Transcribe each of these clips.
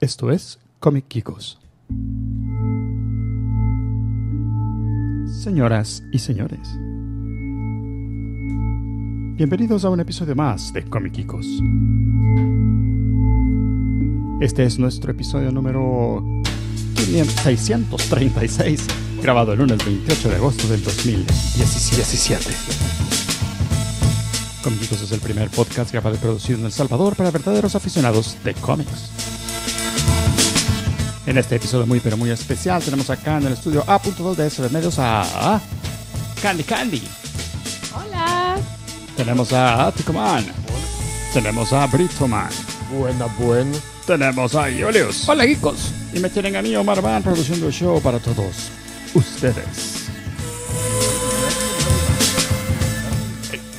Esto es Comic Kikos. Señoras y señores, bienvenidos a un episodio más de Comic Kikos. Este es nuestro episodio número 636, grabado el lunes 28 de agosto del 2017. Kikos es el primer podcast grabado y producido en El Salvador para verdaderos aficionados de cómics. En este episodio muy pero muy especial tenemos acá en el estudio A.2 de SB Medios a Candy Candy. Hola. Tenemos a ¡Hola! Tenemos a Britoman. Buena, buena. Tenemos a Julius. Hola, chicos. Y me tienen a mí, Omar Van, produciendo el show para todos ustedes.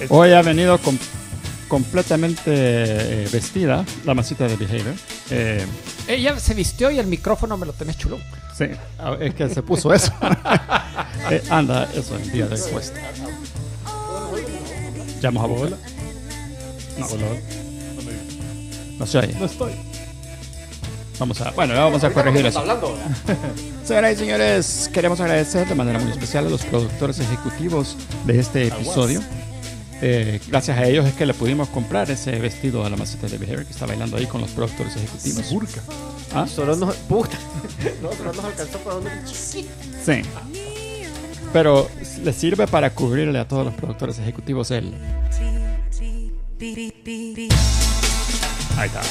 Hoy ha venido completamente eh, vestida la masita de Behavior. Eh, ella se vistió y el micrófono me lo tenés chulo. Sí, es que se puso eso. eh, anda, eso en día de respuesta. ¿Llamas a Bola? No, estoy No No estoy. Vamos a, bueno, vamos a corregir eso. Señoras y señores, queremos agradecer de manera muy especial a los productores ejecutivos de este episodio. Eh, gracias a ellos es que le pudimos comprar ese vestido a la maceta de Behavior que está bailando ahí con los productores ejecutivos. ¿Ah? Solo Puta. no, solo nos alcanzó para donde. Sí. Pero le sirve para cubrirle a todos los productores ejecutivos él. Ahí está.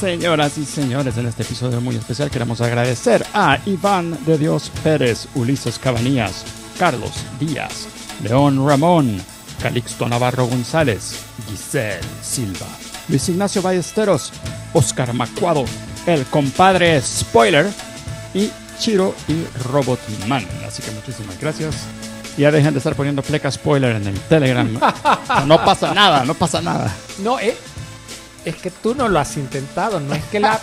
Señoras y señores, en este episodio muy especial queremos agradecer a Iván de Dios Pérez, Ulises Cabanías, Carlos Díaz, León Ramón, Calixto Navarro González, Giselle Silva, Luis Ignacio Ballesteros, Oscar Macuado, el compadre Spoiler y Chiro y Robotman. Así que muchísimas gracias. Ya dejen de estar poniendo fleca spoiler en el Telegram. No, pasa nada, no pasa nada. No, eh, es que tú no lo has intentado. No es que la,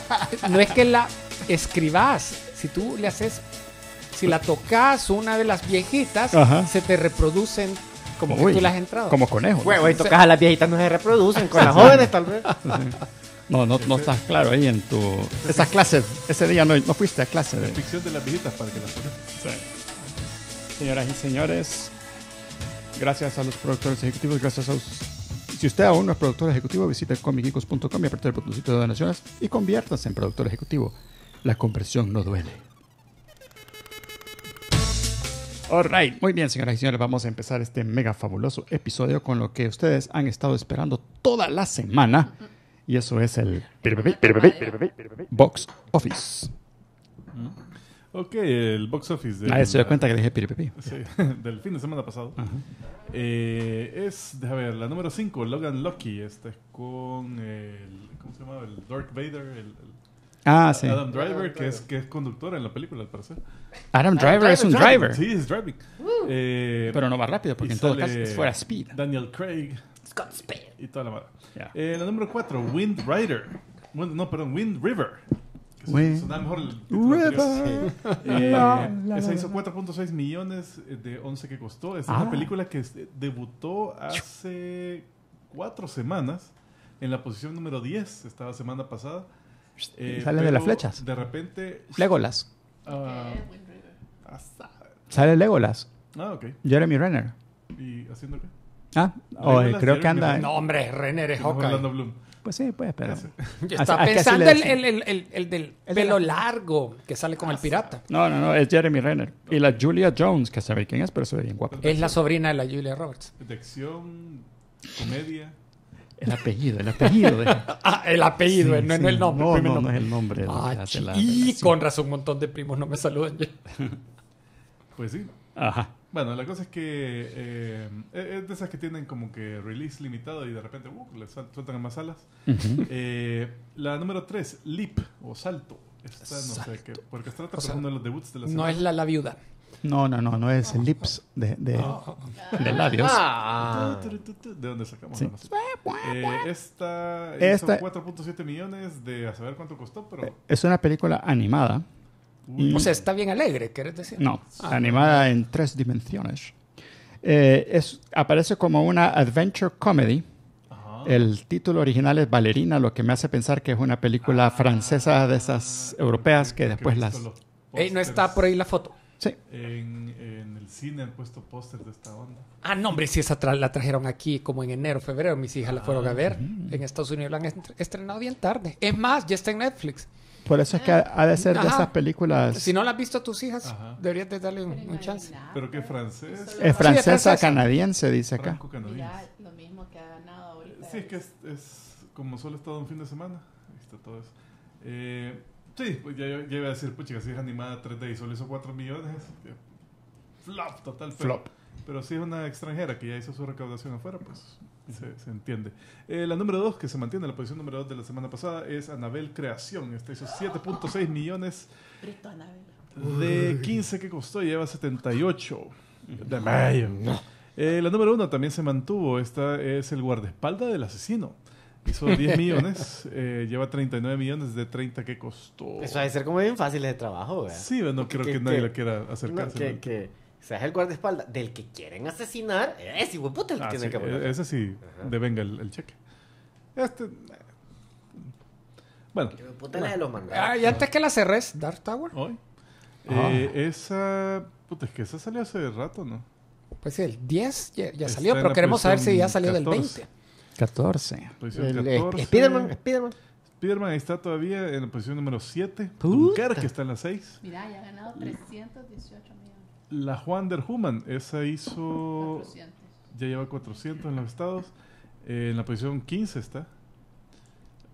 no es que la escribas. Si tú le haces, si la tocas una de las viejitas, se te reproducen como las Como conejos. Bueno, y tocas a las viejitas no se reproducen, con las jóvenes tal vez. No, no, no estás claro ahí en tu... Esas clases, ese día no, no fuiste a clase. ficción de las viejitas para que las sí. Señoras y señores, gracias a los productores ejecutivos, gracias a ustedes. Si usted aún no es productor ejecutivo, visite comicicos.com y apriete el botoncito de donaciones y conviértase en productor ejecutivo. La conversión no duele muy bien, señoras y señores, vamos a empezar este mega fabuloso episodio con lo que ustedes han estado esperando toda la semana. Y eso es el Box Office. Mm. Ok, el box office. de ah, se dio cuenta que le dije piripipi. Sí, del fin de semana pasado. Eh, es, déjame ver, la número 5, Logan Lucky. Esta es con el. ¿Cómo se llama? El Dark Vader. El, ah, sí. Adam Driver, que, Es, que es conductora en la película, al parecer. Adam Driver es un driver. Sí, es driving. Eh, pero no va rápido, porque en todo caso es fuera speed. Daniel Craig. Scott Speed. Y toda la madre eh, la número 4, Wind Rider. no, perdón, Wind River. Wind mejor River. Eh, esa hizo 4.6 millones de 11 que costó. Es una ah. película que este, debutó hace cuatro semanas en la posición número 10, Esta semana pasada. Salen de las flechas. De repente. Legolas. Ah, Sale Legolas. Ah, ok. Jeremy Renner. ¿Y haciendo qué? Ah, creo que anda. No, hombre, Renner es Hawkeye. Bloom. Pues sí, pues, pero. Está pensando el, del pelo largo que sale como el ah, pirata. No, no, no, es Jeremy Renner. Y la Julia Jones, que sabe quién es, pero se ve bien guapa. Es la sobrina de la Julia Roberts. detección comedia. El apellido, el apellido. Ah, el apellido, no, no el nombre. No, no, es el nombre. Ah, y con razón un montón de primos no me saludan. ya Pues sí. Ajá. Bueno, la cosa es que eh, eh, es de esas que tienen como que release limitado y de repente uh, le sueltan más alas. eh, la número 3, Leap o Salto. Esta no sé qué, porque se trata uno de los debuts de la semana. No es la, la viuda. No, no, no, no es el lips de, de, labios. Ah. ¿De dónde sacamos? Eh, esta, esta 4.7 millones de a saber cuánto costó, pero... Es una película animada o sea, está bien alegre, ¿quieres decir? No, ah. animada en tres dimensiones. Eh, es, aparece como una adventure comedy. El título original es Valerina, lo que me hace pensar que es una película ah. francesa de esas europeas que, después las... ¿No está por ahí la foto? Sí. En, en el cine han puesto pósters de esta onda. Ah, no, hombre, si esa la trajeron aquí como en enero, febrero, mis hijas la fueron a ah. ver. En Estados Unidos la han estrenado bien tarde. Es más, ya está en Netflix. Por eso es que ha de ser de esas películas. Si no las has visto tus hijas, deberías de darle un, chance. Pero que francés. Es francesa, canadiense, dice acá. Mira, lo mismo que ha ganado ahorita. Sí, es que es, como solo he estado un fin de semana. Ahí está todo eso. Eh, sí, pues ya, iba a decir, pucha, si es animada 3D y solo hizo 4 millones. Flop, total flop. flop. Pero si es una extranjera que ya hizo su recaudación afuera, pues se, entiende. Eh, la número 2, que se mantiene en la posición número 2 de la semana pasada, es Anabel Creación. Este hizo 7.6 millones de 15 que costó y lleva 78 de eh, la número 1 también se mantuvo. Esta es el guardaespalda del asesino. Hizo 10 millones, eh, lleva 39 millones de 30 que costó. Eso debe ser como bien fácil de trabajo, Sí, no creo que, nadie que, la quiera acercarse. O es el guardaespaldas del que quieren asesinar. Ese es el que ah, tiene que poner. Ese sí Ajá. devenga el, cheque. Este. Bueno. de los Ah, y antes que la cerrés, Dark Tower. Ah. Eh, esa. es que esa salió hace rato, ¿no? Pues el 10 ya, salió, pero queremos saber si ya salió del 20. 14. Eh, Spiderman, Spiderman. Spiderman está todavía en la posición número 7. Puta. que está en la 6. Mirá, ya ha ganado 318 millones la Juan Woman, esa hizo... 400. Ya lleva 400 en los estados. Eh, en la posición 15 está.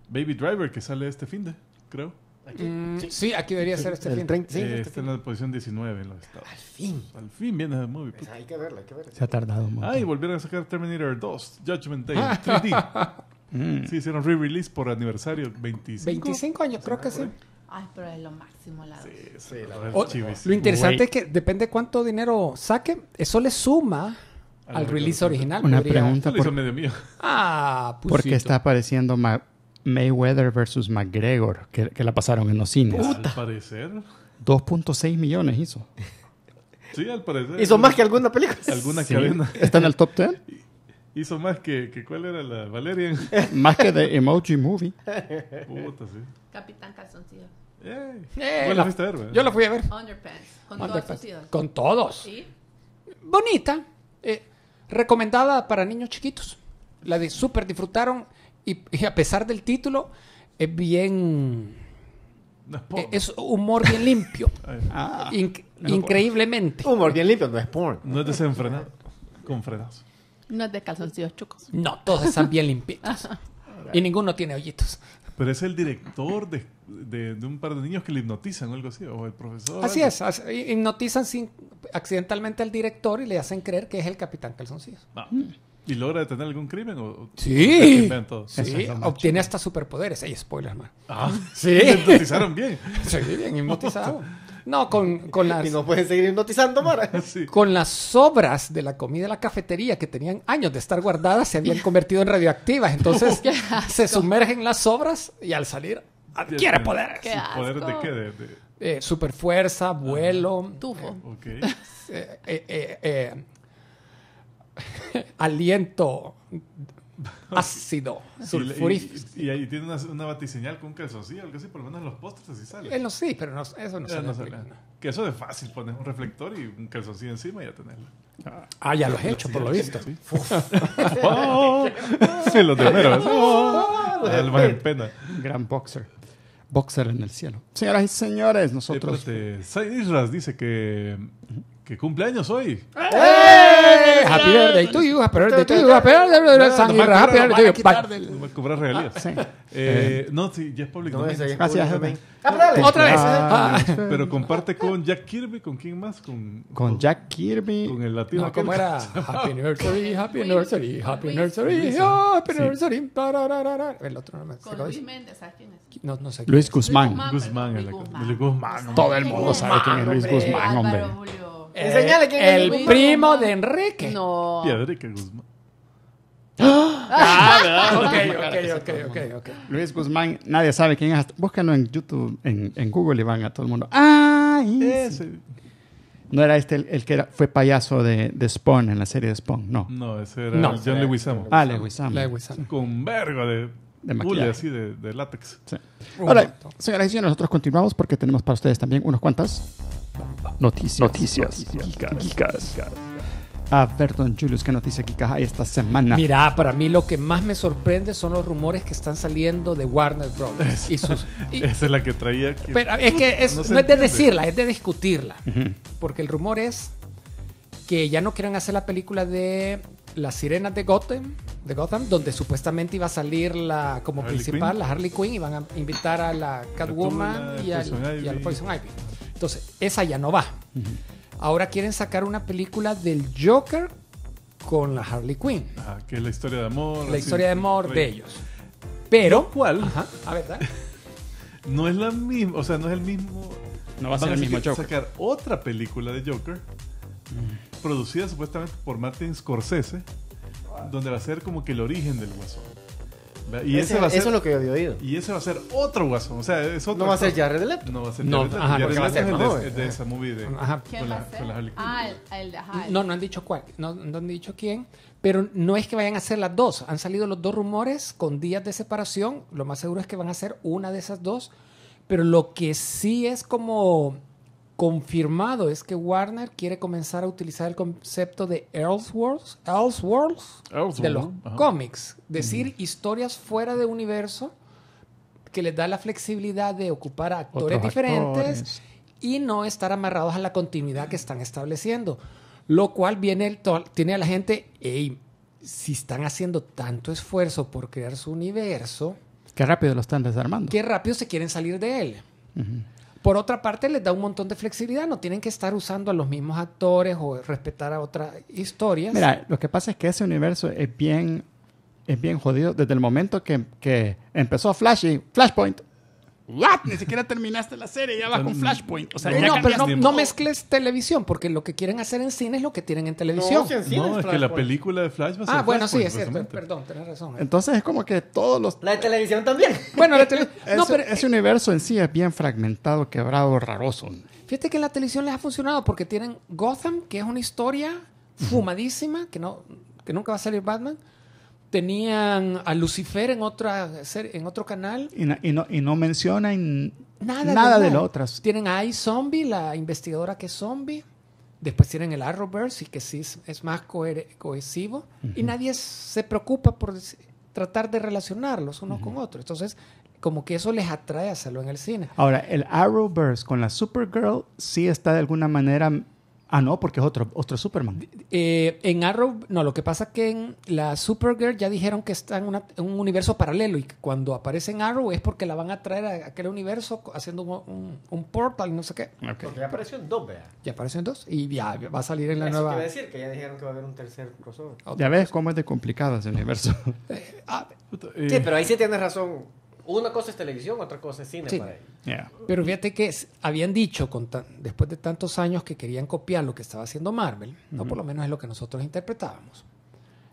Baby Driver, que sale este fin de, creo. Mm, sí. aquí debería ser este el fin. sí, eh, este está en la posición 19 en los estados. Al fin. Al fin viene el movie. Pues hay que verla, hay que verla. Se ha tardado mucho. Ah, y volvieron a sacar Terminator 2, Judgment Day, 3D. Mm. Sí, hicieron re-release por aniversario, 25. 25 años, creo que sí. Ay, pero es lo máximo la sí, sí, la Lo interesante es que depende cuánto dinero saque, eso le suma al, release original. Una pregunta por... medio mío. Ah, está apareciendo Mayweather versus McGregor que, la pasaron en los cines? Puta. Al parecer. 2.6 millones hizo. sí, al parecer. Hizo más que alguna película. Alguna que alguna. ¿Está en el top 10? Hizo más que, que, ¿cuál era la Valerian? más que The Emoji Movie. Puta, sí. Capitán Calzoncillo. Eh, a ver, Yo la fui a ver. Con Con todos. Bonita. Eh, recomendada para niños chiquitos. La de súper disfrutaron y, a pesar del título, es bien... No es, eh, humor bien limpio. Ah, increíblemente. Humor bien limpio, no es porn. No es desenfrenado. Con frenazo. No es de calzoncillos chucos. No, todos están bien limpios. y ninguno tiene hoyitos. Pero es el director de, un par de niños que le hipnotizan o algo así, o el profesor. Así es, hipnotizan sin, accidentalmente al director y le hacen creer que es el capitán calzoncillos ah. ¿Y logra detener algún crimen? O, sí, obtiene hasta superpoderes. Hay spoilers, man. Ah, sí. hipnotizaron bien. Sí, bien hipnotizado. No, con, con las. Y nos pueden seguir hipnotizando, Mara. Con las sobras de la comida de la cafetería que tenían años de estar guardadas se habían convertido en radioactivas. Entonces se sumergen las sobras y al salir adquiere poder. poderes. de qué? De, eh, super fuerza, ah, vuelo. Tuvo. Eh, ok. Eh, aliento ácido, sulfurífico. Y, tiene una, una, batiseñal con un calzoncillo, algo así, por lo menos en los postres así sale. Él eh, sí, pero eso no, sale, Que eso es fácil, pones un reflector y un calzoncillo encima y ya tenerlo. Ah, ah ya lo has hecho, por lo visto. Sí. Oh, lo los en ¿eh? oh, ah, pena. Gran boxer. Boxer en el cielo. Señoras y señores, nosotros... Said Isras dice que ¿Qué cumpleaños hoy? ¡Eh! Happy birthday to you, happy birthday to you, happy birthday to you, happy birthday to you. No me cobrar regalías. Ah, sí. Eh, eh, no, sí, ya es público. Gracias, Jasmine. Ah, Otra vez. Ah. pero comparte con Jack Kirby, ¿con quién más? Con, con Jack Kirby. Con el latino. No, ¿Cómo era? Happy anniversary, happy anniversary, happy anniversary, happy anniversary. El otro no me Luis Méndez, ¿sabes quién es? No, no sé. Luis Guzmán. Guzmán. Todo el mundo sabe quién es Luis Guzmán, hombre. Eh, el, primo de Enrique. No. Guzmán. Ah, ah ok, ok, ok, ok. Luis Guzmán, nadie sabe quién es. Búscalo en YouTube, en, Google y van a todo el mundo. ¡Ah! Ese. No era este el, que fue payaso de, Spawn en la serie de Spawn, no. No, ese era no. John Leguizamo. Ah, Leguizamo. Leguizamo. Con verga vergo de, de sí, así de, de látex. Sí. Ahora, señoras y señores, nosotros continuamos porque tenemos para ustedes también unos cuantas Noticias. Noticias. noticias. A ver, don Julius, ¿qué noticia Kikas hay esta semana? Mira, para mí lo que más me sorprende son los rumores que están saliendo de Warner Bros. Esa es la que traía. pero es que es, no, es de decirla, es de discutirla. Porque el rumor es que ya no quieren hacer la película de Las Sirenas de Gotham, de Gotham donde supuestamente iba a salir la como principal, la Harley Quinn, y van a invitar a la Catwoman y y al Poison Ivy. Entonces, esa ya no va. Ahora quieren sacar una película del Joker con la Harley Quinn. Ah, que es la historia de amor. La historia de amor de ellos. Pero. ¿Cuál? Ajá, a ver, no es la misma. O sea, no es el mismo. No va a ser el mismo Joker. sacar otra película de Joker. Mm. Producida supuestamente por Martin Scorsese. Donde va a ser como que el origen del guasón. Y ese, va a ser, eso es lo que yo había oído. Y ese va a ser otro guasón. O sea, es otro. No va a ser Jared Leto. No va a ser no, Jared de, esa movie No, no han dicho cuál. No, no han dicho quién. Pero no es que vayan a ser las dos. Han salido los dos rumores con días de separación. Lo más seguro es que van a ser una de esas dos. Pero lo que sí es como confirmado es que Warner quiere comenzar a utilizar el concepto de Elseworlds, Elseworlds, de los cómics, decir historias fuera de universo que les da la flexibilidad de ocupar actores diferentes y no estar amarrados a la continuidad que están estableciendo, lo cual viene tiene a la gente, hey, si están haciendo tanto esfuerzo por crear su universo, qué rápido lo están desarmando, qué rápido se quieren salir de él. Por otra parte, les da un montón de flexibilidad, no tienen que estar usando a los mismos actores o respetar a otras historias. Mira, lo que pasa es que ese universo es bien, es bien jodido desde el momento que, que empezó Flash y Flashpoint. ¿What? Ni siquiera terminaste la serie, ya va. con Flashpoint. no, pero no, mezcles televisión, porque lo que quieren hacer en cine es lo que tienen en televisión. No, es, que la película de Flash va a ah, ser Ah, bueno, sí, es cierto. Perdón, tenés razón. Eh. Entonces es como que todos los... La de televisión también. Bueno, la televisión... Ese eh, universo en sí es bien fragmentado, quebrado, raroso. Fíjate que la televisión les ha funcionado porque tienen Gotham, que es una historia fumadísima, que, no, que nunca va a salir Batman. Tenían a Lucifer en, otra, en otro canal. Y, no, y mencionan nada, nada de, lo las otras. Tienen a iZombie, la investigadora que es zombie. Después tienen el Arrowverse, que sí es más cohesivo. Y nadie se preocupa por tratar de relacionarlos uno con otro. Entonces, como que eso les atrae a hacerlo en el cine. Ahora, el Arrowverse con la Supergirl sí está de alguna manera Ah, no, porque es otro, otro Superman. Eh, en Arrow, no, lo que pasa es que en la Supergirl ya dijeron que está en, un universo paralelo y que cuando aparece en Arrow es porque la van a traer a aquel universo haciendo un, portal y no sé qué. Porque ya apareció en dos, vea. Ya apareció en dos y ya va a salir en la nueva. Eso decir que ya dijeron que va a haber un tercer crossover. Ya ves cómo es de complicado ese universo. Eh, ah, sí, pero ahí sí tienes razón una cosa es televisión, otra cosa es cine para ellos. Pero fíjate que habían dicho con después de tantos años que querían copiar lo que estaba haciendo Marvel, no por lo menos es lo que nosotros interpretábamos.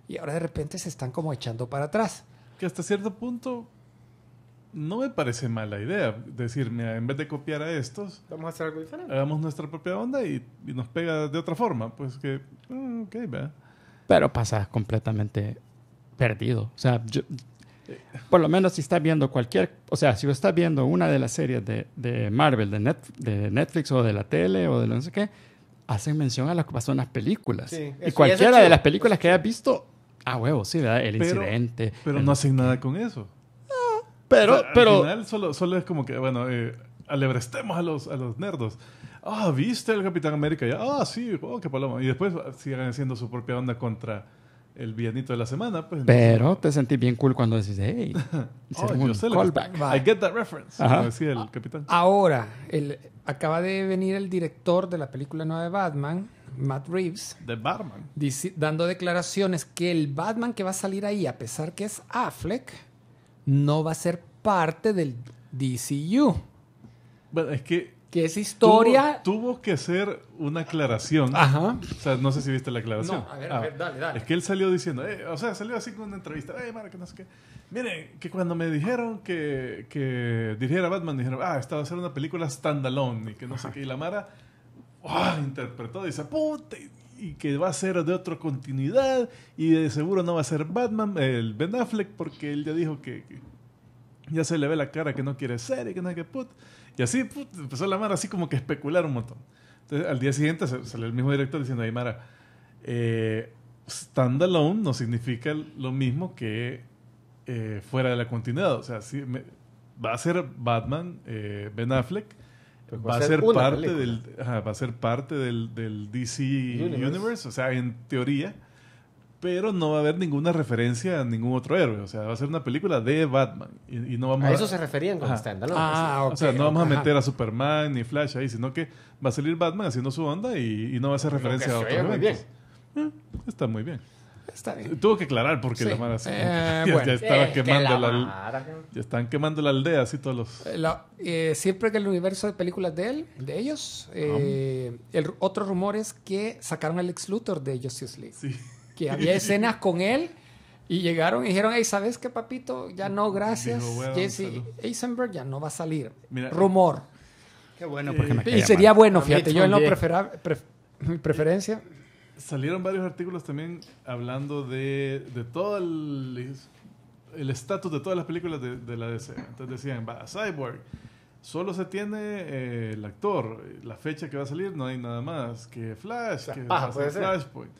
Y ahora de repente se están como echando para atrás. Que hasta cierto punto no me parece mala idea. Decir, mira, en vez de copiar a estos, vamos a hacer algo diferente. Hagamos nuestra propia onda y, nos pega de otra forma. Pues que, mm, ok, Pero pasas completamente perdido. O sea, yo, por lo menos si estás viendo cualquier, o sea, si estás viendo una de las series de, de Marvel, de, Net, de, Netflix o de la tele o de no sé qué, hacen mención a las las películas. y cualquiera de las películas que hayas visto, ah, huevo, sí, ¿verdad? El incidente. Pero no hacen nada con eso. Ah, pero, pero... Al final solo, solo es como que, bueno, eh, alebrestemos a los, a los nerdos. Ah, ¿viste el Capitán América? Ya, ah, sí, oh, qué paloma. Y después siguen haciendo su propia onda contra el villanito de la semana. Pues, Pero te sentí bien cool cuando decís, hey, oh, un callback. I get that reference, el capitán. Ahora, el, acaba de venir el director de la película nueva de Batman, Matt Reeves. De Batman. dando declaraciones que el Batman que va a salir ahí, a pesar que es Affleck, no va a ser parte del DCU. Bueno, es que que es historia. Tuvo, que ser una aclaración. Ajá. O sea, no sé si viste la aclaración. No, a ver, ah. dale, dale. Es que él salió diciendo, eh", o sea, salió así con una entrevista, ay eh, Mara, que no sé qué. mire que cuando me dijeron que, que dirigiera Batman, dijeron, ah, esta va a ser una película standalone y que no sé qué. Y la Mara, interpretó ah", interpretó, dice, put y que va a ser de otra continuidad y de seguro no va a ser Batman, el Ben Affleck, porque él ya dijo que, ya se le ve la cara que no quiere ser y que no hay que put y así empezó la Mara así como que especular un montón. Entonces al día siguiente sale el mismo director diciendo, Aymara, Mara, eh, standalone no significa lo mismo que eh, fuera de la continuidad. O sea, va a ser Batman, eh, Ben Affleck. va, a ser parte del, va a ser parte del, del DC Universe. O sea, en teoría, pero no va a haber ninguna referencia a ningún otro héroe. O sea, va a ser una película de Batman. Y, no vamos a, eso se referían con Standalone. Ah, ok. o sea, no vamos a meter a Superman ni Flash ahí, sino que va a salir Batman haciendo su onda y, y no va a ser referencia a otro héroe. Eh, está muy bien. Está bien. Tuvo que aclarar porque la mara eh, ya, eh, quemando la, ya están quemando la aldea así todos los siempre que el universo de películas de él de ellos ah. el otro rumor es que sacaron al ex Luthor de Justice League sí que había escenas con él y llegaron y dijeron, hey, ¿sabes qué, papito? Ya no, gracias. Jesse Eisenberg ya no va a salir. Rumor. Qué bueno, porque Y sería bueno, fíjate, yo no prefería. mi preferencia. Salieron varios artículos también hablando de, todo el estatus de todas las películas de, la DC. Entonces decían, va, Cyborg solo se tiene eh, el actor, la fecha que va a salir, no hay nada más que Flash, ah, que Flashpoint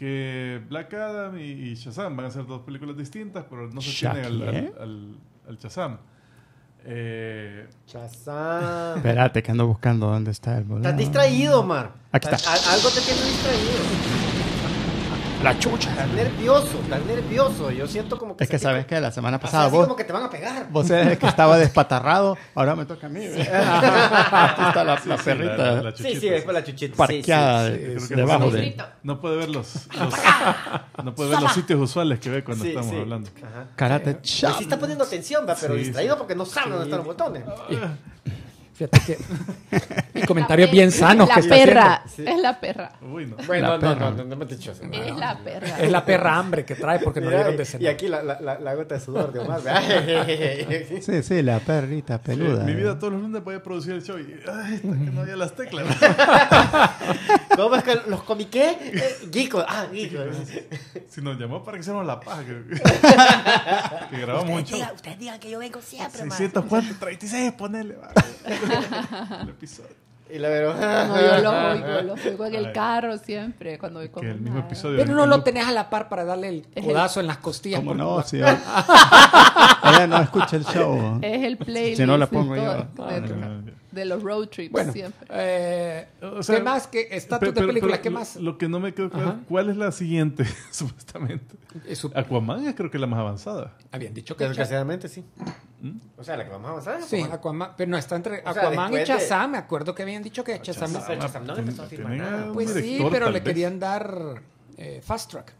que Black Adam y, Shazam van a ser dos películas distintas, pero no se tiene al, al, Shazam. Eh, Shazam. Espérate, que ando buscando dónde está el boleto. Estás distraído, Omar Aquí está. algo te tiene distraído. La chucha. Estás nervioso, estás nervioso. Yo siento como que. Es que sabes que la semana pasada. Así vos, como que te van a pegar. Vos eres el que estaba despatarrado. Ahora me toca a mí. Aquí está la, perrita. La, chuchita, sí, sí, es la chuchita. Parqueada sí, debajo de. No puede ver los. no puede ver los sitios usuales que ve cuando estamos hablando. Karate chao. Sí, está poniendo atención, va, pero distraído porque no sabe dónde están los botones. mi comentario es bien sano. La que perra, es la perra. Bueno, Es la perra. Es la perra hambre que trae porque no dieron de cenar. Y aquí la, gota de sudor de Omar. sí, sí, la perrita peluda. mi vida todos los lunes voy a producir el show y no había las teclas. ¿Cómo es que los comiqué? Eh, Gico, ah, Gico. Si nos llamó para que hiciéramos la paja. Que, grabamos mucho. Ustedes digan que yo vengo siempre, 600, ¿cuánto? 36, eh, ponele. el episodio. Y la verdad No, yo lo oigo, lo oigo en el carro siempre, cuando voy con. Pero no lo tenés a la par para darle el codazo en las costillas. como no? Si ella no escucha el show. Es el playlist. Si no la pongo yo. De los road trips siempre. Eh, ¿Qué más? ¿Qué estatus de película? ¿Qué más? Lo, que no me quedó claro, ¿cuál es la siguiente, supuestamente? Eh, Aquaman es creo que la más avanzada. Habían dicho que... Desgraciadamente, sí. ¿Mm? O sea, la que más avanzada. Sí, Aquaman. Pero no, está entre Aquaman y Chazam. Me acuerdo que habían dicho que Chazam... Chazam, ah, no empezó a firmar nada. Pues sí, pero le querían dar eh, fast track.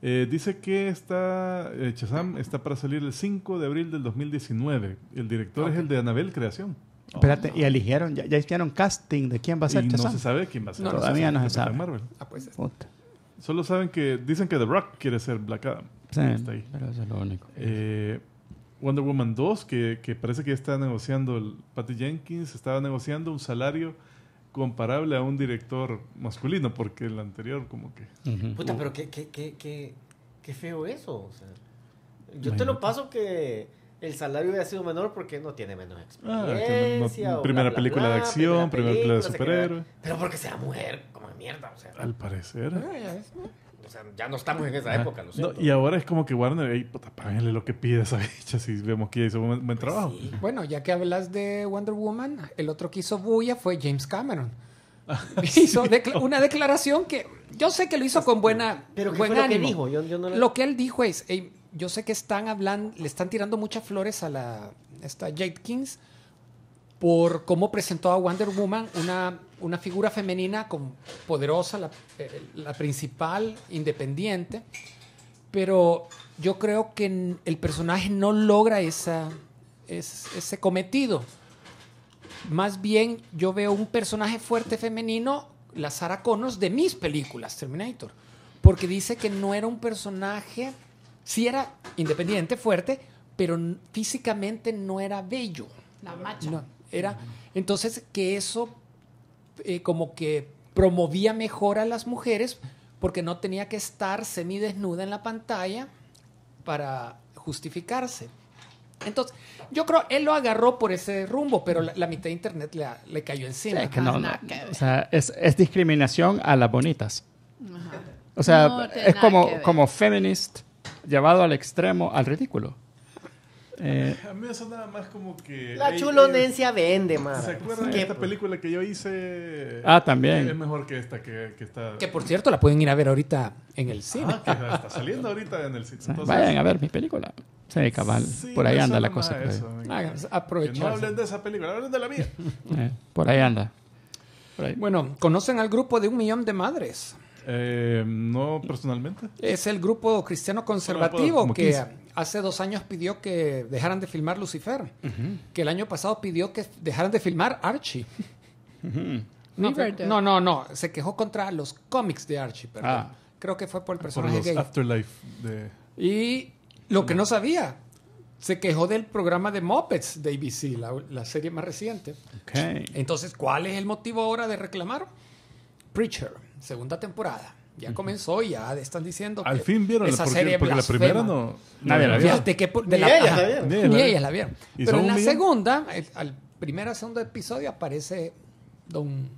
Eh, dice que está Chazam está para salir el 5 de abril del 2019. El director es el de Anabel Creación. Oh, Espérate, y eligieron, ya, hicieron casting de quién va a ser. Y no se sabe quién va a ser. todavía no se sabe. No se Ah, pues este. Solo saben que dicen que The Rock quiere ser Black Adam. Sí, está ahí. pero eso es lo único. Eh, Wonder Woman 2, que, parece que está negociando, Patty Jenkins estaba negociando un salario comparable a un director masculino, porque el anterior como que... Puta, uh. pero qué, qué, qué, qué, feo eso. yo te lo paso que el salario hubiera sido menor porque no tiene menos experiencia. primera película de acción, primera película, de superhéroe. Pero porque sea mujer, como mierda, o sea. Al parecer. Ah, o sea, ya no estamos en esa época, y ahora es como que Warner, hey, puta, lo que pide esa bicha si vemos que hizo un buen, pues trabajo. Bueno, ya que hablas de Wonder Woman, el otro que hizo bulla fue James Cameron. Ah, hizo una declaración que yo sé que lo hizo pues, con buena. Pero ¿qué fue lo que Lo que él dijo es yo sé que están hablando, le están tirando muchas flores a la esta Kings por cómo presentó a Wonder Woman, una, una figura femenina con, poderosa, la, eh, principal, independiente, pero yo creo que el personaje no logra esa, ese cometido. Más bien yo veo un personaje fuerte femenino, la Sarah Connors de mis películas, Terminator, porque dice que no era un personaje sí era independiente, fuerte, pero físicamente no era bello. La macha. era, entonces, que eso eh, como que promovía mejor a las mujeres porque no tenía que estar semidesnuda en la pantalla para justificarse. Entonces, yo creo, él lo agarró por ese rumbo, pero la, mitad de Internet le, cayó encima. es que no, no, o sea, es, discriminación a las bonitas. O sea, es como, como feminist llevado al extremo, al ridículo. Eh, a mí eso nada más como que... La chulonencia vende, más. ¿Se acuerdan de esta película que yo hice? Ah, también. Es mejor que esta que, está... Que por cierto, la pueden ir a ver ahorita en el cine. Ah, que está saliendo ahorita en el cine. Vayan a ver mi película. Sí, cabal. por ahí anda la cosa. Eso, ah, aprovechar. Pues, no hablen de esa película, hablen de la mía. Eh, por ahí anda. Bueno, conocen al grupo de un millón de madres. Eh, no personalmente. Es el grupo cristiano conservativo que hace dos años pidió que dejaran de filmar Lucifer, que el año pasado pidió que dejaran de filmar Archie. no, no, no, se quejó contra los cómics de Archie, perdón. Ah. Creo que fue por el personaje gay. Y lo que no sabía, se quejó del programa de Muppets de ABC, la, serie más reciente. Entonces, ¿cuál es el motivo ahora de reclamar? Preacher segunda temporada. Ya comenzó y ya están diciendo. Al fin vieron esa serie porque la primera no. Nadie la vio. de la, ni, ella la vieron. Pero en la segunda, al primer segundo episodio aparece Don.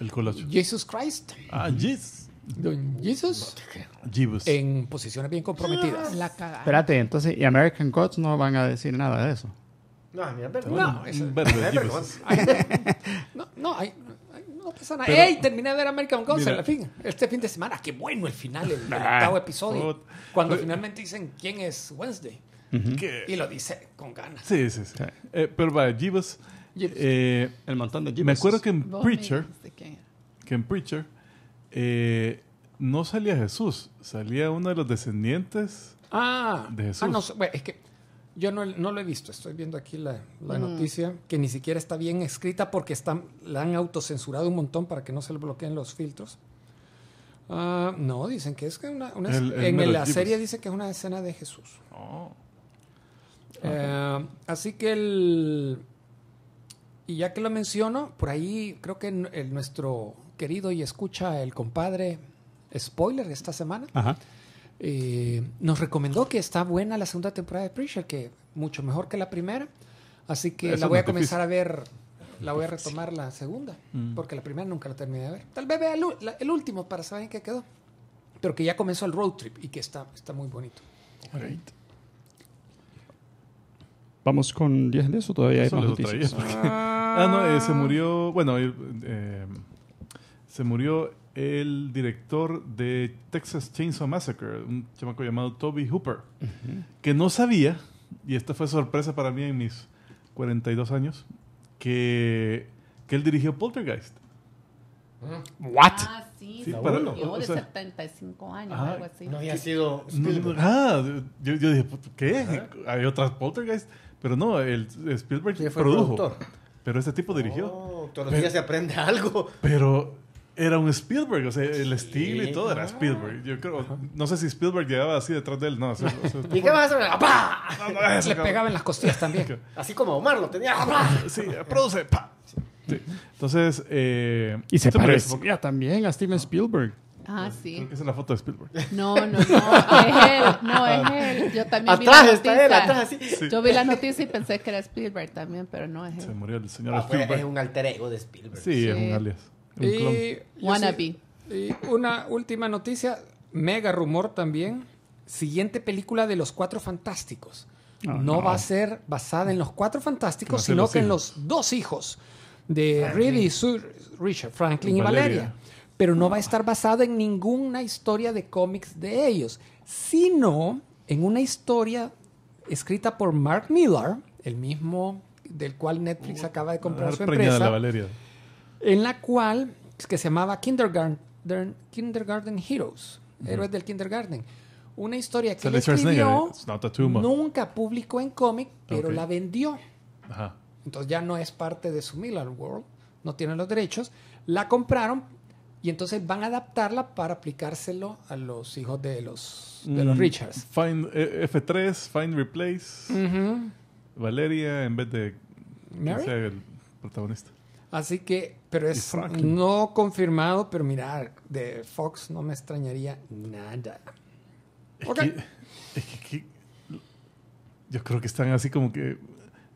El colacho. Jesus Christ. Ah, Jesus. Don Jesus. Jesus. En posiciones bien comprometidas. Ah. Espérate, entonces, ¿y American Gods no van a decir nada de eso? No, mira, No, no, no, ¡Ey! Terminé de ver American Gods en la fin. Este fin de semana. ¡Qué bueno el final, el, octavo episodio! cuando finalmente dicen quién es Wednesday. Y lo dice con ganas. Sí, sí, sí. Eh, pero va Jeebus. Eh, el montón de Me acuerdo que en Preacher. Que en Preacher. Eh, no salía Jesús, salía uno de los descendientes ah. de Jesús. Ah, no, es que yo no, no, lo he visto, estoy viendo aquí la, noticia, que ni siquiera está bien escrita porque la han autocensurado un montón para que no se le bloqueen los filtros. Ah, no, dicen que es que una, en la serie dice que es una escena de Jesús. Oh. Eh, así que el... Y ya que lo menciono, por ahí creo que el, nuestro querido y escucha el compadre Spoiler esta semana. Eh, nos recomendó que está buena la segunda temporada de Preacher, que mucho mejor que la primera. Así que la voy a comenzar a ver, la voy a retomar la segunda, mm. porque la primera nunca la terminé de ver. Tal vez vea el, último para saber en qué quedó. Pero que ya comenzó el road trip y que está, está muy bonito. Vamos con 10 de eso, todavía hay más noticias. Ah. ah, no, eh, se murió, bueno, eh, se murió el director de Texas Chainsaw Massacre, un chamaco llamado Toby Hooper, que no sabía, y esta fue sorpresa para mí en mis 42 años, que, que él dirigió Poltergeist. Ah. What? Ah, sí, sí para, yo o de 75 años, algo así. No había sido. ah, yo, dije, ¿qué? Hay otras Poltergeist, pero no, el Spielberg produjo. Pero este tipo dirigió. todos los días se aprende algo. Pero era un Spielberg, o sea, el estilo y todo era ah. Spielberg. Yo creo, no sé si Spielberg llegaba así detrás de él, no. O sea, o Le pegaba en las costillas también. así como Omar lo tenía, Sí, produce, ¡pa! Sí. Entonces, eh, y se parecía también a Steven Spielberg. Ah, sí. es la foto de Spielberg. No, no, no. Es él. No, es ah. él. Yo también vi la noticia. Está él, atrás, Sí. Yo vi la noticia y pensé que era Spielberg también, pero no es él. Se murió el señor ah, Spielberg. es un alter ego de Spielberg. sí. es un alias. Y una última noticia, mega rumor también. Siguiente película de los Cuatro Fantásticos. Ah, no, va a ser basada en los Cuatro Fantásticos, sino que en los dos hijos de Richard, Franklin y, Valeria. Pero no va a estar basada en ninguna historia de cómics de ellos, sino en una historia escrita por Mark Millar, el mismo del cual Netflix acaba de comprar su empresa. Valeria en la cual, que se llamaba Kindergarten, Kindergarten Heroes, héroes del kindergarten. Una historia que él escribió, nunca publicó en cómic, pero la vendió. Ajá. Entonces ya no es parte de su Miller World, no tiene los derechos. La compraron y entonces van a adaptarla para aplicárselo a los hijos de los, los mm, Richards. F3, eh, Find Replace. Valeria en vez de Mary? el protagonista. Así que, pero es no confirmado, pero mira, de Fox no me extrañaría nada. yo creo que están así como que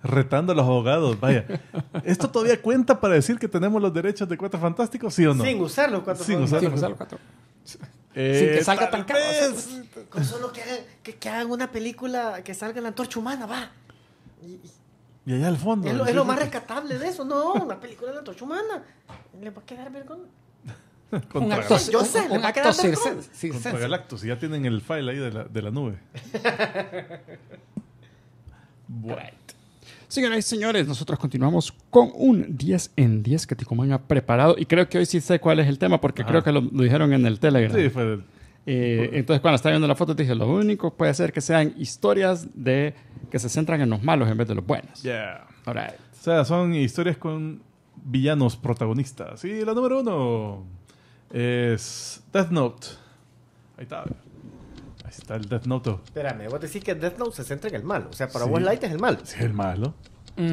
retando a los abogados. Vaya, ¿esto todavía cuenta para decir que tenemos los derechos de Cuatro Fantásticos, sí o no? Sin usar los Cuatro Sin Fantásticos. Sin usar los Cuatro. Eh, Sin que salga tan caro. Con solo que, hagan una película que salga en la antorcha humana, va. y y allá al fondo. Es lo, más rescatable de eso, no, una película de la tocha humana. Le va a quedar vergüenza. un acto, yo sé, un, un acto Con Galactus, ya tienen el file ahí de la, de la nube. bueno Señoras y señores, nosotros continuamos con un 10 en 10 que Ticumán ha preparado. Y creo que hoy sí sé cuál es el tema, porque creo que lo, lo, dijeron en el Telegram. Sí, fue del eh, entonces, cuando estaba viendo la foto, dije, lo único puede ser que sean historias de que se centran en los malos en vez de los buenos. Yeah. All right. O sea, son historias con villanos protagonistas. Y la número uno es Death Note. Ahí está. Ahí está el Death Note. Espérame, vos decís que Death Note se centra en el malo. O sea, para sí. vos Light es el mal. Sí, es el malo. Mm.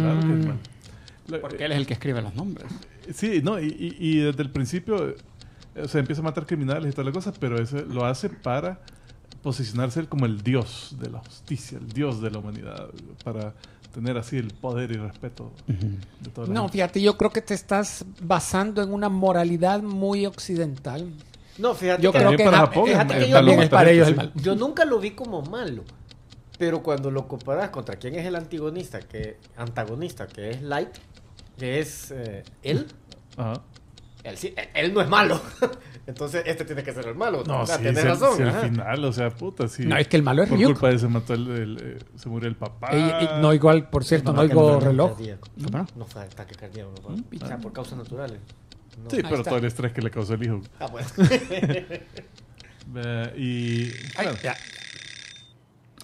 Claro que es el malo. Porque él es el que escribe los nombres. Sí, no, y desde el principio se empieza a matar criminales y tal las cosas, pero eso lo hace para posicionarse como el dios de la justicia, el dios de la humanidad, para tener así el poder y respeto de toda No, fíjate, yo creo que te estás basando en una moralidad muy occidental. No, fíjate, yo creo que fíjate que yo, Yo nunca lo vi como malo, pero cuando lo comparas contra quién es el antagonista, que antagonista, que es Light, que es eh, él él, no es malo. Entonces, este tiene que ser el malo. No, o sea, sí, razón. al final, o sea, puta, sí. No, es que el malo es Por culpa de se mató el, eh, se murió el papá. no, igual, por cierto, no, no reloj. ¿No? no fue ataque cardíaco, no fue. Mm, por causas naturales. Sí, pero todo el estrés que le causó el hijo. Ah, bueno. y. Bueno. ya.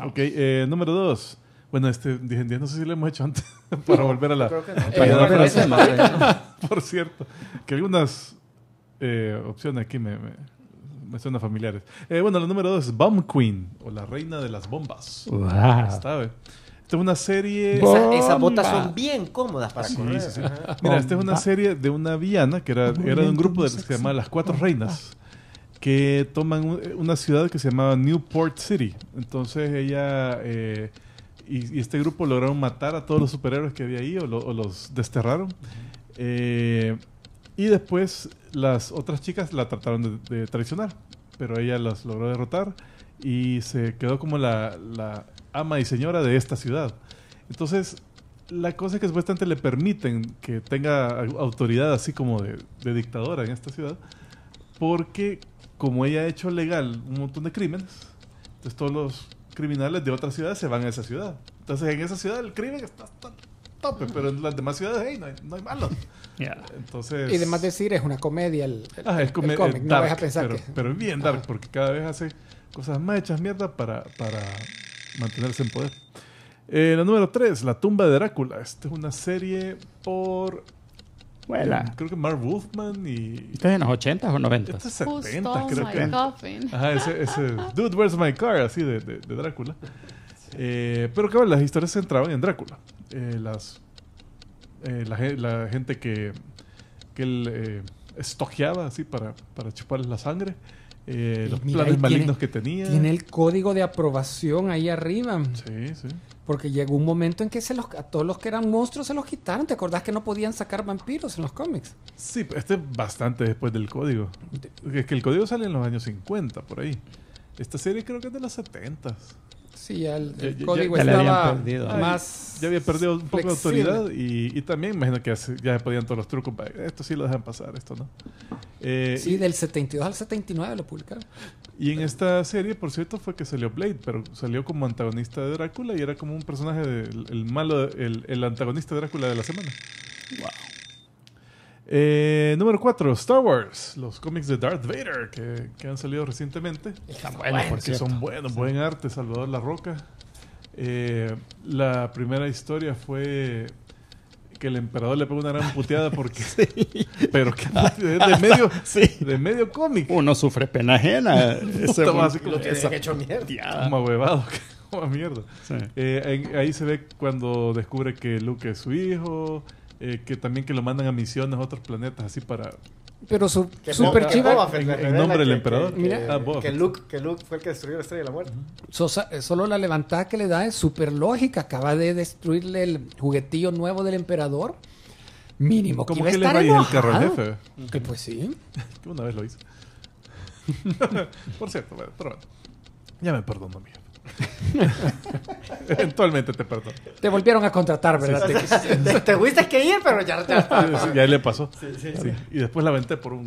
Ok, eh, número dos. Bueno, este dije, no sé si lo hemos hecho antes para volver a la. Eh, eh. por cierto, que algunas eh, opciones aquí me, suenan familiares. bueno, la número dos es Bomb Queen o la reina de las bombas. Esta, es una serie. esas botas son bien cómodas para correr. Mira, esta es una serie de una villana que era, era de un grupo de, que se llamaba Las Cuatro Reinas que toman una ciudad que se llamaba Newport City. Entonces ella y, este grupo lograron matar a todos los superhéroes que había ahí o, los desterraron. Eh, y después las otras chicas la trataron de, traicionar, pero ella las logró derrotar y se quedó como la, ama y señora de esta ciudad. Entonces, la cosa es que supuestamente le permiten que tenga autoridad así como de, de, dictadora en esta ciudad, porque como ella ha hecho legal un montón de crímenes, entonces todos los criminales de otras ciudades se van a esa ciudad. Entonces en esa ciudad el crimen está tope, pero en las demás ciudades hey, no, hay, malos. Entonces... Y además decir, es una comedia el, ah, cómic, no vas a pensar pero, que... Pero es bien dark, porque cada vez hace cosas más hechas mierda para, mantenerse en poder. Eh, la número 3, La tumba de Drácula. Esta es una serie por Creo que Mark Wolfman y. Estás en los 80 o 90s. 70 creo que. Coffin. Ajá, ese, ese. Dude, where's my car? Así de, de, Drácula. Eh, pero claro, las historias se centraban en Drácula. Eh, las, eh, la, gente que, que él eh, estoqueaba así para, para chuparles la sangre. Eh, eh, los planes malignos que tenía. Tiene el código de aprobación ahí arriba. Sí, sí. Porque llegó un momento en que se los, a todos los que eran monstruos se los quitaron. ¿Te acordás que no podían sacar vampiros en los cómics? Sí, este es bastante después del código. Es que el código sale en los años 50, por ahí. Esta serie creo que es de los 70. Sí, el, el código estaba más. ya había perdido un poco de autoridad y, y, también imagino que ya se podían todos los trucos. Para, esto sí lo dejan pasar, esto no. Eh, sí, del 72 al 79 lo publicaron. Y en esta serie, por cierto, fue que salió Blade, pero salió como antagonista de Drácula y era como un personaje, del malo, el, el antagonista de Drácula de la semana. ¡Wow! Eh, número 4, Star Wars, los cómics de Darth Vader que, han salido recientemente. Están buenos, porque son buenos, buen arte, Salvador La Roca. Eh, la primera historia fue que el emperador le pegó una gran puteada porque. Pero que de, medio, medio cómic. Uno sufre pena ajena. eso lo hecho mierda. huevado. mierda. Eh, ahí se ve cuando descubre que Luke es su hijo. Eh, que también que lo mandan a misiones a otros planetas así para pero su, super chiva en, nombre del emperador que, ah, que, Luke, fue el que destruyó la estrella de la muerte eh, solo la levantada que le da es súper lógica acaba de destruirle el juguetillo nuevo del emperador mínimo como que, le va el carro al jefe que pues sí que una vez lo hizo por cierto pero, bueno. ya me perdono mía Eventualmente te perdonó. Te volvieron a contratar, ¿verdad? te tuviste que ir, pero ya, ya ya le pasó. Y después la venté por un.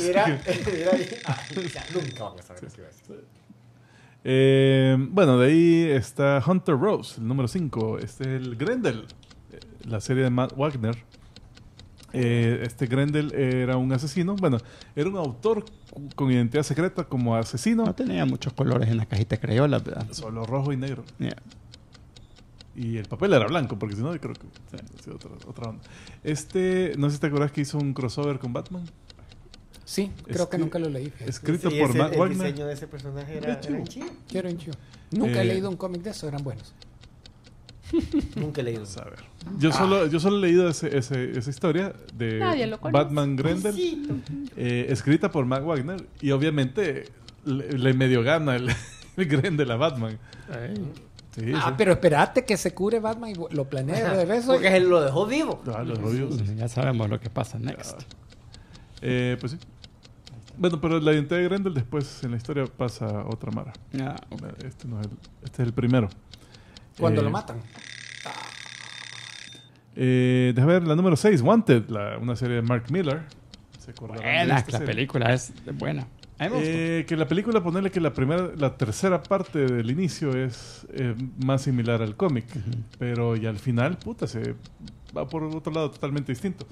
Era, era, ah, nunca vamos a saber iba a eh, bueno, de ahí está Hunter Rose, el número 5. Este es el Grendel, eh, la serie de Matt Wagner. Eh, este Grendel era un asesino, bueno, era un autor con identidad secreta como asesino. No tenía muchos colores en las cajitas la ¿verdad? Solo rojo y negro. Y el papel era blanco, porque si no, creo que otra, onda. Este, no sé si te acuerdas que hizo un crossover con Batman. Sí, creo que nunca lo leí. Escrito por Batman. el diseño de ese personaje era, Nunca he eh, leído un cómic de eso, eran buenos. Nunca he leído. Saber. Yo solo, yo solo he leído ese, esa historia de Batman Grendel, eh, escrita por Matt Wagner, y obviamente le, medio gana el, Grendel a Batman. ah, pero esperate que se cure Batman y lo planee de regreso. Porque él lo dejó vivo. Ah, ya sabemos lo que pasa next. Eh, pues bueno, pero la identidad de Grendel después en la historia pasa otra mara. Ah, este, no es este es el primero. Cuando lo eh, matan. Eh, ver la número 6, Wanted, una serie de Mark Miller. ¿Se la película es buena. Eh, que la película, ponerle que la primera, la tercera parte del inicio es eh, más similar al cómic, pero y al final, puta, se va por otro lado totalmente distinto.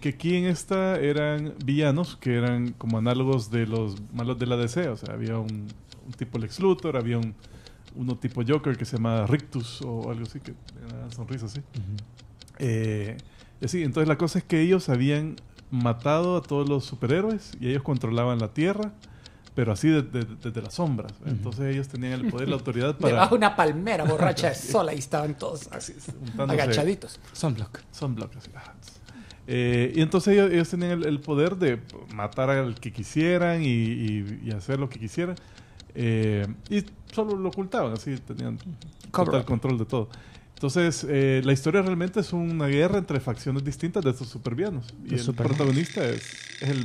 Que aquí en esta eran villanos que eran como análogos de los malos de la DC, o sea, había un, un tipo Lex Luthor, había un, uno tipo Joker que se llama Rictus o algo así, que una sonrisa eh, así. entonces la cosa es que ellos habían matado a todos los superhéroes y ellos controlaban la Tierra, pero así desde las sombras. Entonces ellos tenían el poder, la autoridad para... Debajo una palmera borracha sola y estaban todos así, agachaditos. Sunblock. Sunblock, así. Eh, y entonces ellos, tenían el, poder de matar al que quisieran y hacer lo que quisieran eh, y solo lo ocultaban, así tenían total control de todo. Entonces, eh, la historia realmente es una guerra entre facciones distintas de estos supervianos Y el protagonista es, el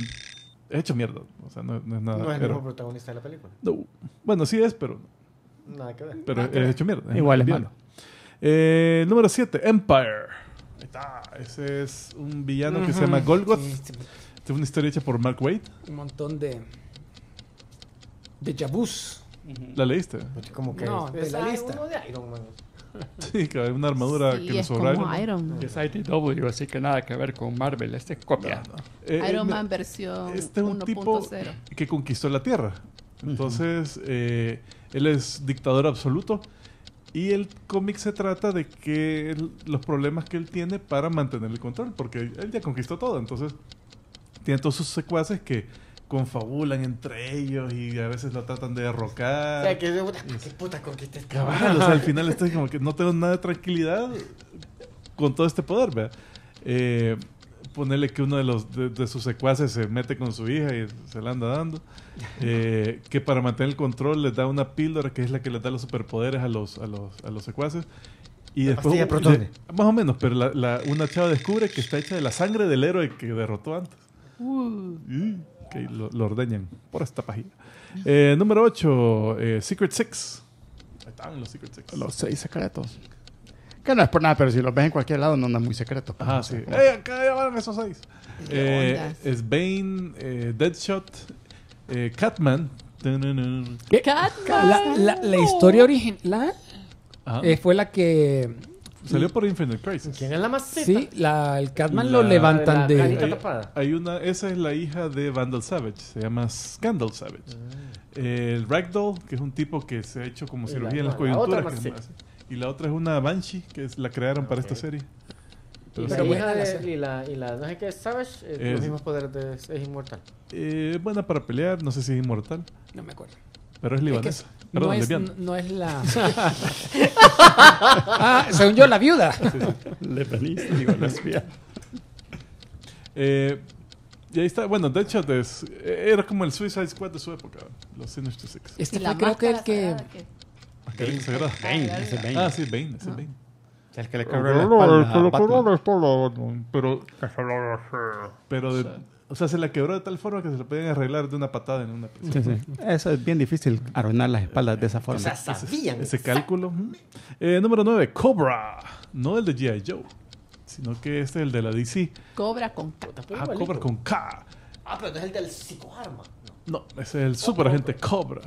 hecho mierda. O sea, no, es nada. No es el protagonista de la película. No. Bueno, sí es, pero. Nada que ver. Pero es hecho mierda. Igual es malo. Eh, número 7, Empire. Ahí está. Ese es un villano que se llama Golgoth. Es una historia hecha por Mark Waid. Un montón de de Jabuz. ¿La leíste? Pues, no, es la lista. de Iron Man. Sí, que hay una armadura que nos sobra Iron, Iron Es ITW, así que nada que ver con Marvel. Este es copia. Eh, Iron eh, Man versión Este tipo que conquistó la Tierra. Entonces, eh, él es dictador absoluto. Y el cómic se trata de que los problemas que él tiene para mantener el control, porque él ya conquistó todo. Entonces, tiene todos sus secuaces que confabulan entre ellos y a veces lo tratan de derrocar. O sea, que puta, puta conquista al final estoy como que no tengo nada de tranquilidad con todo este poder, eh, ponerle que uno de los de, sus secuaces se mete con su hija y se la anda dando. Eh, que para mantener el control le da una píldora que es la que le da los superpoderes a los, a los, a los secuaces. Y después, más o menos, pero una chava descubre que está hecha de la sangre del héroe que derrotó antes. Uh que lo, lo ordeñan por esta página. Eh, número 8, eh, Secret Six. Ahí están los Secret Six. Los seis secretos. Que no es por nada, pero si los ves en cualquier lado no andan muy secreto. Ajá, ah, sí. Eh, acá van esos seis. es Bane, Deadshot, Catman. Catman. La, la historia original fue la que Salió por Infinite Crisis. ¿Quién es la más? Sí, la, el Catman lo levantan de... la tapada. Hay una, esa es la hija de Vandal Savage, se llama Scandal Savage. Ah. El Ragdoll, que es un tipo que se ha hecho como cirugía en las coyunturas. y la otra es una Banshee, que es, la crearon para esta serie. Y la hija de- y la, no sé qué Savage, eh, los mismos poderes es inmortal. Eh, buena para pelear, no sé si es inmortal, No me acuerdo. pero es libanesa no, es, no, es la. ah, según yo, la viuda. Lebanista, digo, lesbiana. Eh, y ahí está, bueno, hecho, es, eh, era como el Suicide Squad de su época, los Sinus Six. Este fue creo que el que... Ah, Bane, ah, ese Bane. Ah, sí, Bane, ese ah. Bane. El que le cobró la espalda. Pero, pero de, o sea, se la quebró de tal forma que se la pueden arreglar de una patada en una Eso es bien difícil, arruinar las espaldas de esa forma. O sea, sabían. Ese, cálculo. Eh, número 9, Cobra. No el de G.I. Joe, sino que este es el de la DC. Cobra con K. Ah, Cobra con K. Ah, pero no es el del psicoarma. No, no ese es el super agente Cobra.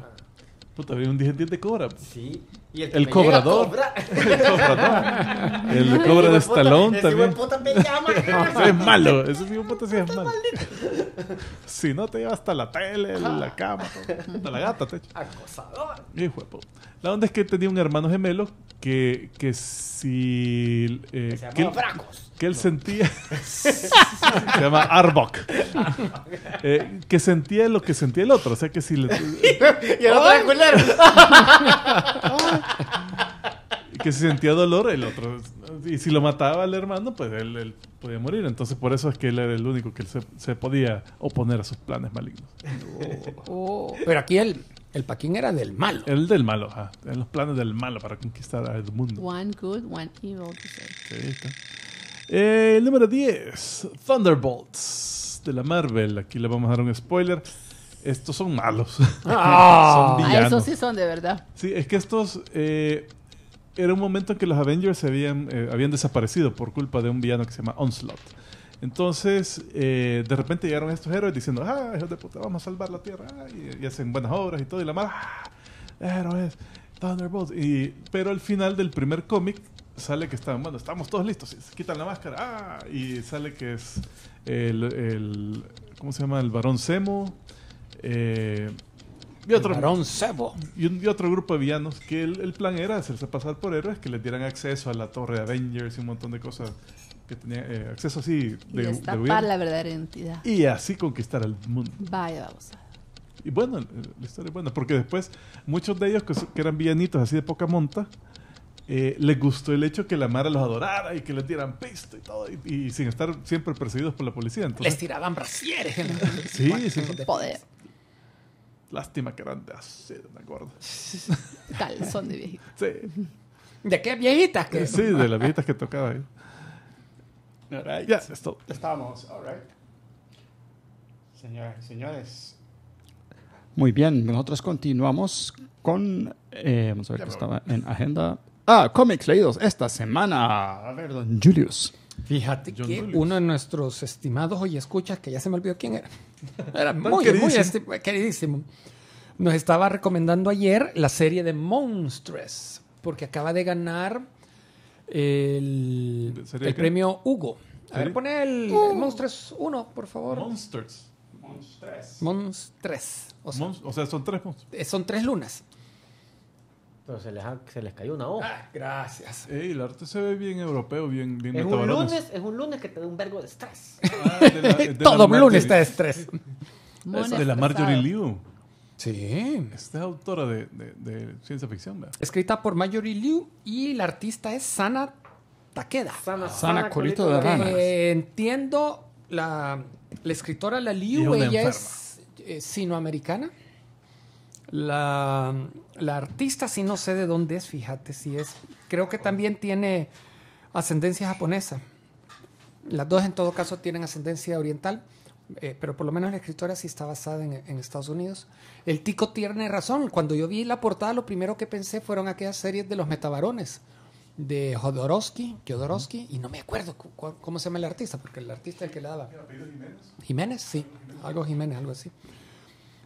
Puta, había un de cobra. Sí. Y el, el cobrador. el cobrador. El cobrador de estalón también. Puta me llama. Eso es malo. Ese es puta sí es malo. Si no te lleva hasta la tele, la ah. cama, hasta la gata, te Acosador. Hijo de puta. La onda es que tenía un hermano gemelo que, que si. Eh, que, se él, que, él, sentía. se llama Arbok. Eh, que sentía lo que sentía el otro. O sea que si le. y que si sentía dolor, el otro. Y si lo mataba el hermano, pues él, podía morir. Entonces, por eso es que él era el único que se, podía oponer a sus planes malignos. Pero aquí él. El Paquín era del malo. El del malo, ajá. En los planes del malo para conquistar al mundo. One good, one evil. está. Eh, el número 10, Thunderbolts de la Marvel. Aquí le vamos a dar un spoiler. Estos son malos. Ah, son ah, villanos. esos sí son de verdad. Sí, es que estos. Eh, era un momento en que los Avengers eh, habían desaparecido por culpa de un villano que se llama Onslaught entonces, eh, de repente llegaron estos héroes diciendo, ah, hijos de puta, vamos a salvar la tierra, ah, y, hacen buenas obras y todo, y la mala, ah, héroes, Thunderbolts. pero al final del primer cómic sale que están, bueno, estamos todos listos, se quitan la máscara, ah, y sale que es el, ¿cómo se llama? El varón Semo. Eh, y otro, y, y, otro grupo de villanos que el, el, plan era hacerse pasar por héroes que les dieran acceso a la torre de Avengers y un montón de cosas que tenía eh, acceso así de, y destapar la verdadera identidad. Y así conquistar el mundo. Vaya, vamos y bueno, eh, la historia es buena, porque después muchos de ellos que, eran villanitos así de poca monta, eh, les gustó el hecho que la Mara los adorara y que les dieran pista y todo, y, sin estar siempre perseguidos por la policía. Entonces, les tiraban brasieres. sí, sí, sí. Poder. Lástima que eran de hacer me acuerdo. Calzón de viejitas Sí. ¿De qué viejitas? Que... Sí, de las viejitas que tocaba ahí. Ya, esto Estamos, all right. Señoras señores. Muy bien, nosotros continuamos con. Eh, vamos a ver qué estaba en agenda. Ah, cómics leídos esta semana. A ver, don Julius. Fíjate que uno de nuestros estimados hoy escucha que ya se me olvidó quién era, era muy, queridísimo. muy queridísimo, nos estaba recomendando ayer la serie de Monstres, porque acaba de ganar el, premio Hugo. A ver, pon el, uh. Monsters 1, por favor. Monsters. Monsters. Monsters. O sea, son tres monstruos. Eh, son tres lunas. Pero se les, se les cayó una hoja. Ah, gracias. Ey, el arte se ve bien europeo, bien, bien es un lunes Es un lunes que te da un vergo de estrés. Ah, Todo lunes está de estrés. de la Marjorie Liu. Sí. Esta es autora de, ciencia ficción, ¿verdad? Escrita por Mayuri Liu y la artista es Sana Takeda. Sana, Sana, Colito, de Rana. entiendo, la, escritora, la Liu, ella es eh, sinoamericana. La, la artista sí no sé de dónde es, fíjate si es. Creo que también tiene ascendencia japonesa. Las dos en todo caso tienen ascendencia oriental. Eh, pero por lo menos la escritora sí está basada en, Estados Unidos. El tico tiene razón. Cuando yo vi la portada, lo primero que pensé fueron aquellas series de los metabarones de Jodorowsky, Jodorowsky, y no me acuerdo cómo se llama el artista, porque el artista es el que la daba. Jiménez? Jiménez, sí, algo Jiménez, algo así.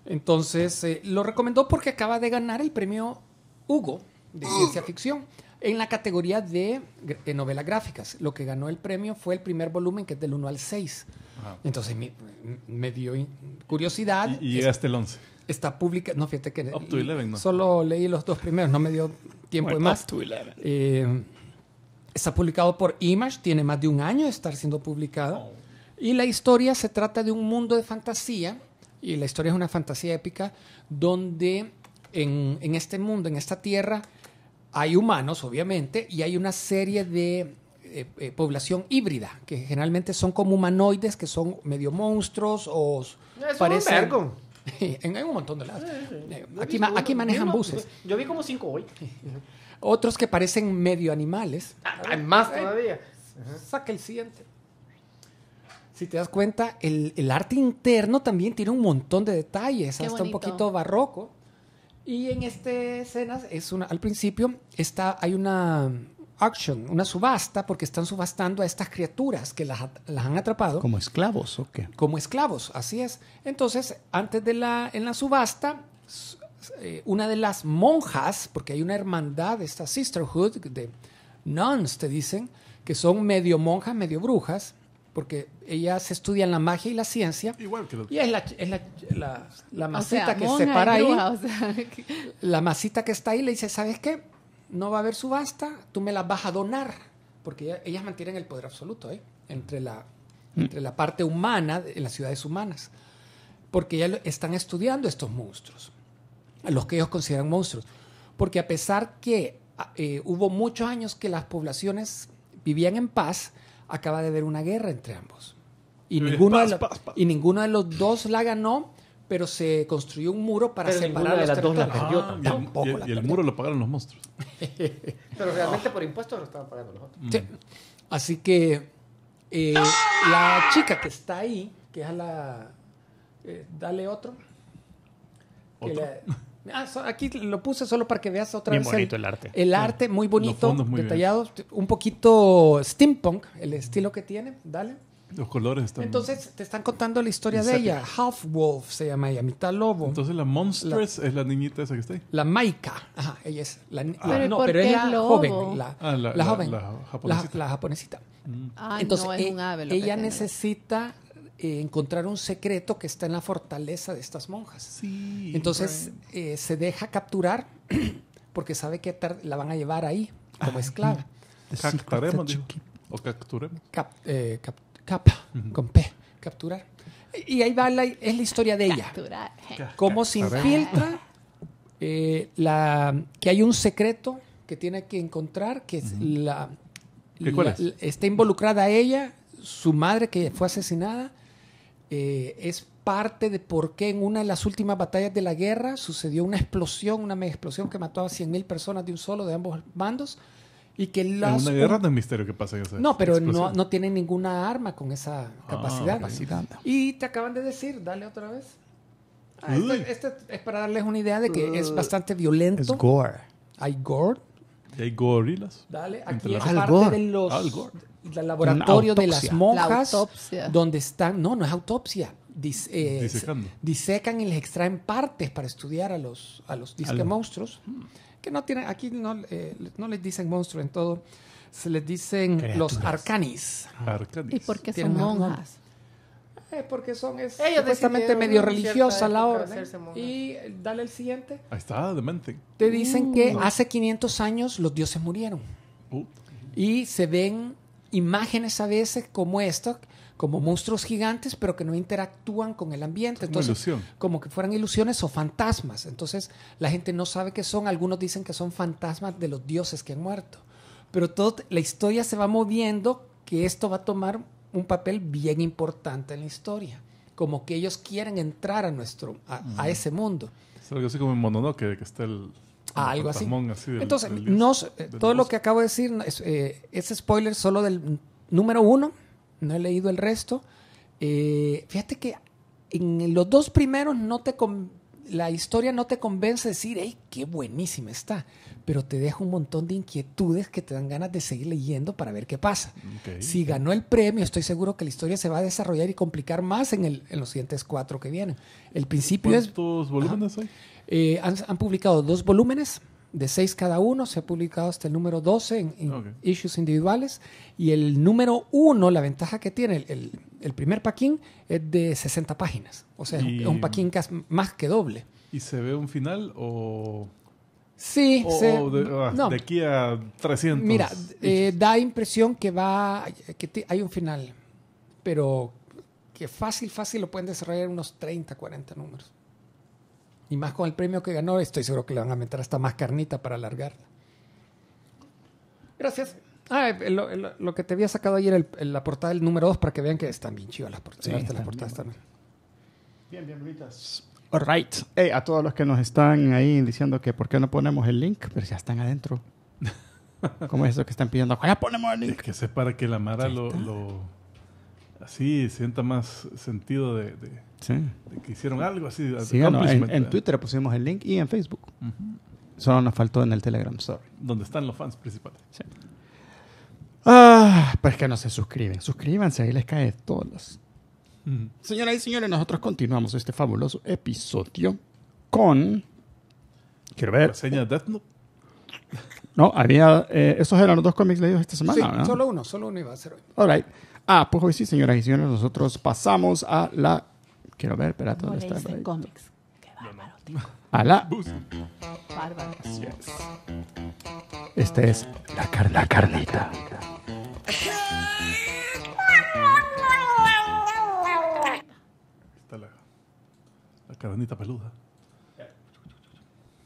Entonces, eh, lo recomendó porque acaba de ganar el premio Hugo de ah. ciencia ficción en la categoría de, novelas gráficas. Lo que ganó el premio fue el primer volumen, que es del 1 al 6. Entonces me, dio curiosidad. Y, hasta llegaste el 11. Está publicado. No, fíjate que. Solo leí los dos primeros, no me dio tiempo de más. Eh, está publicado por Image, tiene más de un año de estar siendo publicado. Oh. Y la historia se trata de un mundo de fantasía. Y la historia es una fantasía épica donde en este mundo, en esta tierra, hay humanos, obviamente, y hay una serie de eh, eh, población híbrida, que generalmente son como humanoides, que son medio monstruos o Es parecen... en, en un montón de lados. Eh, aquí, manejan buses. Yo vi como cinco hoy. Otros que parecen medio animales. Ah, más todavía. Saca el siguiente. Si te das cuenta, el, arte interno también tiene un montón de detalles, Está un poquito barroco. Y en este escena, es una, al principio está, hay una auction, una subasta, porque están subastando a estas criaturas que las, han atrapado. Como esclavos, ¿o qué? Como esclavos, así es. Entonces, antes de en la subasta, eh, una de las monjas, porque hay una hermandad, esta sisterhood de nuns, te dicen, que son medio monjas, medio brujas, porque ellas estudian la magia y la ciencia. Igual que Y es la, es masita que se para ahí. La masita que está ahí le dice, ¿sabes qué? No va a haber subasta, tú me las vas a donar. Porque ellas, mantienen el poder absoluto, ¿eh? Entre la, entre la parte humana, en las ciudades humanas. Porque ellas están estudiando estos monstruos, a los que ellos consideran monstruos. Porque a pesar que ah, eh, hubo muchos años que las poblaciones vivían en paz, acaba de haber una guerra entre ambos. Eh, y, ninguno, de los, dos la ganó, pero se construyó un muro para pero separar de los las dos la perdió. Ah, y, el muro lo pagaron los monstruos. pero realmente por impuestos lo estaban pagando los otros. Así que eh, la chica que está ahí, que es la... Eh, dale otro. ¿Otro? Ah, aquí lo puse solo para que veas otra Bien vez. bonito el, arte. El arte, muy bonito, detallado, un poquito steampunk, el estilo que tiene. Dale. Los colores están. Entonces te están contando la historia de ella. Half Wolf se llama ella, mitad lobo. Entonces la Monstress es la niñita esa que está ahí. La Maika. Ajá, ella es. La, ah. no, pero es joven. Ah, la, la, joven. La, japonesita. Entonces ella necesita eh, encontrar un secreto que está en la fortaleza de estas monjas. Entonces eh, se deja capturar porque sabe que la van a llevar ahí como esclava. Captaremos, O capturemos. Cap, eh, con P, capturar. Y ahí va es la historia de ella. como Cómo se infiltra, la, que hay un secreto que tiene que encontrar, que está involucrada ella, su madre que fue asesinada eh, es parte de por qué en una de las últimas batallas de la guerra sucedió una explosión, una mega explosión que mató a 100.000 personas de un solo de ambos bandos. Y que las, una guerra de no misterio que pasa No, pero no, no, tienen ninguna arma con esa ah, capacidad. Y te acaban de decir, dale otra vez. Ah, este, este, es para darles una idea de que es bastante violento. Es gore. Hay gore. hay gorilas. Dale, aquí es parte de los, el laboratorio de las monjas, donde están, no, no es autopsia, eh, disecan y les extraen partes para estudiar a los, a los monstruos, que no tienen, aquí no, eh, les dicen monstruos en todo, se les dicen los ah. arcanis. ¿Y por qué son monjas? Eh, porque son es Ellos medio religiosa la orden. Y dale el siguiente. Ahí está, demente. Te dicen que mm. hace 500 años los dioses murieron. Uh. Y se ven imágenes a veces como esto, como monstruos gigantes, pero que no interactúan con el ambiente. Entonces, como, que fueran ilusiones o fantasmas. Entonces, la gente no sabe qué son. Algunos dicen que son fantasmas de los dioses que han muerto. Pero todo, la historia se va moviendo, que esto va a tomar un papel bien importante en la historia. Como que ellos quieren entrar a, nuestro, a, ese mundo. Es algo así como en Mononoke, que está el, Ah, algo así. Entonces, no, todo lo que acabo de decir eh, es, spoiler solo del número uno. No he leído el resto. Eh, fíjate que en los dos primeros no te la historia no te convence de decir, hey, qué buenísima está, pero te deja un montón de inquietudes que te dan ganas de seguir leyendo para ver qué pasa. Si ganó el premio, estoy seguro que la historia se va a desarrollar y complicar más en, en los siguientes cuatro que vienen. El principio es... volúmenes eh, han, publicado dos volúmenes de seis cada uno, se ha publicado hasta el número 12 en, issues individuales y el número uno, la ventaja que tiene el, primer paquín es de 60 páginas, o sea, es un paquín más que doble. ¿Y se ve un final o...? Sí, ah, de, aquí a 300. Mira, eh, da impresión que va, que hay un final, pero que fácil, fácil lo pueden desarrollar unos 30, 40 números. Y más con el premio que ganó, estoy seguro que le van a meter hasta más carnita para alargarla. Gracias. Ah, eh, eh, lo, que te había sacado ayer, en la portada del número 2, para que vean que están bien chivas las portadas. las bien, portadas bien, bien, bien bonitas. All right. a todos los que nos están ahí diciendo que por qué no ponemos el link, pero ya están adentro. ¿Cómo es eso que están pidiendo? Ya ponemos el link. Es que es para que la Mara lo, Así sienta más sentido de Sí. Que hicieron algo así. en, Twitter pusimos el link y en Facebook. Solo nos faltó en el Telegram, sorry. Donde están los fans principales. Sí. Ah, pues que no se suscriben. Suscríbanse, ahí les cae todos Señoras y señores, nosotros continuamos este fabuloso episodio con... Quiero ver... ¿La Death Note? No, había... Eh, esos eran los dos cómics leídos esta semana, solo uno, solo uno iba a ser hoy. Ah, pues hoy sí, señoras y señores, nosotros pasamos a la Quiero ver, espera, todo está? en cómics. Qué bárbaro, tengo. Bárbaro. Yes. Este es La, Car la carnita. Está la, la carnita peluda.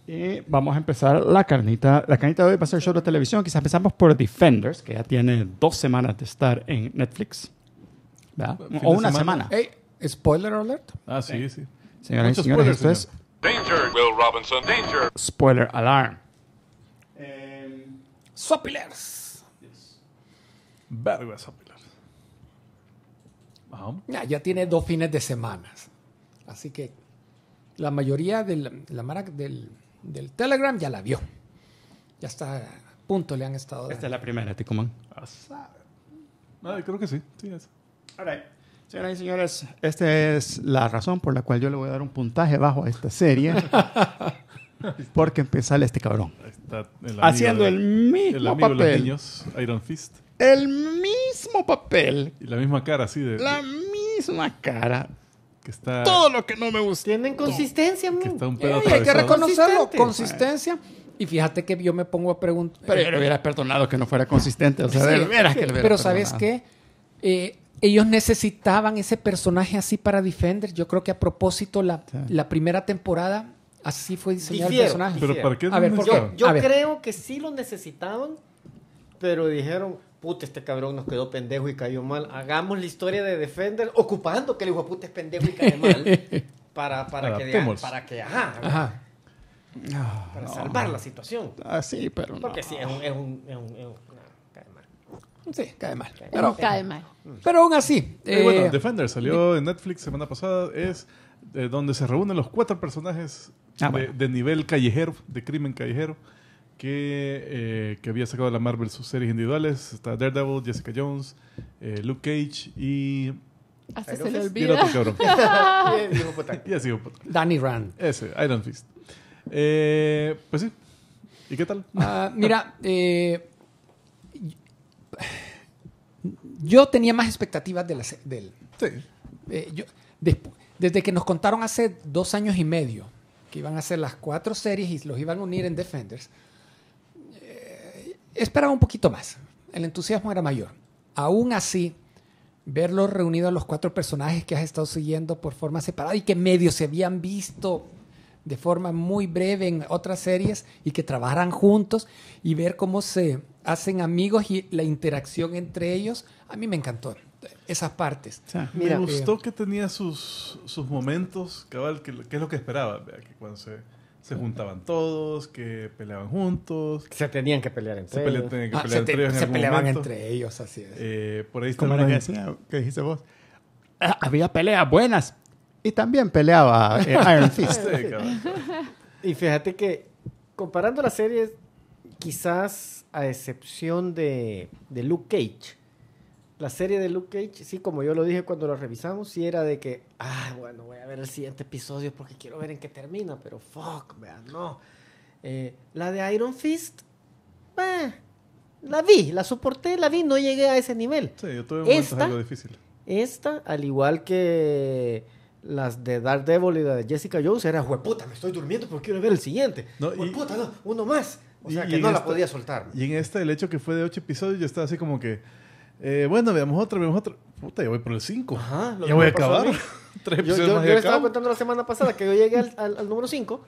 Y vamos a empezar la carnita. La carnita de hoy va a ser de televisión. Quizás empezamos por Defenders, que ya tiene dos semanas de estar en Netflix. ¿verdad? O una semana. Spoiler alert. Ah, sí, sí. Señoras y señores, esto es Spoiler alarm. Eh, em, Swapilers. Yes. Verga Ya, ya tiene dos fines de semana. Así que la mayoría del, la mara del, Telegram ya la vio. Ya está a punto, le han estado. Esta es la primera, Ticumán. Ah, creo que sí. sí es. All right. Señoras y señores, esta es la razón por la cual yo le voy a dar un puntaje bajo a esta serie. porque empezar este cabrón. haciendo el mismo papel. De niños, Iron Fist. El mismo papel. Y la misma cara, sí. de. La misma cara. Que está, Todo lo que no me gusta. Tienen consistencia, Hay que reconocerlo. Consistencia. Y fíjate que yo me pongo a preguntar. Pero yo le hubiera perdonado que no fuera consistente. Pero ¿sabes qué? Eh, ellos necesitaban ese personaje así para Defender. Yo creo que a propósito, la, la primera temporada así fue diseñado el personaje. Pero ¿para qué yo, creo que sí lo necesitaban, pero dijeron, puta, este cabrón nos quedó pendejo y cayó mal. Hagamos la historia de Defender ocupando que el hijo puta es pendejo y cayó mal. para, para, que, para que, ajá. para salvar la situación. Ah, sí, pero Porque sí, es un, Sí, cae mal. pero, mal. Pero aún así. Eh, bueno, eh, Defender salió en Netflix semana pasada. Es eh, donde se reúnen los cuatro personajes ah, de, nivel callejero, de crimen callejero, que, había sacado la Marvel sus series individuales. Está Daredevil, Jessica Jones, Luke Cage y Hasta se le olvida. y así, Danny Rand. Ese, Iron Fist. pues sí. ¿Y qué tal? Ah, mira, eh, yo tenía más expectativas de del... Eh, desde que nos contaron hace dos años y medio que iban a hacer las cuatro series y los iban a unir en Defenders, eh, esperaba un poquito más. El entusiasmo era mayor. Aún así, verlos reunidos a los cuatro personajes que has estado siguiendo por forma separada y que medio se habían visto de forma muy breve en otras series y que trabajaran juntos y ver cómo se hacen amigos y la interacción entre ellos, a mí me encantó esas partes. me gustó eh, que tenía sus, momentos, cabal, que, es lo que esperaba, que cuando se, juntaban todos, que peleaban juntos. Se tenían que pelear entre se ellos. que ah, se, peleaban entre ellos, así es. Eh, por ahí que, dijiste vos? Ah, había peleas buenas y también peleaba eh, Iron Fist. y fíjate que comparando las series, quizás a excepción de, de Luke Cage. La serie de Luke Cage, sí, como yo lo dije cuando la revisamos, sí era de que, ah, bueno, voy a ver el siguiente episodio porque quiero ver en qué termina, pero fuck, vean, no. Eh, la de Iron Fist, eh, la vi, la soporté, la vi, no llegué a ese nivel. Sí, yo tuve esta, algo difícil. Esta, al igual que las de Daredevil y la de Jessica Jones, era, hueputa me estoy durmiendo porque quiero ver el siguiente. No, no, uno más. O sea, que no la podía soltar. Y en esta, el hecho que fue de ocho episodios, yo estaba así como que, eh, bueno, veamos otro, veamos otro. Puta, ya voy por el cinco. Ajá, ya voy a acabar. Tres yo, yo, yo estaba contando la semana pasada que yo llegué al, número cinco.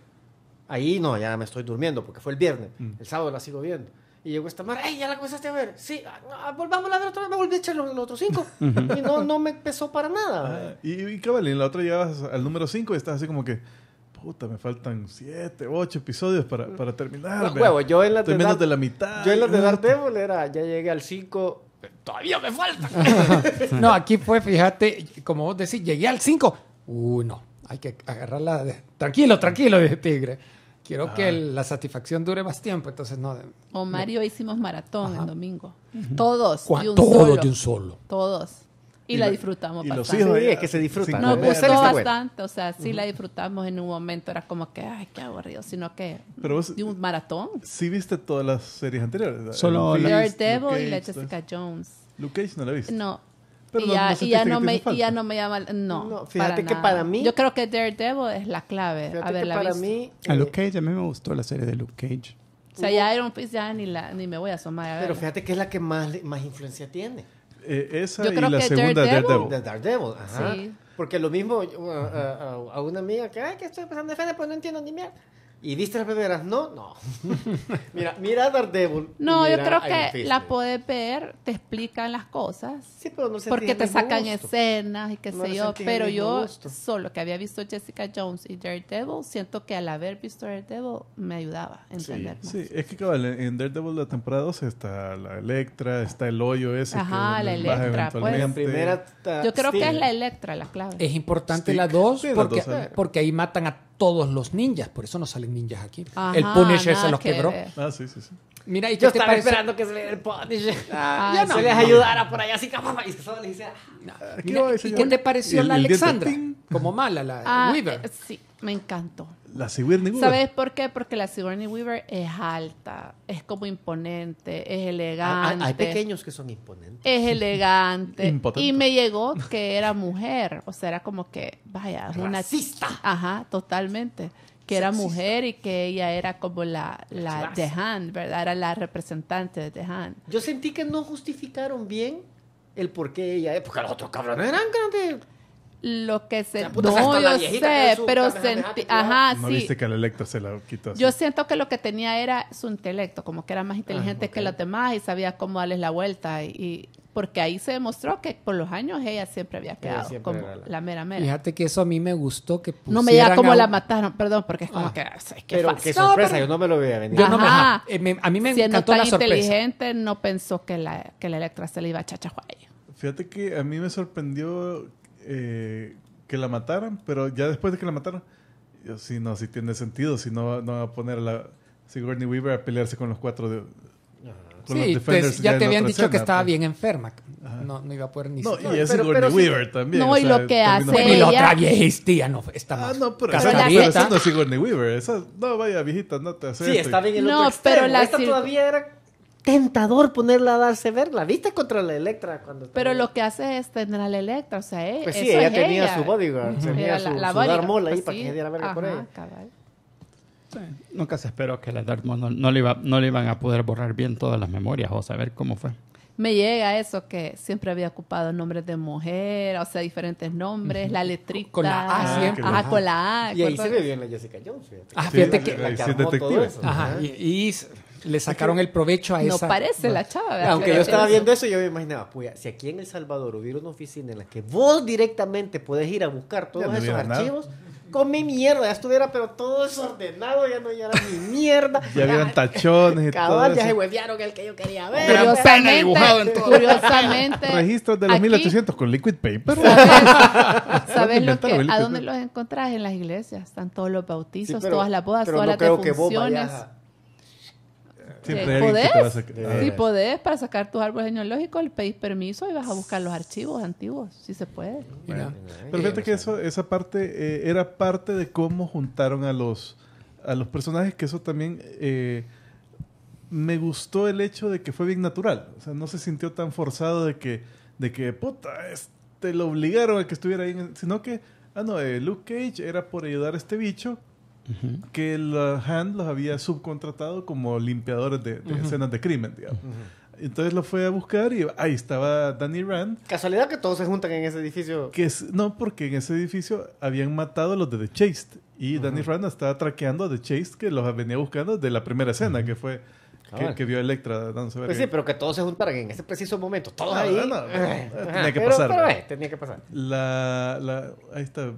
Ahí no, ya me estoy durmiendo porque fue el viernes. Mm. El sábado la sigo viendo. Y llegó esta mar... ¡Ay, ya la comenzaste a ver! Sí, ah, volvamos a ver otra vez, me volví a echar el otro otros cinco. y no, no me pesó para nada. Ah, y, y cabal, en la otra llegabas al número cinco y estás así como que puta, me faltan siete, ocho episodios para, terminar. yo en la de menos de la mitad. Yo en la de Daredevil era, ya llegué al cinco, todavía me falta. no, aquí fue, fíjate, como vos decís, llegué al 5. Uh, no, hay que agarrarla. De... Tranquilo, tranquilo, tigre. Quiero que la satisfacción dure más tiempo, entonces no. o Mario hicimos maratón el domingo. Todos. y un todos de un solo. Todos. Y, la disfrutamos y bastante. Los hijos, sí, es que se disfrutan. Nos pues, gustó pues, bastante, o sea, sí la disfrutamos en un momento, era como que, ay, qué aburrido, sino que de un maratón. Sí viste todas las series anteriores, Solo la Daredevil y la Jessica Jones. Luke Cage no la viste. No, y, ya, no ya, no me, ya no me llama. No. fíjate que para mí. Yo creo que Daredevil es la clave. para mí. a Luke eh, Cage, a mí me gustó la serie de Luke Cage. O sea, ya Iron Fist ya ni, la, ni me voy a asomar. A ver pero fíjate que es la que más, más influencia tiene eh, esa y la segunda De Daredevil, ajá. Porque lo mismo a, una amiga que, ay, que estoy pasando de fe pues no entiendo ni mierda. ¿Y diste las primeras? No, no. mira, mira Daredevil. No, yo creo que la puede ver, te explican las cosas. Sí, pero no sé Porque te sacan escenas y qué sé yo. Pero yo solo que había visto Jessica Jones y Daredevil, siento que al haber visto Daredevil me ayudaba a entender sí, Sí, es que cabal, en Daredevil la temporada 2 está la Electra, está el hoyo ese. Ajá, que la Electra. Pues, la primera yo creo que es la Electra la clave. Es importante la 2 porque, la porque ahí matan a todos los ninjas, por eso no salen ninjas aquí. el Punisher se los quebró. Ah, Mira, ¿y Yo estaba esperando que se le el Punisher. Ah, Se les ayudara por allá así, como y solo ah". ah, ¿Qué, ¿y te pareció la Alexandra? Como mala, la Weaver. Eh, sí, me encantó. ¿Sabes por qué? Porque la Sigourney Weaver es alta, es como imponente, es elegante. Hay, pequeños que son imponentes. Es elegante. y me llegó que era mujer, o sea, era como que, vaya, Racista. una... Ajá, totalmente. Que era mujer y que ella era como la, la de Han, ¿verdad? Era la representante de The Han. Yo sentí que no justificaron bien el por qué ella, eh, porque los otros cabrones eran grandes lo que se... no, yo sé, pero sentí... Ajá, no viste que el electo se la quitó. Yo siento que lo que tenía era su intelecto, como que era más ah, inteligente que los demás y sabía cómo darles la vuelta. Y, porque ahí se demostró que por los años ella siempre había quedado como la... mera mera. Fíjate que eso a mí me gustó que pusieran No me diga cómo la mataron, perdón, porque es como ah, que... Es que pero qué sorpresa, yo no me lo veía venir. Yo no me, eh, a mí me encantó la sorpresa. inteligente, no pensó que la, que la Electra se le iba a chachajuay. Fíjate que a mí me sorprendió eh, que la mataran, pero ya después de que la mataron, yo, sí, no, sí tiene sentido, si no, no va a poner a la Sigourney Weaver a pelearse con los cuatro de... sí, pues, ya, te habían dicho que estaba pues. bien enferma. No, no, iba a poder ni No, y es Sigourney Weaver también. No, y lo que hace. Y la otra vieja no, está más. Ah, no, pero, no es Weaver. no, vaya, viejita, no te hace. Sí, bien en el no, Pero la Esta todavía era tentador ponerla a darse verla. ¿Viste contra la Electra? cuando Pero lo que hace es tener a la Electra, o sea, ella. Eh, pues sí, ella tenía su bodyguard, tenía su, la ahí pues para que diera a Ajá, por ella. Cabal. nunca se esperó que la Dark no, le iban a poder borrar bien todas las memorias o saber cómo fue. Me llega eso que siempre había ocupado nombres de mujer, o sea, diferentes nombres, la letrita. Con la A ah, Ajá, con la A. Y ahí se ve bien la Jessica Jones. Fíjate. Ah, fíjate que. La que armó todo eso, Ajá, y le sacaron el provecho a esa. no parece la chava. ¿verdad? Aunque yo estaba viendo eso, yo me imaginaba, pues, si aquí en El Salvador hubiera una oficina en la que vos directamente podés ir a buscar todos esos archivos. con mi mierda, ya estuviera pero todo desordenado, ya no ya era mi mierda. ya habían tachones y Cabal, todo ya se huevearon el que yo quería ver. Pero pena dibujado en Curiosamente. Registros de los 1800 con liquid paper. ¿Sabes, lo que, a dónde los encontrás? En las iglesias. Están todos los bautizos, todas las bodas, todas las defunciones. Que vos si eh, podés, para sacar tus árboles genealógicos, le pedís permiso y vas a buscar los archivos antiguos, si se puede. Pero fíjate que eso, esa parte eh, era parte de cómo juntaron a los, a los personajes, que eso también eh, me gustó el hecho de que fue bien natural. O sea, no se sintió tan forzado de que, de que puta, este, lo obligaron a que estuviera ahí, sino que, ah, no, Luke Cage era por ayudar a este bicho que la Hand los había subcontratado como limpiadores de, escenas de crimen, digamos. Entonces lo fue a buscar y ahí estaba Danny Rand. Casualidad que todos se juntan en ese edificio. Que no, porque en ese edificio habían matado a los de The Chased. Y Danny Rand estaba traqueando a The Chased que los venía buscando de la primera escena que fue. Que, vio Electra dándose pues Sí, pero que todos se juntaran en ese preciso momento. Todos ahí. que pasar. Eh, tenía que pasar. La, la, ahí está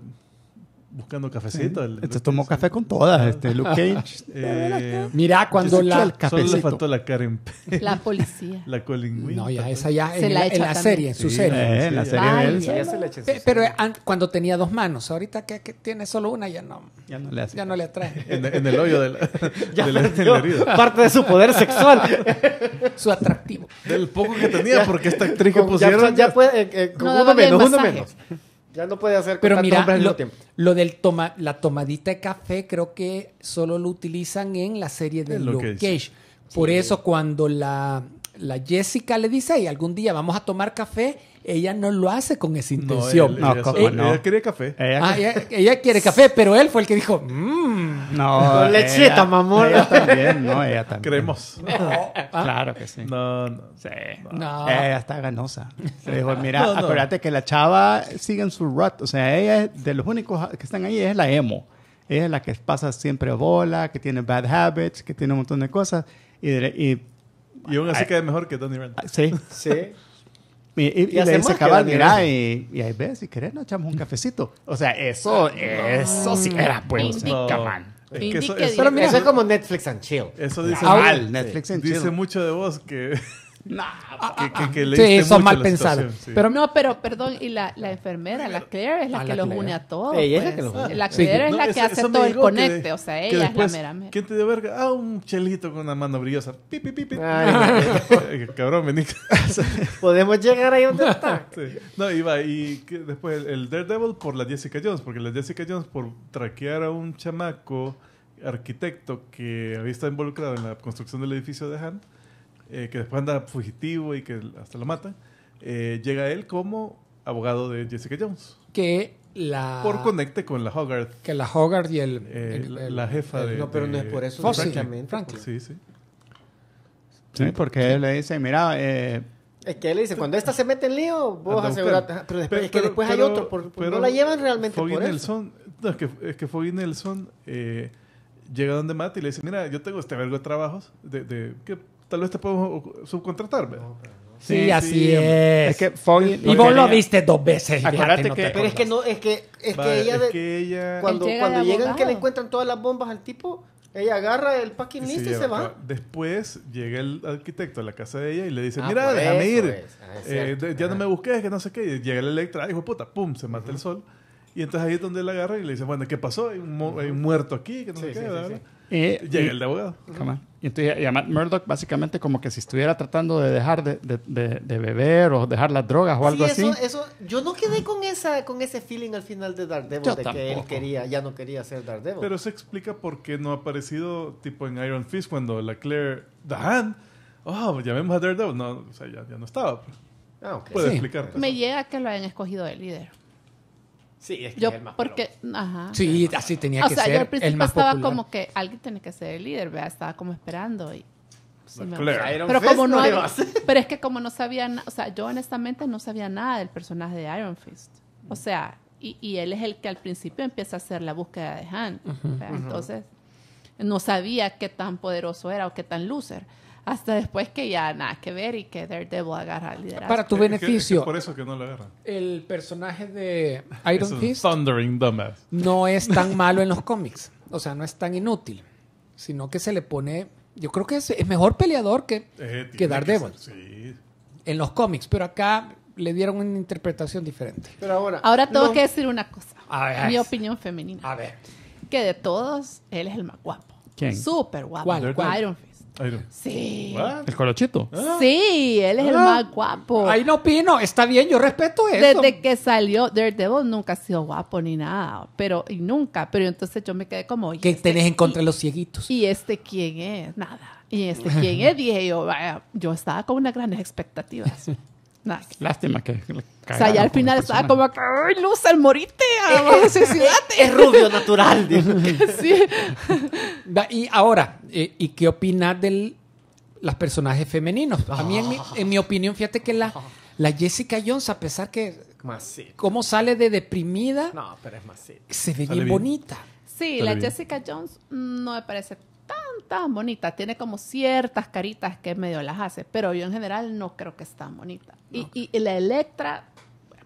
buscando cafecito. El, Entonces tomó café con todas, este, Luke ah. Cage. eh, Mira, cuando la... Solo le faltó la Karen P. La policía. la Colin No, ya esa ya se en, la, en la serie, en su serie. en la serie él. se le pero eh, cuando tenía dos manos, ahorita que, tiene solo una ya no, ya no le, ya no le atrae. en, el hoyo del. la, ya Parte de su poder sexual. su atractivo. Del poco que tenía, porque esta actriz que pusieron... Ya, puede, eh, eh, como uno menos, uno menos. Ya no puede hacer Pero mira, lo, lo, del toma, la tomadita de café creo que solo lo utilizan en la serie de Location. Por eso cuando la la Jessica le dice, y algún día vamos a tomar café, ella no lo hace con esa intención. No, no, ella, quiere café. Ah, ella, quiere café, pero él fue el que dijo, mmm, no, lecheta, mamón. Ella también, no, ella también. Creemos. Ah. Claro que sí. No, no. Sí. Ella está ganosa. Se dijo, mira, acuérdate que la chava sigue en su rut. O sea, ella es de los únicos que están ahí es la emo. Ella es la que pasa siempre bola, que tiene bad habits, que tiene un montón de cosas. y, y y aún así queda mejor que Tony Rand. Ah, sí. Sí. Y, y, le dice, cabal, mira, y, y ahí ves, si querés nos echamos un cafecito. O sea, eso, eso sí era bueno. Pues, Indica, man. Es que eso, pero mira, es como Netflix and chill. Eso dice, mal, Netflix and dice mucho de vos que Ah, que, son mal pensados. Pero no, pero perdón, y la, enfermera, la Claire, es la ah, que los une a todos. Ella es la pues. que une. La Claire es la que hace todo el conecte, o sea, ella es la mera. mera. ¿Qué te dio verga? Ah, un chelito con una mano brillosa. Pi, pi, pi, pi. Ah, eh, cabrón, vení. Podemos llegar ahí donde está. No, iba, y después el, el Daredevil por la Jessica Jones, porque la Jessica Jones por traquear a un chamaco arquitecto que había estado involucrado en la construcción del edificio de Han eh, que después anda fugitivo y que hasta lo mata, eh, llega él como abogado de Jessica Jones. Que la... Por conecte con la Hogarth. Que la Hogarth y el... Eh, la jefa de... No, pero no es por eso. Fossil, Franklin. Franklin. Sí, sí. Sí, porque él le dice, mira... es que él le dice, cuando esta se mete en lío, vos asegurate. Pero después, es que después hay otro. Por, no la llevan realmente Foggy por Nelson, eso. es que, es que Foggy Nelson eh, llega donde Matt y le dice, mira, yo tengo este vergo de trabajos de, tal vez te podemos subcontratar. ¿verdad? sí, así em, es. Es que Y vos lo viste dos veces. Acuérdate pero es que no, es que, es que, ella, Cuando, cuando llegan que le encuentran todas las bombas al tipo, ella agarra el packing list y se va. Después llega el arquitecto a la casa de ella y le dice, ah, mira, déjame ir. Ah, eh, ya no me busques, que no sé qué. Y llega el Electra, hijo puta, pum, se mata el sol. Y entonces ahí es donde él agarra y le dice, bueno, ¿qué pasó? Hay un, muerto aquí, que no sé qué, Llega el de Y, entonces, y a Matt Murdock básicamente como que si estuviera tratando de dejar de, de, de, beber o dejar las drogas o algo así. Eso, yo no quedé con esa con ese feeling al final de Daredevil de que él quería, ya no quería ser Daredevil. Pero se explica por qué no ha aparecido tipo en Iron Fist cuando la Claire Dahan, oh, llamemos a Daredevil, no, o sea, ya, ya no estaba. Pues. Ah, Puede explicar. Me llega que lo hayan escogido el líder. Sí, es que es el más porque, Sí, así tenía que o sea, Yo al principio estaba como que alguien tenía que ser el líder, ¿verdad? Estaba como esperando y. Pues pero como no, pero es que como no sabía, o sea, yo honestamente no sabía nada del personaje de Iron Fist. O mm. sea, y, él es el que al principio empieza a hacer la búsqueda de Han. Entonces, no sabía qué tan poderoso era o qué tan loser hasta después que ya nada que ver y que Daredevil agarra el liderazgo. Para tu beneficio. por eso que no lo agarran. El personaje de Iron Fist no es tan malo en los cómics. O sea, no es tan inútil. Sino que se le pone. Yo creo que es, mejor peleador que, que Daredevil. sí. En los cómics. Pero acá le dieron una interpretación diferente. Pero ahora. Ahora tengo que decir una cosa. Mi opinión femenina. A ver. Que de todos, él es el más guapo. ¿Quién? Súper guapo. Iron Fist. Sí. ¿El colochito. Ah. Sí, él es el ah. más guapo. Ahí no opino, está bien, yo respeto eso. Desde que salió Daredevil nunca ha sido guapo ni nada, pero y nunca, pero entonces yo me quedé como... ¿Qué este tenés en contra de los cieguitos? ¿Y este quién es? Nada. ¿Y este quién es? Dije yo, vaya, yo estaba con unas grandes expectativas. Lástima que. O sea, ya al final estaba como ¡ay, Luz, al morite Es, es rubio natural. sí. y ahora, eh, ¿y qué opinas de los personajes femeninos? A mí, en mi, opinión, fíjate que la, la Jessica Jones, a pesar que. Masita. ¿Cómo sale de deprimida? No, pero es Se ve bien, bonita. Sí, la Jessica Jones mm, no me parece tan, tan bonita. Tiene como ciertas caritas que medio las hace, pero yo en general no creo que es tan bonita. Y, la Electra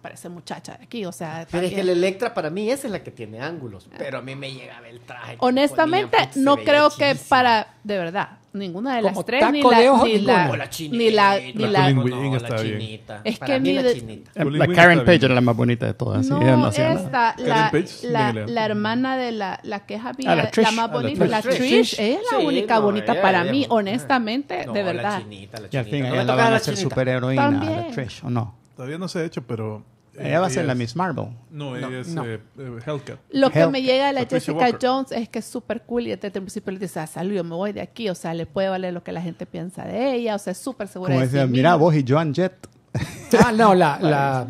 parece muchacha de aquí, o sea... Pero es que la Electra para mí esa es la que tiene ángulos, ah. pero a mí me llegaba el traje. Honestamente, no creo que para, de verdad, ninguna de las como tres taco ni la, de ojo, ni la, la chinita. Ni la, Es Para que mí la chinita. Eh, la Karen Page era la más bonita de todas. No, no esta, la, la, hermana de la, la que es amiga, la, más bonita, la Trish, es la única bonita para mí, honestamente, de verdad. La la chinita. Y al fin, ella la van a hacer superheroína, la Trish, ¿o no? Todavía no se ha hecho, pero ella, va a ser la Miss Marvel. No, ella es no. Eh, eh, Hellcat. Lo que me llega de la Jessica Jones es que es súper cool y desde el principio le dice, ah, salud, yo me voy de aquí. O sea, le puede valer lo que la gente piensa de ella. O sea, es súper segura Como de decía, mira, vos y Joan Jett. Ah, no, la,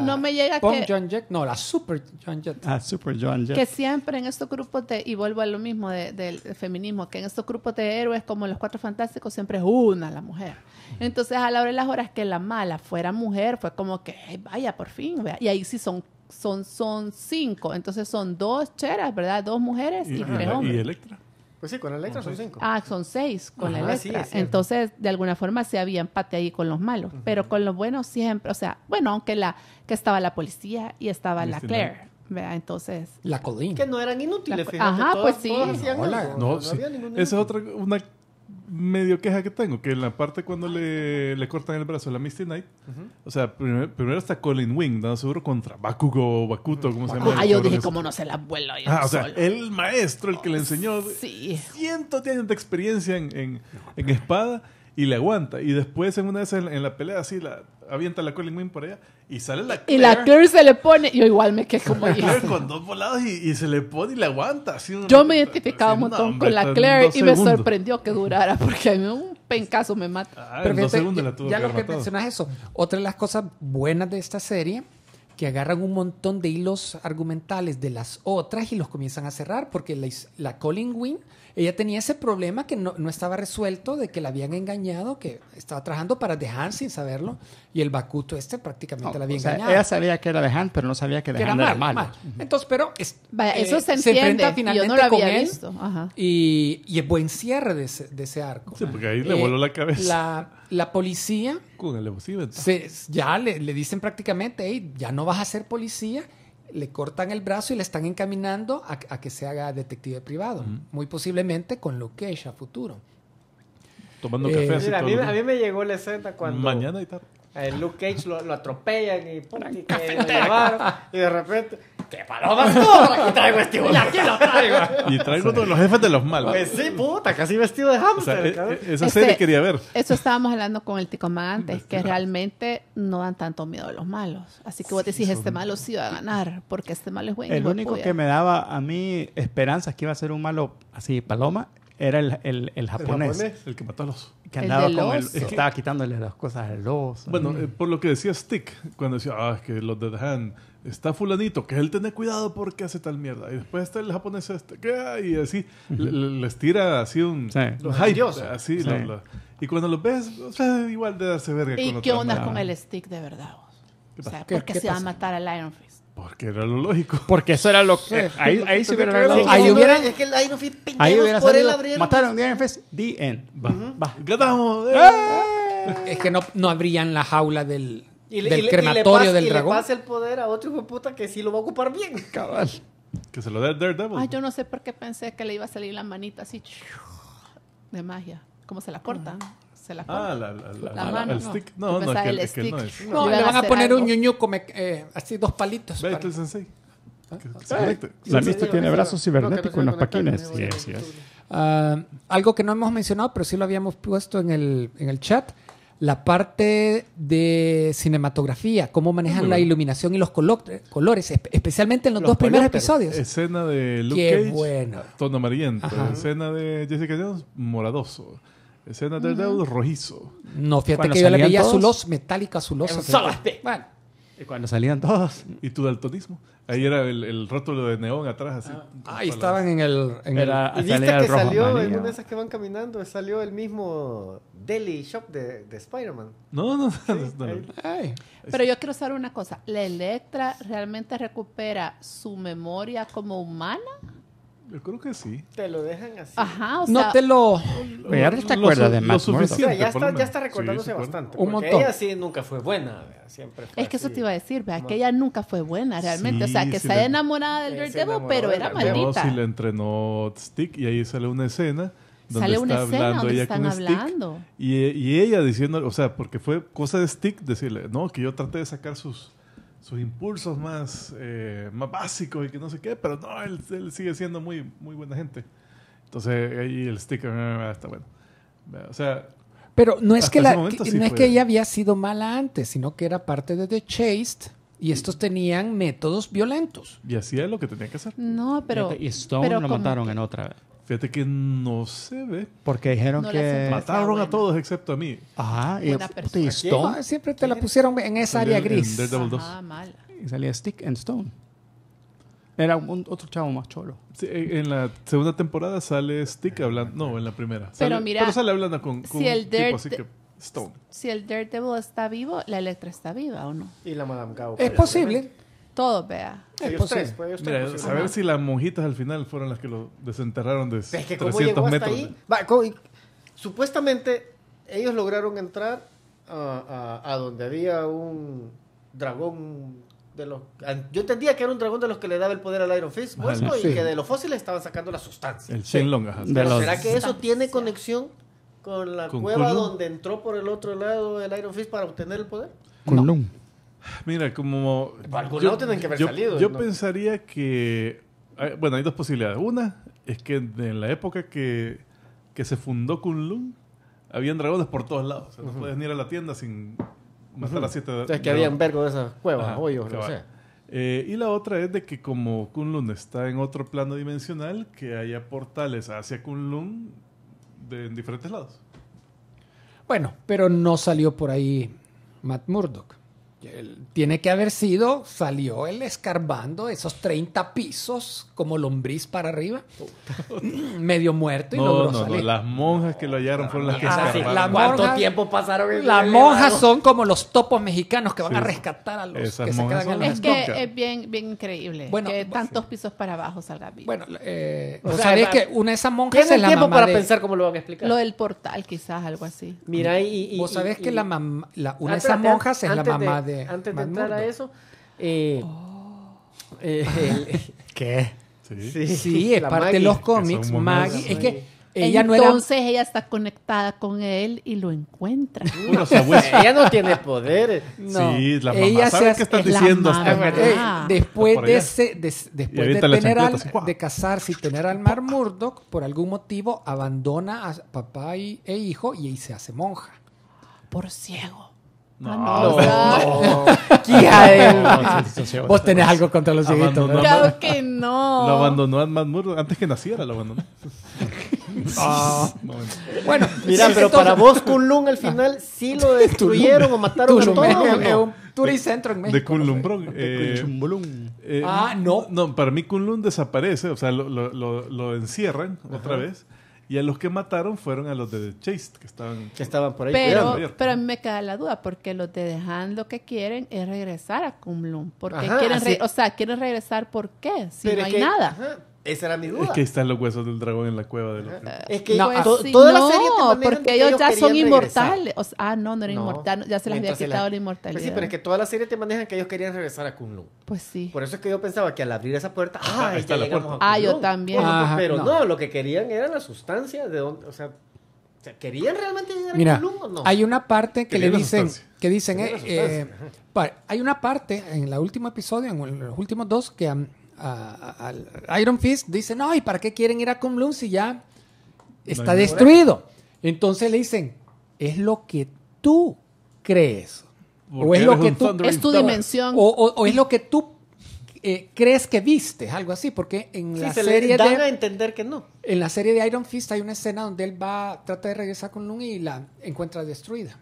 No me llega que- no, la Super John Jett. Ah, Super John Que siempre en estos grupos de, y vuelvo a lo mismo del feminismo, que en estos grupos de héroes como los Cuatro Fantásticos siempre es una la mujer. Entonces a la hora de las horas que la mala fuera mujer fue como que, vaya, por fin, y ahí sí son, son, son cinco, entonces son dos cheras, ¿verdad? Dos mujeres y, tres y Electra. Pues sí, con la Electra son cinco. Ah, son seis con la Electra. Entonces, de alguna forma sí había empate ahí con los malos, pero con los buenos siempre, o sea, bueno, aunque la que estaba la policía y estaba la este, Claire. ¿verdad? Entonces. La Colín. Que no eran inútiles, Ajá, pues sí. no, no, no Esa es otra, una medio queja que tengo, que en la parte cuando le, cortan el brazo a la Misty Knight, o sea, primero, está Colin Wing, dando seguro contra Bakugo o Bakuto, ¿cómo se llama? Ah, yo dije, ¿cómo no se la abuelo ah, o sea, el maestro, el que le oh, enseñó, cientos de años de experiencia en, en, en espada y le aguanta. Y después, en una vez en, en la pelea, así la avienta la Colin Wing por allá y sale la Claire. Y la Claire se le pone. Yo igual me quedé como Claire con dos volados y, se le pone y le aguanta. Así yo me identificaba un montón con la Claire y me sorprendió que durara porque a mí un pencazo me mata. Ah, Pero fíjate, ya, la tuvo ya lo que mencionas eso. Otra de las cosas buenas de esta serie que agarran un montón de hilos argumentales de las otras y los comienzan a cerrar porque la, Colin Wing ella tenía ese problema que no, no, estaba resuelto, de que la habían engañado, que estaba trabajando para Dejan sin saberlo, y el Bakuto este prácticamente la había o sea, engañado. Ella sabía que era Dejan, pero no sabía que Dejan era, era, mal. Entonces, pero eh, eso se, se, enfrenta finalmente con él Y, y es buen cierre de ese, arco. Sí, porque ahí le eh, voló la cabeza. La, la policía... Con el se, ya le, le dicen prácticamente, hey, ya no vas a ser policía le cortan el brazo y le están encaminando a, que se haga detective privado, muy posiblemente con es a futuro. Tomando eh, café. a, mí, a, mí, me llegó la escena cuando... Mañana y tarde el eh, Luke Cage lo, atropellan y, pum, y, y de repente. ¡Qué palomas tú! Aquí traigo este ¡Y aquí lo traigo. Y traigo todos los jefes de los malos. Pues sí, puta, casi vestido de hamster. E, e, esa serie este, quería ver. Eso estábamos hablando con el Ticoma antes, que realmente no dan tanto miedo a los malos. Así que vos decís, este malo sí va a ganar, porque este malo es bueno. El único que me daba a mí esperanzas que iba a ser un malo así, paloma, era el, el, el, japonés, el, japonés. El que mató al oso. Que andaba con estaba quitándole las cosas al oso. Bueno, eh, por lo que decía Stick, cuando decía, ah, es que los Dead Hand, está fulanito, que él tiene cuidado porque hace tal mierda. Y después está el japonés este, que, ah, y así, le, les tira así un... Sí. Los así, y cuando los ves, igual de darse verga. ¿Y qué onda con el Stick de verdad? O sea, porque se va a matar al Iron porque era lo lógico. Porque eso era lo que. Ahí, ahí se hubiera Ahí hubiera. Es que ahí no fui Ahí hubiera por salido, Mataron The end. Va. va. Eh. ¡Eh! Es que no, no abrían la jaula del, del crematorio del dragón. Y le pasa el poder a otro hijo de puta que sí lo va a ocupar bien. Cabal. Que se lo dé Daredevil. Ay, yo no sé por qué pensé que le iba a salir la manita así. De magia. Cómo se la cortan. Ah, la, la, mano, el no. stick. No, no, es que, no es. No, le van a poner un ñuño, eh, así dos palitos. ¿Veis el sensei. la vista tiene brazos cibernéticos en los paquines. algo que no hemos mencionado, pero sí lo habíamos puesto en el, en el chat, la parte de cinematografía, cómo manejan la iluminación y los colores, especialmente en los, dos primeros episodios. Escena de Luke Cage, tono amarillento. Escena de Jessica Jones, moradoso. Escena del dedo rojizo. No, fíjate que yo la veía azulosa, metálica azulosa. Bueno, Y cuando salían todos. Y tu daltonismo. Ahí era el, el rótulo de neón atrás, así. Ah, ahí estaban en el... en el- viste que salió en una de esas que van caminando, salió el mismo Deli Shop de, de Spider-Man. No, no, no. Pero yo quiero saber una cosa. ¿La Electra realmente recupera su memoria como humana? Yo creo que sí. Te lo dejan así. Ajá, o sea. No te lo. Ya te acuerdas de Max Murdock. O sea, ya está, ya está recordándose bastante. Un montón. ella sí nunca fue buena, siempre fue Es que eso te iba a decir, que ella nunca fue buena realmente. o sea, que se le... enamorada del Daredevil, eh, pero era maldita. Y le entrenó Stick y ahí sale una escena. Donde sale una escena hablando donde están hablando. y, y ella diciendo, o sea, porque fue cosa de Stick decirle, no, que yo traté de sacar sus sus impulsos más, eh, más básicos y que no sé qué, pero no, él, sigue siendo muy, muy buena gente. Entonces ahí el sticker eh, eh, está bueno. O sea... Pero no es, que, la, que no es que ella había sido mala antes, sino que era parte de The Chaste Y estos tenían métodos violentos. Y hacía lo que tenía que hacer. No, pero. Y Stone lo mataron en otra. Fíjate que no se ve. Porque dijeron que... Mataron a todos excepto a mí. Ajá. Y, Stone. Siempre te la pusieron en esa área gris. Ah, mal Y salía Stick and Stone. Era un, otro chavo más cholo. en la segunda temporada sale Stick hablando. No, en la primera. Pero mira. Pero sale hablando con, si el tipo, así que Stone. Si el Daredevil está vivo, la Electra está viva, ¿o no? Y la Madame Gao. Es posible todo, vea. Ellos tres, a ver si las monjitas al final fueron las que lo desenterraron de 300 pues metros. supuestamente ellos lograron entrar a, donde había un dragón de los... Yo entendía que era un dragón de los que le daba el poder al Iron Fist, y que de los fósiles estaban sacando la sustancia. El ¿Será que eso tiene conexión con la cueva donde entró por el otro lado el Iron Fist para obtener el poder? con No. Mira, como... Por algún lado tienen que haber yo, salido. Yo pensaría que... Bueno, hay dos posibilidades. Una es que en la época que, que se fundó Kunlun, habían dragones por todos lados. O sea, no puedes ni ir a la tienda sin matar a siete dragones. O sea, que habían vergo de esas cuevas, hoyos, no sé. Eh, y la otra es de que como Kunlun está en otro plano dimensional, que haya portales hacia Kunlun en diferentes lados. Bueno, pero no salió por ahí Matt Murdock tiene que haber sido, salió él escarbando esos 30 pisos como lombriz para arriba, medio muerto y las monjas que lo hallaron fueron las que ah, ¿Cuánto tiempo pasaron? las monjas son como los topos mexicanos que van a rescatar a los que se quedan en las Es que es bien, bien increíble bueno, que tantos pisos para abajo salga bien. Bueno, eh, que una de esas monjas es la tiempo para pensar cómo lo van a explicar? Lo del portal, quizás, algo así. Mira, y... Vos sabés que la, una ah, de esas monjas es la mamá de antes de entrar a eso, eh, oh. eh, ¿qué? Sí, es parte de los cómics. Maggie, es que ella Entonces no ella está conectada con él y lo encuentra. ella no tiene poderes. Sí, la mamá ella sabe qué estás diciendo. Eh, ah. después de, ese, después de, tener al, de casarse y tener al Mar Murdoch, por algún motivo abandona a papá e hijo y ahí se hace monja. Por ciego. No, Vos tenés algo contra los viejitos. Claro que no. Lo abandonó antes que naciera, lo abandonó. Ah. Ah. bueno. mira, pero para vos Kunlun al final sí lo destruyeron o mataron a todos. turicentro en México. De Kunlun, bro. Eh, eh, ah, no. No, para mí Kunlun desaparece, o sea, lo, lo, lo encierran otra vez y a los que mataron fueron a los de The chase que estaban, estaban por ahí. Pero, pero a mí me queda la duda, porque los de The lo que quieren es regresar a Kumlum. Porque quieren, o sea, quieren regresar, ¿por qué? Si no hay nada. Esa era mi duda. Es que están los huesos del dragón en la cueva de los... Es que no, los ah, no, porque ellos, ya son inmortales. ah, no, no eran inmortales. Ya se les había quitado la, inmortalidad. Pues sí, pero es que toda la serie te manejan que ellos querían regresar a Kunlun. Pues sí. Por eso es que yo pensaba que al abrir esa puerta, ah, ya llegamos a Ah, yo también. pero no. lo que querían era la sustancia de donde, o sea, ¿querían realmente llegar a Kunlun o no? hay una parte que le dicen, que dicen, eh, eh, hay una parte en el último episodio, en los últimos dos, que... han. Um, a, Iron Fist dice, no, ¿y para qué quieren ir a Lun si ya está destruido? Entonces le dicen, es lo que tú crees. O es lo que tú... Es tu dimensión. O, es lo que tú eh, crees que viste, algo así, porque en la serie de... a entender que no. En la serie de Iron Fist hay una escena donde él va, trata de regresar con Lun y la encuentra destruida.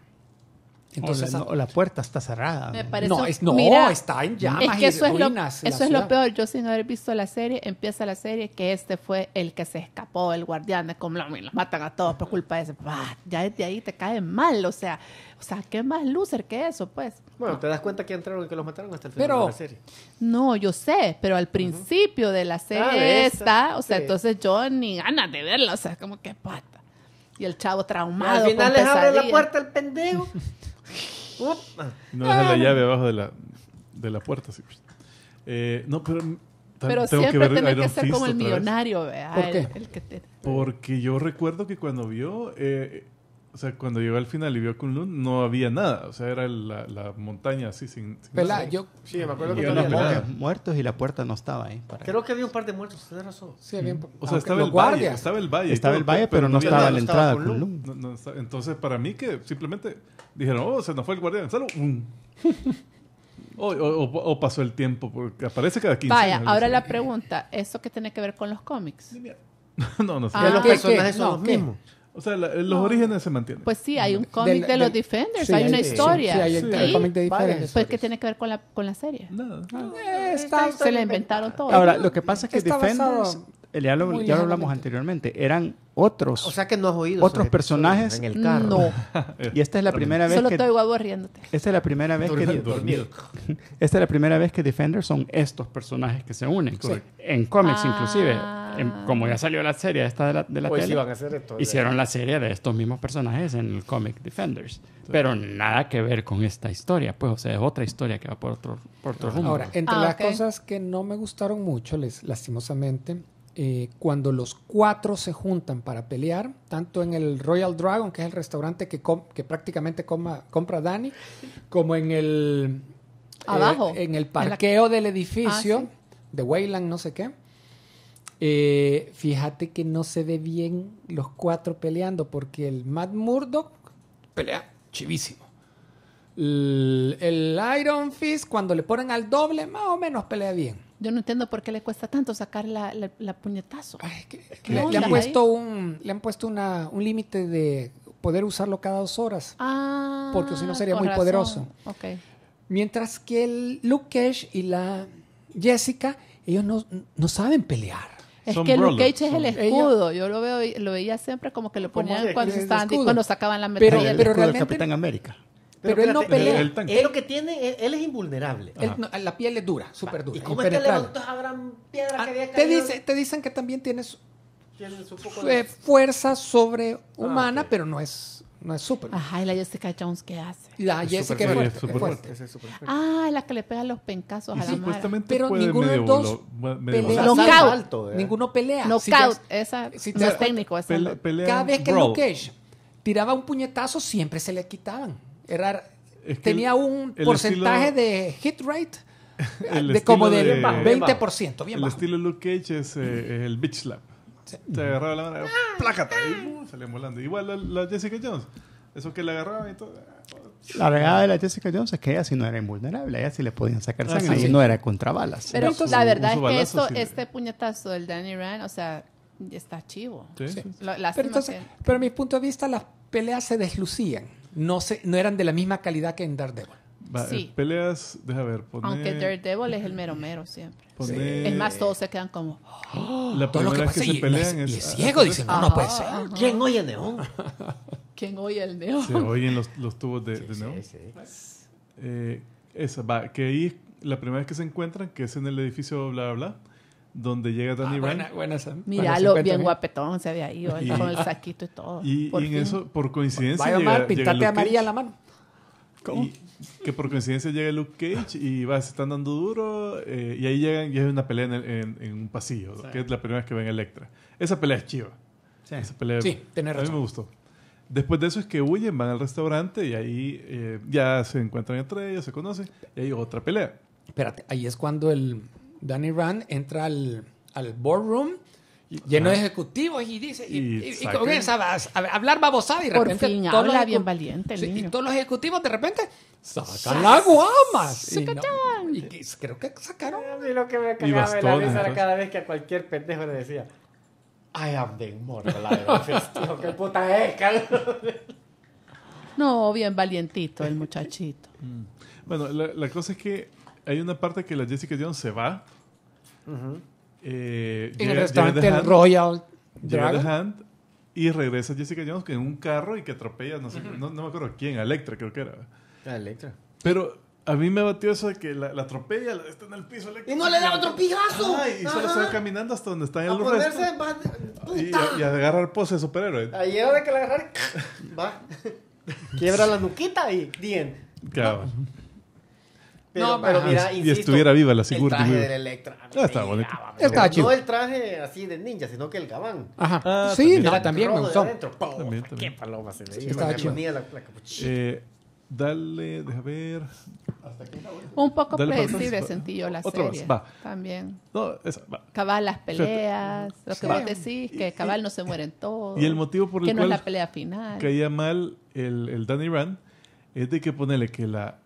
Entonces, la puerta está cerrada. Me parece no, no está en llamas eso Es lo, eso es lo peor. Yo sin haber visto la serie, empieza la serie que este fue el que se escapó, el guardián de como los matan a todos por culpa de ese. Ah, ya desde ahí te cae mal, o sea, o sea, qué más loser que eso, pues. Bueno, te das cuenta que entraron y que los mataron hasta el final de la serie. No, yo sé, pero al principio de la serie ah, está, o sea, entonces yo ni ganas de verla, o sea, como que pata. Y el chavo traumado. Al final les abre la puerta el pendejo. no deja la ah, llave abajo de la, puerta. sí. Eh, no, pero tengo siempre que tenés que ser como el millonario, ¿Por el, Porque yo recuerdo que cuando vio eh, o sea, cuando llegó al final y vio Kunlun, no había nada. O sea, era la, la montaña así sin. sin yo. Sí, me acuerdo que había muertos y la puerta no estaba ahí. Creo que había un par de muertos, tenés razón. Sí, había O sea, estaba el, valle, estaba el valle. Estaba el valle, pero, no estaba la entrada Kunlun. entonces, para mí, que simplemente dijeron, oh, se nos fue el guardián, salud. O, o, pasó el tiempo, porque aparece cada 15 Vaya, ahora la pregunta, ¿eso qué tiene que ver con los cómics? No, no sé. Ah, los personajes son los mismos. O sea, los orígenes se mantienen. Pues sí, hay un cómic de, los Defenders, hay una historia. Sí, hay un cómic de Defenders. Pues, ¿qué tiene que ver con la, serie? Nada. Ah, se la inventaron todo. Ahora, lo que pasa es que Defenders, ya lo, hablamos anteriormente, eran otros. O sea que no has oído. Otros personajes. En el carro. y esta es la primera vez. Solo estoy guapo riéndote. Esta es la primera vez que. esta es la primera vez que Defenders son estos personajes que se unen. En cómics, ah. inclusive como ya salió la serie esta de la, de pues tele, hicieron eh. la serie de estos mismos personajes en el cómic Defenders. pero nada que ver con esta historia, pues, o sea, es otra historia que va por otro, por otro rumbo. Ahora, entre ah, las cosas que no me gustaron mucho, les, lastimosamente, eh, cuando los cuatro se juntan para pelear, tanto en el Royal Dragon, que es el restaurante que, que prácticamente compra Danny como en el... Eh, Abajo. en el parqueo del edificio ah, de Wayland, no sé qué eh, fíjate que no se ve bien los cuatro peleando, porque el Matt Murdock pelea chivísimo. El, Iron Fist, cuando le ponen al doble, más o menos pelea bien. Yo no entiendo por qué le cuesta tanto sacar la, puñetazo. le, han puesto un, límite de poder usarlo cada dos horas. Ah, porque si no sería muy poderoso. Mientras que el Luke Cage y la Jessica, ellos no saben pelear. Es que Luke Cage es el escudo. Yo lo veo lo veía siempre como que lo ponían cuando, estaban, cuando sacaban la metralla. Pero, pero realmente... Capitán América. Pero, él no pelea. Él, lo que tiene, él, es invulnerable. la piel es dura, súper dura. ¿Y cómo es que levantas a gran piedra ah, había te, dice, te dicen que también tienes, un fuerza sobrehumana, ah, pero no es no es súper Ajá, y la Jessica Jones, ¿qué hace? La es Jessica es Ah, la que le pega los pencazos a la supuestamente Pero ninguno de dos pelea. alto, ¿eh? Ninguno pelea. Knockout. esa si no es técnico. Esa Cada vez que Luke Cage tiraba un puñetazo, siempre se le quitaban. Era, tenía un porcentaje de hit rate de como del de, 20%. Bien el estilo Luke Cage es eh, el bitch slap se Te agarraba la mano, plácata, y uh, volando. Igual la, Jessica Jones, eso que la agarraban y todo. Ah, la verdad de la Jessica Jones es que ella sí no era invulnerable, ella sí le podían sacar ah, sangre y no era contra balas. Pero la verdad es que esto, este puñetazo del Danny Rand, o sea, está chivo. pero, entonces, pero a mi punto de vista, las peleas se deslucían, no, se, no eran de la misma calidad que en Daredevil. Eh, sí. Peleas, deja ver. Pone... Aunque Daredevil es el mero mero siempre. Es más, todos se quedan como. Oh, la primera que, es que se pelean es. Y es ciego, ah, dicen, no, no puede ser. ¿Quién oye el neón? ¿Quién oye el neón? Se oyen los, tubos de, sí, neón. Eh, esa, va, que ahí la primera vez que se encuentran, que es en el edificio bla, bla, bla donde llega Danny ah, buena, buena, bien guapetón se ve ahí, con el saquito y todo. Y, en eso, por coincidencia. Vaya a Omar, pintate amarilla la mano. ¿Cómo? que por coincidencia llega Luke Cage y va, se están dando duro eh, y ahí llegan y es una pelea en, un pasillo, que es la primera vez que ven Electra. Esa pelea es chiva. Sí, Esa pelea, razón. A mí me gustó. Después de eso es que huyen, van al restaurante y ahí eh, ya se encuentran entre ellos, se conocen y hay otra pelea. Espérate, ahí es cuando el Danny Rand entra al, al boardroom lleno de ejecutivos y dice y, y, comienza a, hablar babosada y de Por repente fin, habla bien valiente y todos los ejecutivos de repente sacan la y, creo que sacaron y lo que me cagaba la risa era cada vez que a cualquier pendejo le decía I am the immortal puta es no bien valientito el muchachito mm. bueno la, cosa es que hay una parte que la Jessica Jones se va uh en el restaurante Royal Dragon. y regresa Jessica Jones que en un carro y que atropella, no sé, no, me acuerdo quién, Electra creo que era. Ah, Electra. Pero a mí me batió eso de que la, atropella, está en el piso Electra. Y no le da otro pijazo. y solo se va caminando hasta donde está en el ponerse, y, a, agarrar pose de superhéroe. Ahí era de que la agarrar, va. Quiebra la nuquita y bien. Claro no, pero mira, y estuviera viva la seguridad. El traje del Electra. Ah, ah, estaba bonito. No el traje así de ninja, sino que el gabán. Ajá. Ah, sí, también, no, también me Qué paloma se le sí, Estaba chido. La, eh, dale, deja ver. Un poco predecible sentí yo la serie. va. También. Cabal las peleas, lo que vos decís, que cabal no se mueren todos. Y el motivo por el que no es la pelea final. caía mal el, el Danny Rand es de que ponele que la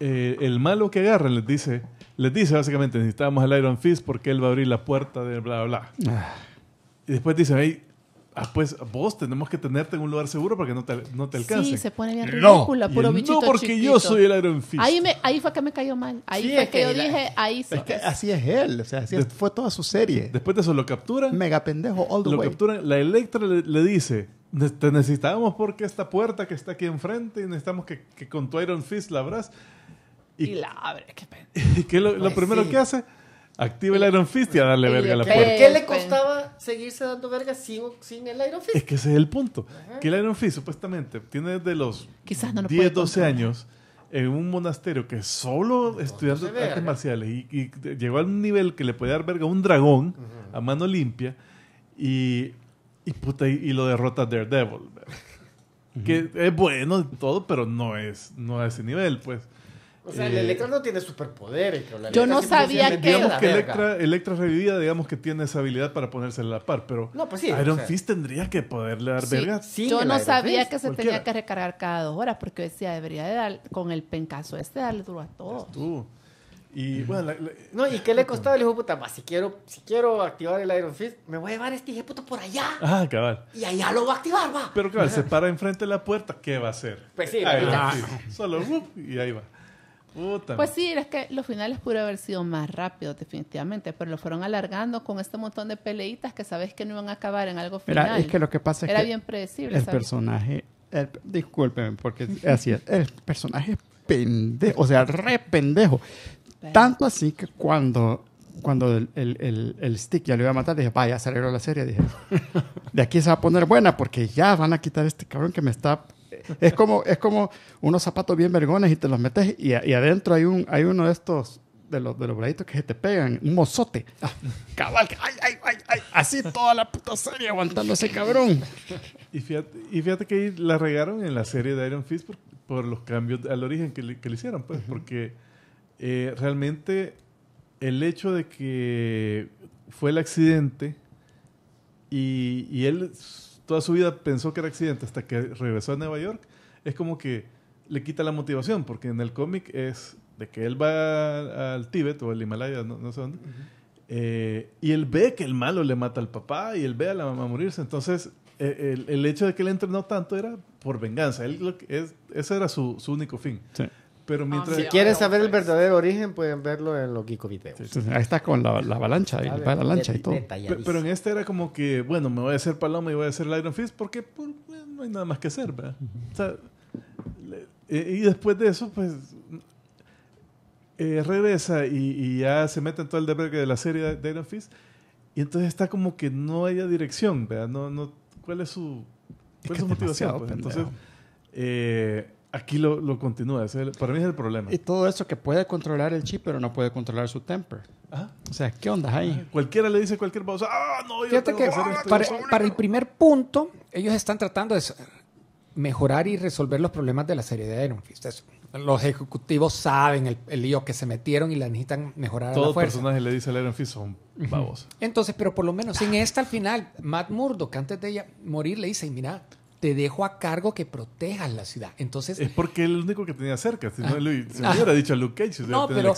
eh, el malo que agarran les dice, les dice básicamente, necesitamos al Iron Fist porque él va a abrir la puerta de bla, bla, bla. Ah. y después dicen, ahí, pues vos tenemos que tenerte en un lugar seguro para que no te, no te alcance. Sí, se pone bien ridícula, puro bichito No, porque yo soy el Iron Fist. Ahí, fue que me cayó mal. Ahí fue que, yo dije, ahí sí. Es que así es él, o sea, así fue toda su serie. Después de eso lo capturan. Mega pendejo all the lo capturan, la Electra le, dice, te necesitábamos porque esta puerta que está aquí enfrente y necesitamos que con tu Iron Fist la abras. Y, la abre. Qué lo, pues primero que hace, activa el Iron Fist y a darle verga a la puerta. qué le costaba seguirse dando verga sin, el Iron Fist? Es que ese es el punto. Que el Iron Fist supuestamente tiene desde los Quizás 10, 12 años en un monasterio que solo estudiando artes marciales y, llegó a un nivel que le puede dar verga a un dragón a mano limpia y, y, lo derrota Daredevil. Que es bueno todo, pero no es, no a ese nivel, pues. O sea, el eh, Electra no tiene superpoderes. Yo no sabía que... Digamos que Electra, Electra, revivida, digamos que tiene esa habilidad para ponerse a la par, pero pues Iron Fist tendría que poderle dar verga yo no sabía que se tenía que recargar cada dos horas, porque decía, debería de dar, con el pencazo este, darle duro a todos. Tú. Y bueno, ¿y qué le costaba? Le dijo, puta, si quiero, si quiero activar el Iron Fist, me voy a llevar este hijo por allá. Ah, cabal. Y allá lo va a activar, va. Pero cabal, se para enfrente de la puerta, ¿qué va a hacer? Pues sí, Solo, uh, y ahí va. Pues sí, es que los finales pudo haber sido más rápidos, definitivamente, pero lo fueron alargando con este montón de peleitas que sabes que no iban a acabar en algo final. es que lo que pasa es Era bien predecible. El personaje, discúlpenme porque así es, el personaje es pendejo, o sea, re pendejo. Tanto así que cuando cuando el, el, stick ya lo iba a matar, dije, vaya, salió la serie. Dije, de aquí se va a poner buena porque ya van a quitar este cabrón que me está es, como, es como unos zapatos bien vergones y te los metes y, adentro hay, un, hay uno de estos de los, de los braditos que se te pegan, un mozote. Ah. cabal, ay, ay, ay, así toda la puta serie aguantando ese cabrón. Y fíjate, y fíjate que la regaron en la serie de Iron Fist por, los cambios al origen que le, hicieron, pues, porque eh, realmente el hecho de que fue el accidente y él toda su vida pensó que era accidente hasta que regresó a Nueva York, es como que le quita la motivación, porque en el cómic es de que él va al Tíbet o al Himalaya, no, sé dónde, eh, y él ve que el malo le mata al papá y él ve a la mamá morirse. Entonces, e, el, hecho de que él entrenó tanto era por venganza. Él, es, ese era su, su único fin. Sí. Ah, mientras... Si quieres saber el pues. verdadero origen, pueden verlo en los Geeko ahí está con la, avalancha, y la avalancha y todo. Pero, en este era como que, bueno, me voy a hacer Paloma y voy a hacer el Iron Fist porque pues, no hay nada más que hacer, e, y después de eso, pues, eh, regresa y, ya se mete en todo el debergue de la serie de Iron Fist. Y entonces está como que no haya dirección, ¿verdad? No, ¿Cuál es su, cuál es su motivación? Pues, entonces... Aquí lo, lo continúa, para mí es el problema. Y todo eso que puede controlar el chip, pero no puede controlar su temper. O sea, ¿qué onda ahí? Ah, cualquiera le dice cualquier cosa. ¡Ah, no! Fíjate que, para, el primer punto, ellos están tratando de mejorar y resolver los problemas de la serie de Iron Fist. Los ejecutivos saben el, lío que se metieron y la necesitan mejorar Todos los personajes le dice al Iron Fist son babos. Entonces, pero por lo menos en esta al final, Matt Murdock, antes de ella morir, le dice, mira, te dejo a cargo que protejas la ciudad. Entonces, es porque el único que tenía cerca. Si no, ah. se ah. hubiera dicho a Luke Cage, no, pero,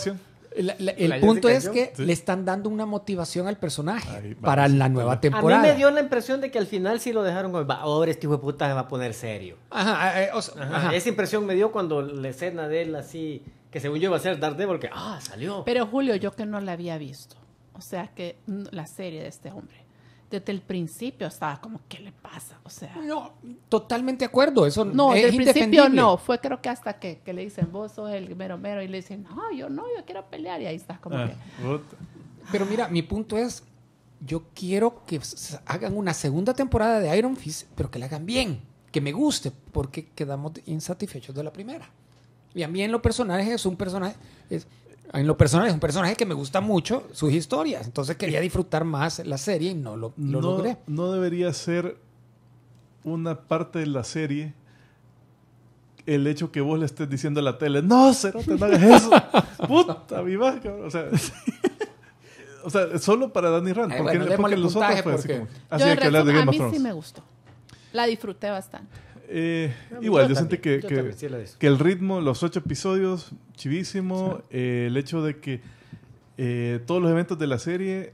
el punto es que le están dando una motivación al personaje para la nueva temporada. A mí me dio la impresión de que al final sí lo dejaron como, ahora este hijo de puta se va a poner serio. Eh, eh, ajá, Esa impresión me dio cuando la escena de él así, que según yo iba a ser Daredevil, que, ah, salió. Pero Julio, yo que no la había visto. O sea, que la serie de este hombre desde el principio estaba como, ¿qué le pasa? O sea. No, totalmente de acuerdo. Eso no, es desde el principio no. Fue creo que hasta que, le dicen, vos sos el mero mero. Y le dicen, no, yo no, yo quiero pelear. Y ahí estás como ah, que. Pero mira, mi punto es, yo quiero que hagan una segunda temporada de Iron Fist, pero que la hagan bien, que me guste, porque quedamos insatisfechos de la primera. Y a mí en los personajes es un personaje... Es, en lo personal es un personaje que me gusta mucho sus historias, entonces quería disfrutar más la serie y no lo, lo logré. No debería ser una parte de la serie el hecho que vos le estés diciendo a la tele, no, Cerote, no hagas eso. Puta, viva, cabrón. O sea, o sea, solo para Danny Rand. porque, los otros fue así que de A mí sí me gustó. La disfruté bastante. Eh, igual, yo, sentí que, que, el ritmo, los ocho episodios, chivísimo. Eh, el hecho de que eh, todos los eventos de la serie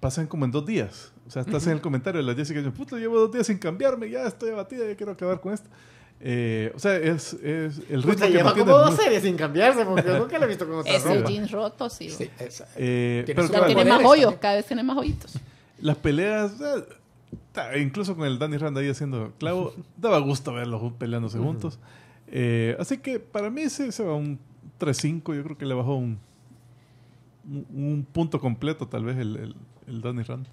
pasan como en dos días. O sea, estás en el comentario de la que yo, puta, llevo dos días sin cambiarme, ya estoy abatida, ya quiero acabar con esto. o sea, es, es el ritmo. O que lleva como dos series sin cambiarse, porque nunca la he visto con otra Es ropa. el jeans roto, sí. sí eh, pero tiene más hoyos, cada vez tiene más hoyitos. Las peleas, Incluso con el Danny Rand ahí haciendo clavo, daba gusto verlos peleándose juntos. Eh, así que para mí ese se va un 3-5. Yo creo que le bajó un, un, punto completo, tal vez, el, Danny Rand.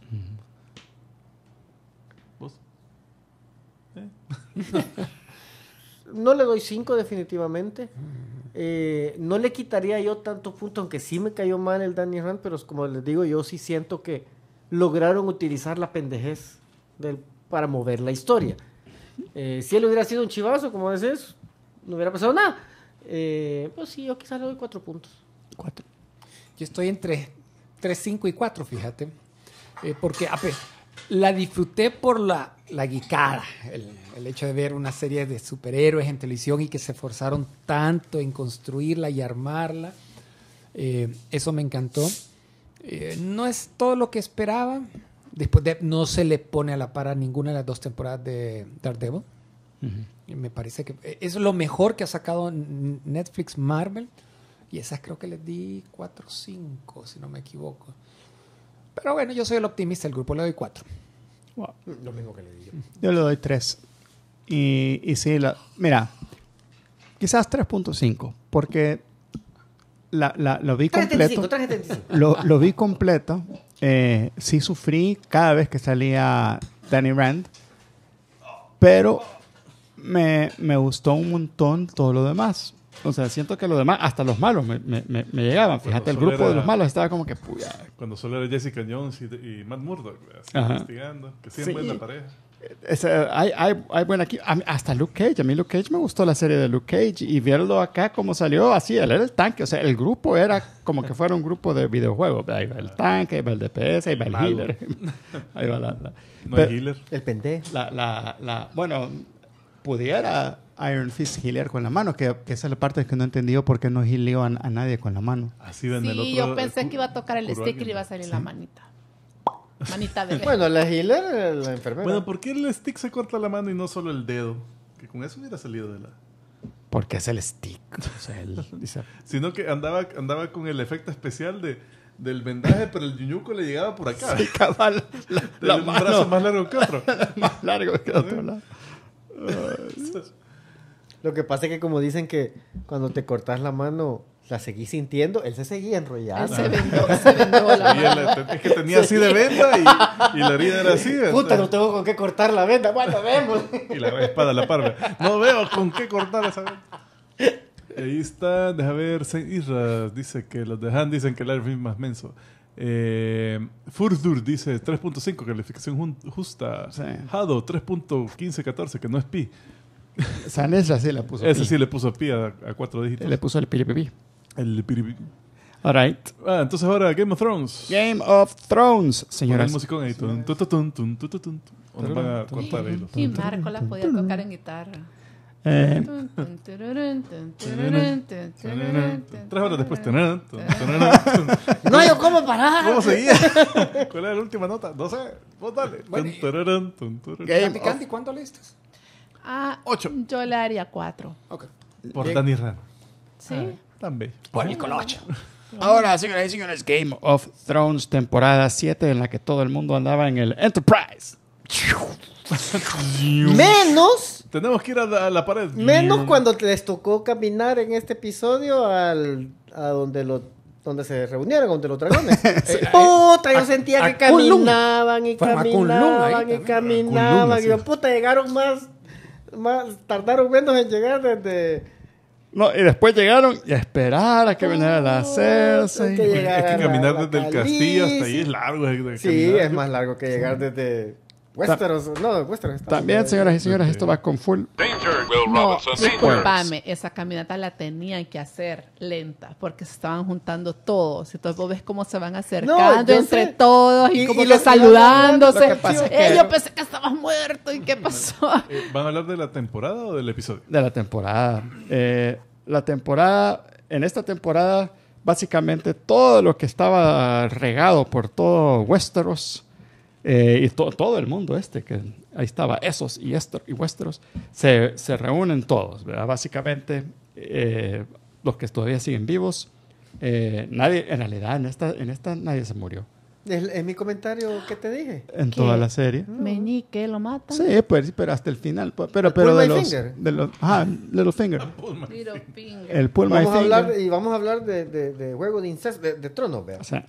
¿Vos? ¿Eh? no le doy 5, definitivamente. Mm. Eh, no le quitaría yo tanto punto aunque sí me cayó mal el Danny Rand, pero como les digo, yo sí siento que lograron utilizar la pendejez para mover la historia. Eh, si él hubiera sido un chivazo, como dices, no hubiera pasado nada. Eh, pues sí, yo quizás le doy cuatro puntos. Cuatro. Yo estoy entre 3, cinco y 4, fíjate. Eh, porque la disfruté por la, guicada, el, hecho de ver una serie de superhéroes en televisión y que se esforzaron tanto en construirla y armarla. eso me encantó. no es todo lo que esperaba, Después de, no se le pone a la par a ninguna de las dos temporadas de Daredevil. Me parece que es lo mejor que ha sacado Netflix Marvel. Y esas creo que les di 4 o 5, si no me equivoco. Pero bueno, yo soy el optimista del grupo, le doy 4. Lo mismo que le di yo. le doy 3. Y, y sí, la, mira, quizás 3.5, porque la, la, lo vi completo. Lo, lo vi completo eh, sí sufrí cada vez que salía Danny Rand, pero me, gustó un montón todo lo demás. O sea, siento que lo demás, hasta los malos me, llegaban. Fíjate, el grupo de los malos estaba como que... Cuando solo era Jessica Jones y, Matt Murdock, investigando, que siempre en es la pareja. Eh, hay, hay, aquí. Hasta Luke Cage. A mí Luke Cage me gustó la serie de Luke Cage. Y verlo acá como salió así. Él el tanque. O sea, el grupo era como que fuera un grupo de videojuegos. Ahí va el tanque, ahí va el DPS, ahí va el, healer. Ahí va la... El pende La, la, la, bueno, pudiera Iron Fist healer con la mano, que, esa es la parte que no he entendido por qué no healeó a, nadie con la mano. Así de el yo pensé que iba a tocar el stick y le iba a salir la manita. Manita de Bueno, la la enfermera. Bueno, ¿por qué el stick se corta la mano y no solo el dedo? Que con eso hubiera salido de la. Porque es el stick. Sino que andaba, andaba con el efecto especial de, del vendaje, pero el yuñuco le llegaba por acá. Sí, cabal. un brazo más largo que otro. más largo que otro lado. Lo que pasa es que como dicen que cuando te cortas la mano la seguí sintiendo, él se seguía enrollando. Él se vendió, se vendó la venda. Es que tenía así de venda y, la herida era así. Este. Puta, no tengo con qué cortar la venda. Bueno, vemos. y la espada, la parva. No veo con qué cortar esa venda. Ahí está, déjame ver, Saint dice que los de Han dicen que el Airbnb es más menso. Eh, Furdur dice 3.5, calificación justa. Jado, Hado 3.1514, que no es pi. San sí la puso Ese sí le puso pi a, cuatro dígitos. Le puso el pi, pi, pi. El All right. Ah, entonces ahora Game of Thrones. Game of Thrones, Pon señoras. el musicón ahí. Tun, tun, tun, tun, tun, tun, tun. O nos cortar el. hilo. Y Marco la podía tocar en guitarra. Eh, Tres horas después. No yo cómo parar. ¿Cómo seguía? ¿Cuál era la última nota? No sé. Vos dale. Candy, ¿cuánto le diste? Ah, Ocho. Yo le haría cuatro. Ok. Por Danny Ran. ¿Sí? Ah. También. Por el colocho. Ahora, señoras y señores, Game of Thrones, temporada 7, en la que todo el mundo andaba en el Enterprise. Menos. Tenemos que ir a la, pared. Menos cuando les tocó caminar en este episodio al, a donde lo donde se reunieron donde los dragones. puta, yo sentía que caminaban y caminaban y caminaban. Y puta, llegaron más, más, tardaron menos en llegar desde no, y después llegaron y esperar a que viniera la hacerse. Es que, caminar desde el castillo hasta ahí es largo. sí, es más largo que llegar desde Westeros, no, Westeros. También, señoras y señores, esto va con full. Danger, Will no, disculpame, esa caminata la tenían que hacer lenta porque se estaban juntando todos. Entonces vos ves cómo se van acercando entre todos y, y como saludándose. yo pensé que estabas muerto y qué pasó. Eh, ¿Van a hablar de la temporada o del episodio? De la temporada. Eh, la temporada, en esta temporada, básicamente todo lo que estaba regado por todo Westeros eh, y todo el mundo este, que ahí estaba, esos y estos y vuestros, se, se reúnen todos, ¿verdad? Básicamente, eh, los que todavía siguen vivos, eh, nadie, en realidad, en esta, en esta nadie se murió. en mi comentario ¿qué te dije. En toda la serie. Meñique lo mata. Sí, pues, pero hasta el final. Pues, pero, pero de, los, de los. Ah, Little Finger. Little finger. El vamos a Hablar, y vamos a hablar de, de, juego de incesto, de, de tronos, ¿verdad?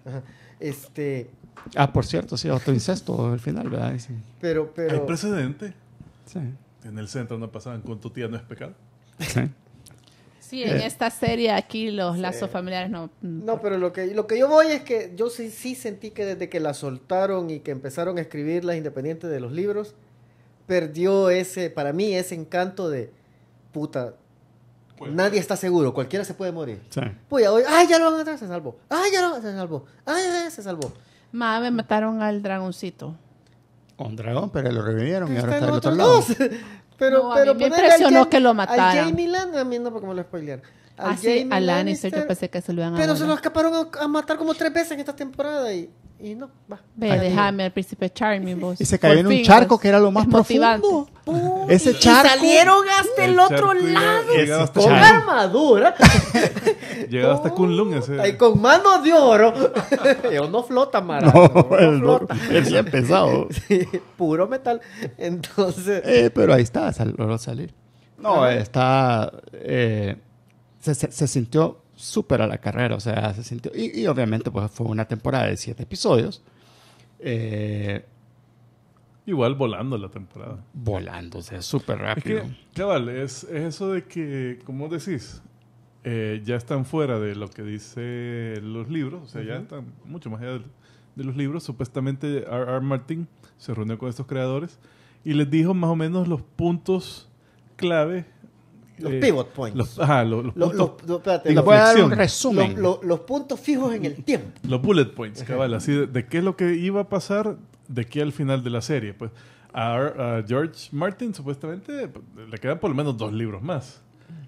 este, Ah, por cierto, sí, otro incesto al final, ¿verdad? Sí. Pero, pero... Hay precedente. Sí. En el centro no pasaban con tu tía, no es pecado. Sí. Sí, en eh. esta serie aquí los lazos familiares no. No, pero lo que, lo que yo voy es que yo sí, sí sentí que desde que la soltaron y que empezaron a escribirla independiente de los libros, perdió ese, para mí, ese encanto de puta. Nadie está seguro, cualquiera se puede morir. Sí. Pues ya hoy, ay, ya lo van a traer, se salvó. Ay, ya lo se salvó. Ay, ya, se salvó. Más me mataron al dragoncito. Un dragón, pero lo revivieron y ahora está en otro lado. Pero, no, pero me impresionó que lo mataron. A ah, Jamie Lannister, a mí no, porque me lo spoilearon. A Jamie ah, sí, a Lannister, yo pensé que se lo iban a Pero se lo escaparon a, a, matar como tres veces en esta temporada. Y y no, va. Ve, déjame al príncipe Charming, vos. Y se cayó en un charco que era lo más profundo. Ese charco. salieron hasta el, otro lado. Con armadura. Llegó hasta Kunlun ese. Y con manos de oro. Yo no flota, Mara. No, no Él bien pesado. puro metal. Entonces. Eh, pero ahí está, logró salir. No, está. Eh, se, se sintió súper a la carrera, o sea, se sintió, y, obviamente pues fue una temporada de siete episodios. Eh, Igual volando la temporada. Volando, o sea, súper rápido. Es que, cabal, es, eso de que, como decís? Eh, ya están fuera de lo que dice los libros, o sea, ya están mucho más allá de, los libros. Supuestamente R.R. Martin se reunió con estos creadores y les dijo más o menos los puntos clave los eh, pivot points. Los, los, los, los puntos voy a dar un resumen. Los, puntos fijos en el tiempo. los bullet points, cabal. Así de, qué es lo que iba a pasar de aquí al final de la serie. Pues a, George Martin supuestamente le quedan por lo menos dos libros más.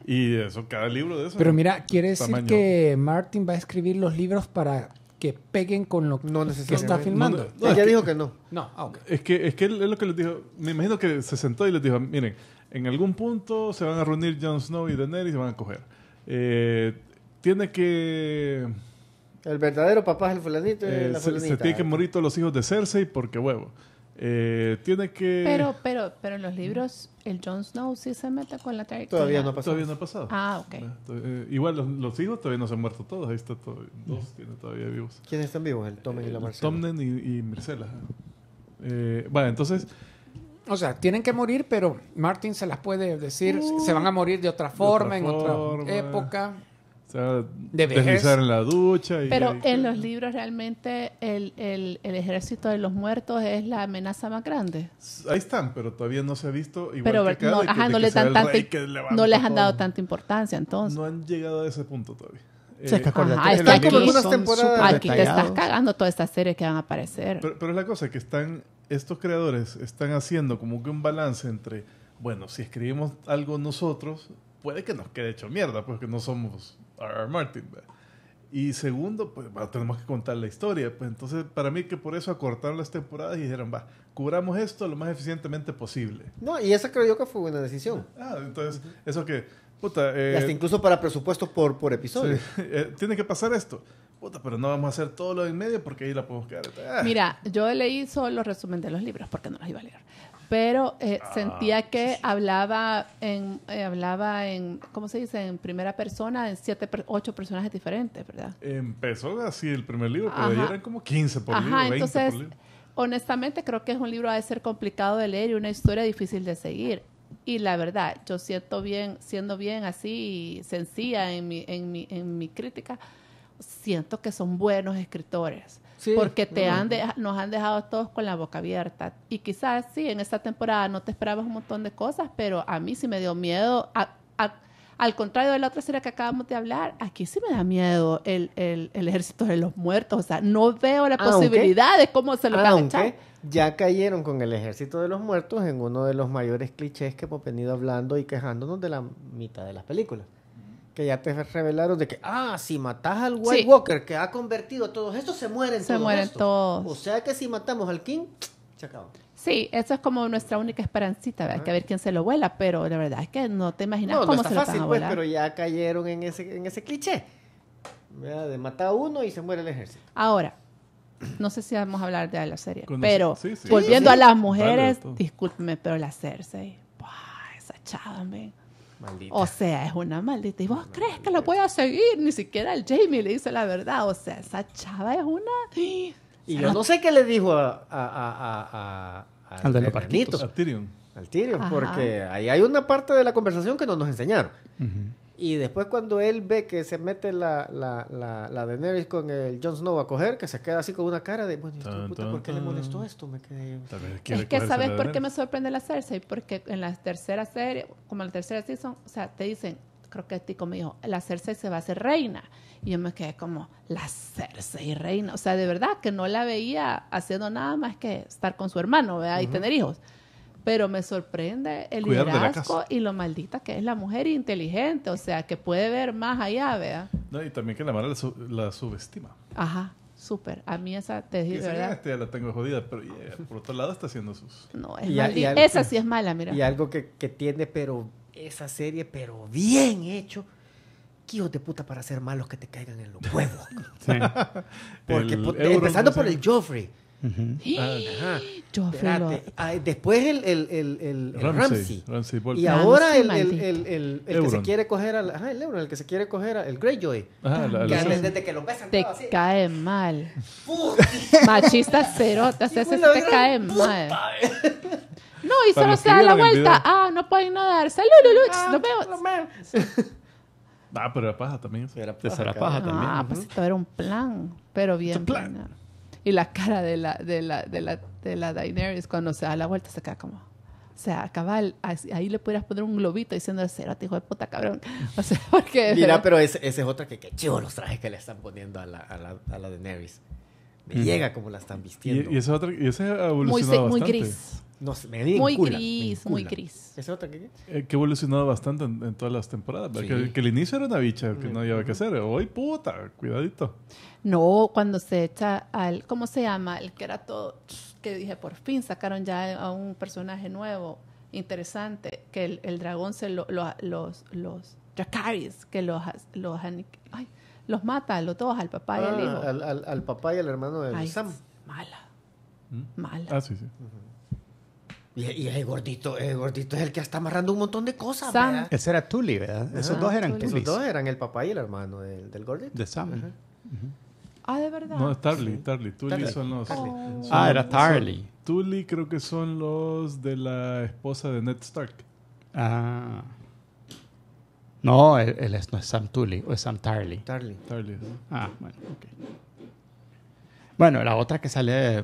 Y eso, cada libro de eso. Pero mira, quiere decir que Martin va a escribir los libros para que peguen con lo que está filmando. No, ya que, dijo que no. No, ah, Es que, es que lo que les dijo. Me imagino que se sentó y les dijo, miren, en algún punto se van a reunir Jon Snow y Daenerys y se van a coger. Eh, tiene que... El verdadero papá es el fulanito y eh, la se, se, tiene que morir todos los hijos de Cersei porque huevo. Eh, tiene que... Pero, pero, pero en los libros el Jon Snow sí se mete con la trayectoria. Todavía no ha pasado. Todavía no ha pasado. Ah, ok. Eh, eh, igual los, los, hijos todavía no se han muerto todos. Ahí está todo, dos tienen todavía vivos. ¿Quiénes están vivos? El Tommen y la Marcela. Tommen y, y Marcela. bueno, entonces... O sea, tienen que morir, pero Martin se las puede decir. se van a mm. morir de otra forma, en otra época. O sea, de en la ducha. Pero en los libros realmente el, ejército de los muertos es la amenaza más grande. Ahí están, pero todavía no se ha visto. pero no, les no les han dado tanta importancia entonces. No han llegado a ese punto todavía. Eh, temporadas. Aquí te estás cagando todas estas series que van a aparecer. Pero, es la cosa que están, estos creadores están haciendo como que un balance entre, bueno, si escribimos algo nosotros, puede que nos quede hecho mierda, porque pues, no somos R.R. Martin. Y segundo, pues tenemos que contar la historia. Pues entonces, para mí que por eso acortaron las temporadas y dijeron, va, cubramos esto lo más eficientemente posible. No, y esa creo yo que fue buena decisión. Ah, entonces, eso que eh, hasta incluso para presupuesto por, por episodio. Eh, tiene que pasar esto. pero no vamos a hacer todo lo en medio porque ahí la podemos quedar. Ah. Mira, yo leí solo resumen de los libros porque no los iba a leer. Pero eh, ah, sentía que hablaba en, hablaba en, ¿cómo se dice? En primera persona, en siete, ocho personajes diferentes, ¿verdad? Empezó así el primer libro, pero ahí eran como 15 por libro, 20 entonces, honestamente creo que es un libro ha de ser complicado de leer y una historia difícil de seguir. Y la verdad, yo siento bien, siendo bien así sencilla en mi, en mi, en mi crítica, siento que son buenos escritores. porque te han nos han dejado todos con la boca abierta. Y quizás sí, en esta temporada no te esperabas un montón de cosas, pero a mí sí me dio miedo. al contrario de la otra serie que acabamos de hablar, aquí sí me da miedo el, ejército de los muertos. O sea, no veo la posibilidad de cómo se lo a ya cayeron con el ejército de los muertos en uno de los mayores clichés que hemos venido hablando y quejándonos de la mitad de las películas. Que ya te revelaron de que, ah, si matas al White Walker que ha convertido a todos estos, se mueren se todos. Se mueren todos. O sea que si matamos al King, se acabó. Sí, eso es como nuestra única esperancita, ¿verdad? que ver quién se lo vuela, pero la verdad es que no te imaginas cómo se fácil, pues, lo pero ya cayeron en ese, en ese cliché. De matar a uno y se muere el ejército. Ahora, no sé si vamos a hablar de la serie, pero volviendo a las mujeres, discúlpeme, pero la Cersei, esa chava, O sea, es una maldita. ¿Y vos crees que la voy seguir? Ni siquiera el Jamie le dice la verdad. O sea, esa chava es una... Y yo no, sé qué le dijo a, al de los parquitos. Al Tyrion. porque ahí hay una parte de la conversación que no nos enseñaron. Y después cuando él ve que se mete la, la, la, la con el Jon Snow a coger, que se queda así con una cara de, bueno, ¿por qué le molestó esto? Me quedé... Es que ¿sabes por qué me sorprende la Cersei? Porque en la tercera serie, como en la tercera season, o sea, te dicen, creo que Tico me dijo, la Cersei se va a hacer reina. Y yo me quedé como, la Cersei reina. O sea, de verdad que no la veía haciendo nada más que estar con su hermano, Y tener hijos pero me sorprende el Cuidar y lo maldita que es la mujer inteligente, o sea, que puede ver más allá, ¿verdad? No, y también que la mala la, subestima. Ajá, súper. A mí esa te digo, ¿verdad? Ah, este ya la tengo jodida, pero por otro lado está haciendo sus... No, esa sí es mala, mira. Y algo que, que tiene, pero esa serie, pero bien hecho hijos de puta para ser malos que te caigan en los huevos. Porque pues, eh, empezando por el Joffrey. Ah, ah, después el, el, el, el Ramsey. y ahora el, el, que se quiere coger al. Ajá, el Euron, el que se quiere coger al. El Greyjoy. que desde que lo besan Te así. cae mal. machistas Machista cerotas. Ese te cae mal. Eh. No, y solo se da la vuelta. Ah, no pueden nadar. Salud, Lulux. Ah, nos vemos. Ah, pero la paja también. Era paja, paja también. Ah, pues esto era un plan. Pero bien. plan. Y la cara de la, de la, de la, de la Daenerys cuando se da la vuelta se queda como... O sea, cabal, ahí le pudieras poner un globito diciendo, cero, hijo de puta, cabrón. O sea, porque... Mira, pero esa es otra que, que chivo los trajes que le están poniendo a la, a la, a la Daenerys. Me llega como la están vistiendo. Y, esa otra, y esa ha evolucionado bastante. muy gris. No me muy gris muy gris. qué? Eh, que ha evolucionado bastante en, todas las temporadas. Que, el inicio era una bicha, que no había que hacer. Hoy, puta, cuidadito. No, cuando se echa al. ¿Cómo se llama? El que era todo. Que dije, por fin sacaron ya a un personaje nuevo, interesante. Que el, dragón se lo, los. los Dracarys, que los. los ay, los mata, a los todos, al papá y al ah, hijo. Al, papá y al hermano de ay, Sam. Mala. ¿Mm? Mala. Ah, sí, sí. Y, el gordito, gordito es el que está amarrando un montón de cosas. Sam. ¿verdad? Ese era Tully, ¿verdad? Esos ah, dos eran Tully. Esos dos eran el papá y el hermano del, del gordito. De Sam. Ah, de verdad. No, es Tarly, Tarly. Tully son los. Oh. ah, era Tarly. Tully creo que son los de la esposa de Ned Stark. Ah. No, él, es, no es Sam Tully, o es Sam Tarly. Tarly. Tarly. Ah, bueno, ok. Bueno, la otra que sale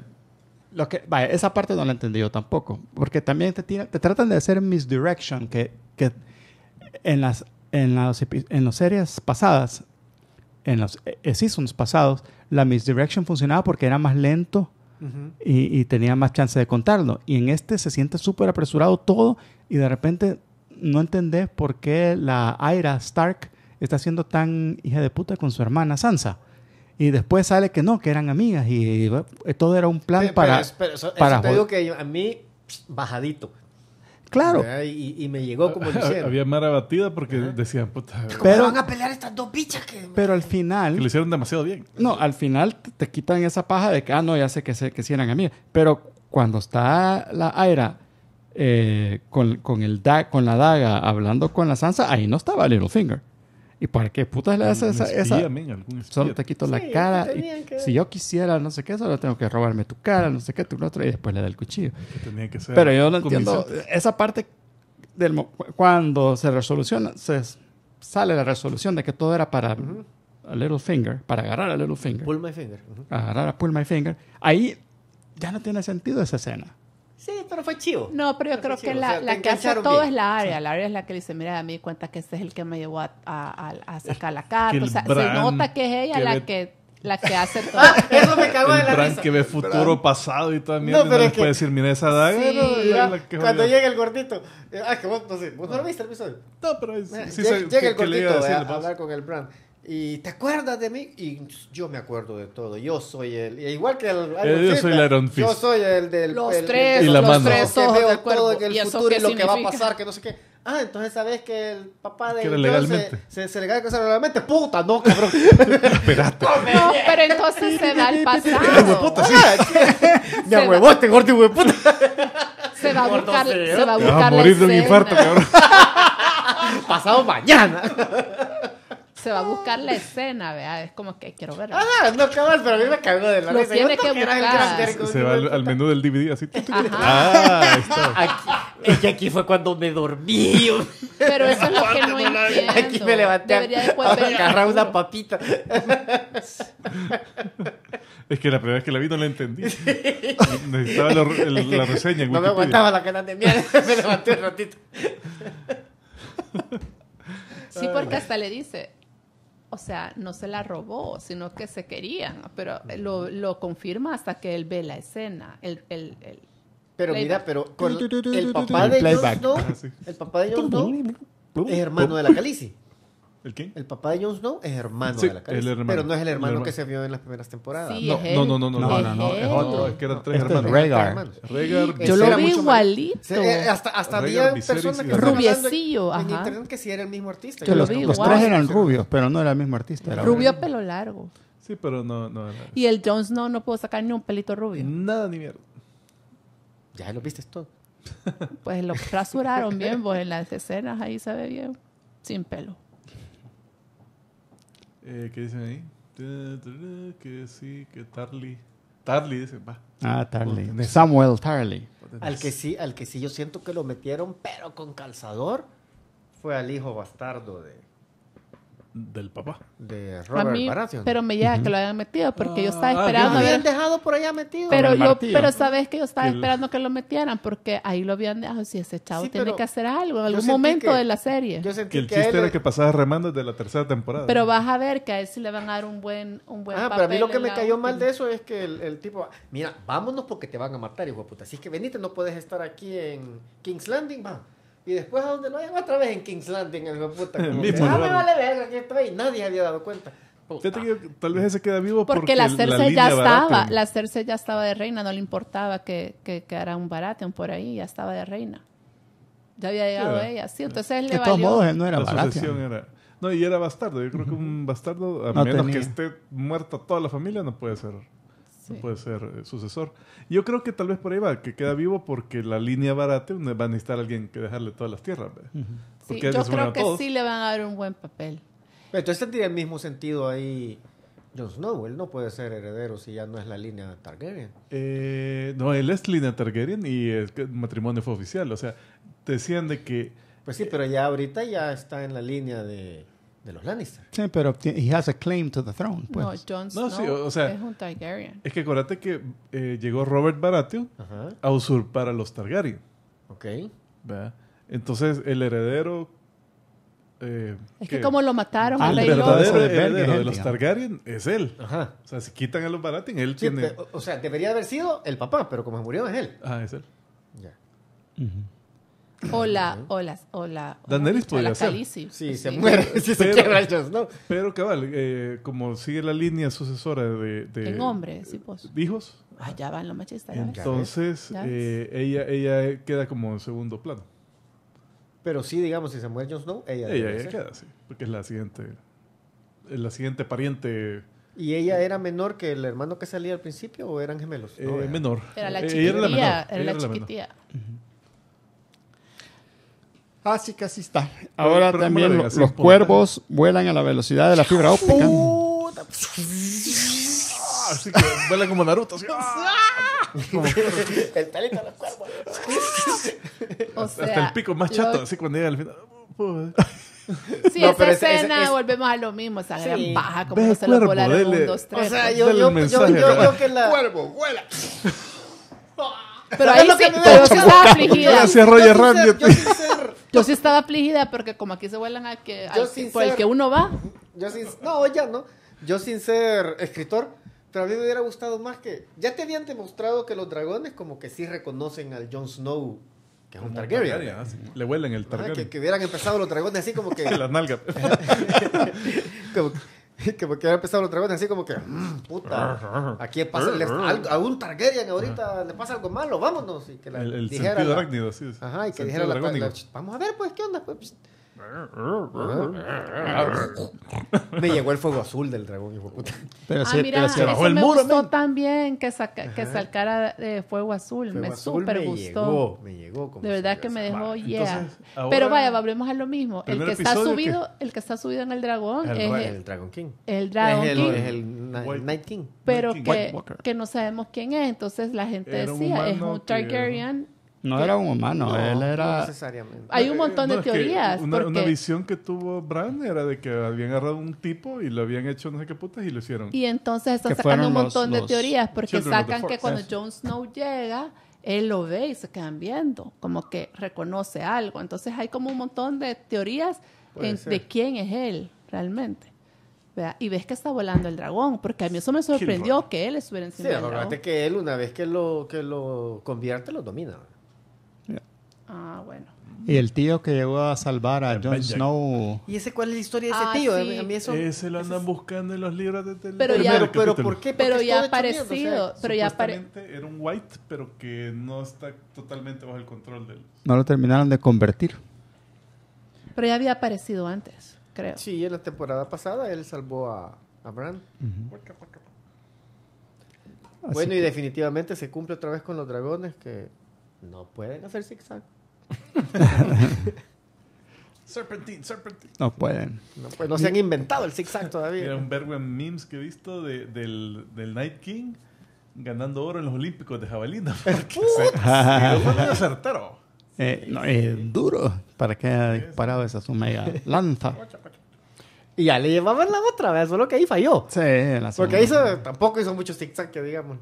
esa parte no la entendí yo tampoco, porque también te, tratan de hacer misdirection, que, que en, las, en, las, en las series pasadas, en los eh, eh, seasons pasados, la misdirection funcionaba porque era más lento y, y, tenía más chance de contarlo. Y en este se siente súper apresurado todo y de repente no entendés por qué la Aira Stark está siendo tan hija de puta con su hermana Sansa. Y después sale que no, que eran amigas y, todo era un plan para... para eso te digo que a mí, bajadito. Claro. Y, me llegó como Había mara batida porque decían, puta. pero, van a pelear estas dos bichas que.? Pero al final. Que lo hicieron demasiado bien. No, al final te, quitan esa paja de que, ah, no, ya sé que, se, que sí eran amigas. Pero cuando está la Aira eh, con, con, el da, con la daga hablando con la Sansa, ahí no estaba Littlefinger. ¿Y para qué putas le haces esa? solo te quito la cara. Si yo quisiera, no sé qué, solo tengo que robarme tu cara, no sé qué, tu otro, y después le da el cuchillo. Pero yo no entiendo. Esa parte, del, cuando se resoluciona, se sale la resolución de que todo era para a little finger, para agarrar a little finger. Pull my finger. Agarrar a pull my finger. Ahí ya no tiene sentido esa escena. Sí, pero fue chivo. No, pero yo creo que la, la que hace todo es la área. La área es la que dice, mira, a mí cuenta que este es el que me llevó a, a, a sacar la carta. O sea, se nota que es ella la que la que hace todo. Ah, eso me cagó de la Bran que ve futuro, pasado y toda No, pero que... puede decir, mira esa daga. Sí, cuando llega el gordito. ah, que vos no, lo ah. viste el episodio. No, pero eh, sí, llega, el gordito a, eh, a, hablar con el Bran y te acuerdas de mí y yo me acuerdo de todo yo soy el igual que el eh, yo soy el Iron Fist. yo soy el del los tres y la los tres ojos que veo del todo el ¿Y futuro y lo que va a pasar que no sé qué ah entonces sabes que el papá de que legalmente? se, se, le gana legalmente puta no cabrón espérate no pero entonces se da el pasado puta, sí. me ahuevote gordo puta se va a buscar se va a buscar a morir de un infarto cabrón pasado mañana se va a buscar la escena, vea, es como que quiero verla. Ah, no, cabal, pero a mí me cagó de la Lo tiene que buscar. Se, va al, menú del DVD así. ah, Aquí, es que aquí fue cuando me dormí. Pero eso es lo que no entiendo. Aquí me levanté. Debería agarrar una papita. Es que la primera vez que la vi no la entendí. Necesitaba la, reseña No me aguantaba la cara de mierda. Me levanté un ratito. Sí, porque hasta le dice, o sea, no se la robó, sino que se querían, pero eh, lo, lo confirma hasta que él ve la escena, el, el, pero mira, pero ah, el papá de ellos no, el papá de ellos es hermano de la Calici. ¿El qué? El papá de Jones no es hermano de la casa pero no es el hermano, que se vio en las primeras temporadas. no, no, no, no, no, no, es otro. Es que eran tres este hermanos. Rhaegar. Rhaegar. Yo lo vi igualito. Eh, hasta hasta había personas que rubiecillo, en, en internet que sí era el mismo artista. Los tres eran rubios, pero no era el mismo artista. Rubio a pelo largo. Sí, pero no, no era. Y el Jones no no pudo sacar ni un pelito rubio. Nada ni mierda. Ya lo viste todo. Pues lo rasuraron bien, vos pues, en las escenas ahí se ve bien, sin pelo. Eh, ¿Qué dicen ahí? Que sí, que Tarly. Tarly, dicen, va. Ah, Tarly. Samuel Tarly. Al que, sí, al que sí yo siento que lo metieron, pero con calzador, fue al hijo bastardo de del papá. De Robert Baratheon. Pero me llega que lo hayan metido porque yo estaba ah, esperando. lo habían dejado por allá metido. Pero, pero sabes que yo estaba esperando que lo metieran porque ahí lo habían dejado. Si ese chavo tiene que hacer algo en algún momento de la serie. Yo sentí que el chiste era que pasaba remando desde la tercera temporada. Pero vas a ver que a él sí le van a dar un buen, un buen ah, papel. Pero a mí lo que me cayó mal de eso es que el, tipo, mira, vámonos porque te van a matar, hijo de puta. Así que venite, no puedes estar aquí en King's Landing, va y después a donde no hayan, otra vez en King's en el puta. Como ah, me vale ver que estoy. Nadie había dado cuenta. tal vez ese queda vivo porque, la Cersei ya estaba, la Cersei ya estaba de reina, no le importaba que, que, un Baratheon por ahí, ya estaba de reina. Ya había llegado ella, sí, entonces él le De todos modos, no era Baratheon. no, y era bastardo. Yo creo que un bastardo, a menos que esté muerta toda la familia, no puede ser puede ser eh, sucesor. Yo creo que tal vez por ahí va, que queda vivo porque la línea barata eh, va a necesitar alguien que dejarle todas las tierras. porque yo creo que sí le van a dar un buen papel. entonces tiene el mismo sentido ahí Jon Snow, él no puede ser heredero si ya no es la línea Targaryen. Eh, no, él es línea Targaryen y el matrimonio fue oficial, o sea, decían de que... Pues sí, pero ya ahorita ya está en la línea de de los Lannister. Sí, pero he has a claim to the throne. Pues. No, Jon Snow o, sea, es un Targaryen. Es que acuérdate que eh, llegó Robert Baratheon a usurpar a los Targaryen. Ok. ve Entonces, el heredero... Eh, es que, como lo mataron el verdadero heredero de los Targaryen es él. Ajá. O sea, si quitan a los Baratheon, él tiene... o sea, debería haber sido el papá, pero como murió es él. Ah, es él. Ya. Hola, hola, hola. Danelis podría ser. Sí, se muere, si se quiebra ¿no? Pero cabal, eh, como sigue la línea sucesora de... en hombres, sí, pues. ¿Hijos? Ah, van los machistas. Entonces, eh, ella, ella queda como en segundo plano. Pero sí, digamos, si se muere Jon Snow, ella Ella, queda así, porque es la siguiente... La siguiente pariente ¿Y ella era menor que el hermano que salía al principio o eran gemelos? Eh, no, menor. Era la chiquitía, era la Ah, ah, así que así está. Ahora también los cuervos vuelan a la velocidad de la fibra óptica. Ah, así que vuelan como Naruto. los cuervos. hasta el pico más chato, así cuando llega al final. Sí, esa escena, volvemos a lo mismo, esa gran paja, como se lo volaron dos, tres. O sea, yo, yo, yo, que la... Cuervo, vuela. Pero ahí sí, pero velocidad estaba afligida. Gracias, Roger Randy. Yo sí estaba afligida porque como aquí se vuelan a que, al que por el que uno va. Yo sin, no, ya no. Yo sin ser escritor, pero a mí me hubiera gustado más que ya te habían demostrado que los dragones como que sí reconocen al Jon Snow que es un Targaryen. Ah, le huelen el ah, Targaryen. que, hubieran empezado los dragones así como que las nalgas. como que, y que porque empezado los dragones así como que, mm, puta, aquí pasa, algún a un Targaryen ahorita le pasa algo malo, vámonos. Y que la, el, el dijera sentido arácnido, sí. Ajá, y que dijera la, la, vamos a ver pues, ¿qué onda? Pues, me llegó el fuego azul del dragón, me gustó también que, sacara que fuego azul. me súper gustó. me llegó. de verdad que me dejó, pero vaya, volvemos a lo mismo. El que está subido, el que está subido en el dragón es el, Dragon King. El Dragon King. Night King. Pero Que, no sabemos quién es. Entonces la gente decía, es un Targaryen no era un humano, él era... Hay un eh, montón de teorías. Una, porque... visión que tuvo Bran era de que habían agarrado un tipo y lo habían hecho no sé qué putas y lo hicieron. Y entonces están sacando un montón de teorías porque sacan que cuando Jon Snow llega, él lo ve y se quedan viendo, como que reconoce algo. Entonces hay como un montón de teorías de quién es él realmente. Y ves que está volando el dragón, porque a mí eso me sorprendió que él estuviera encima sí, que él una vez que lo, que lo convierte, lo domina. Ah, bueno. Y el tío que llegó a salvar a Jon Snow. ¿Y ese cuál es la historia de ese ah, tío? A mí eso, lo andan buscando en los libros de televisión. Pero, ya, pero, aparecido. Era un white, pero que no está totalmente bajo el control del. No lo terminaron de convertir. Pero ya había aparecido antes, creo. Sí, en la temporada pasada él salvó a, Bran. Bueno, y definitivamente se cumple otra vez con los dragones que no pueden hacer zigzag. serpentine, serpentine. No pueden. No, pues, se han inventado el zigzag todavía. Era un verbo en memes que he visto de, del, Night King ganando oro en los Olímpicos de jabalina. ¡Pero eh, no, duro para que haya disparado esa su mega lanza. Y ya le llevaban la otra vez, solo que ahí falló. Sí, la Porque ahí tampoco hizo mucho zigzag, que digamos.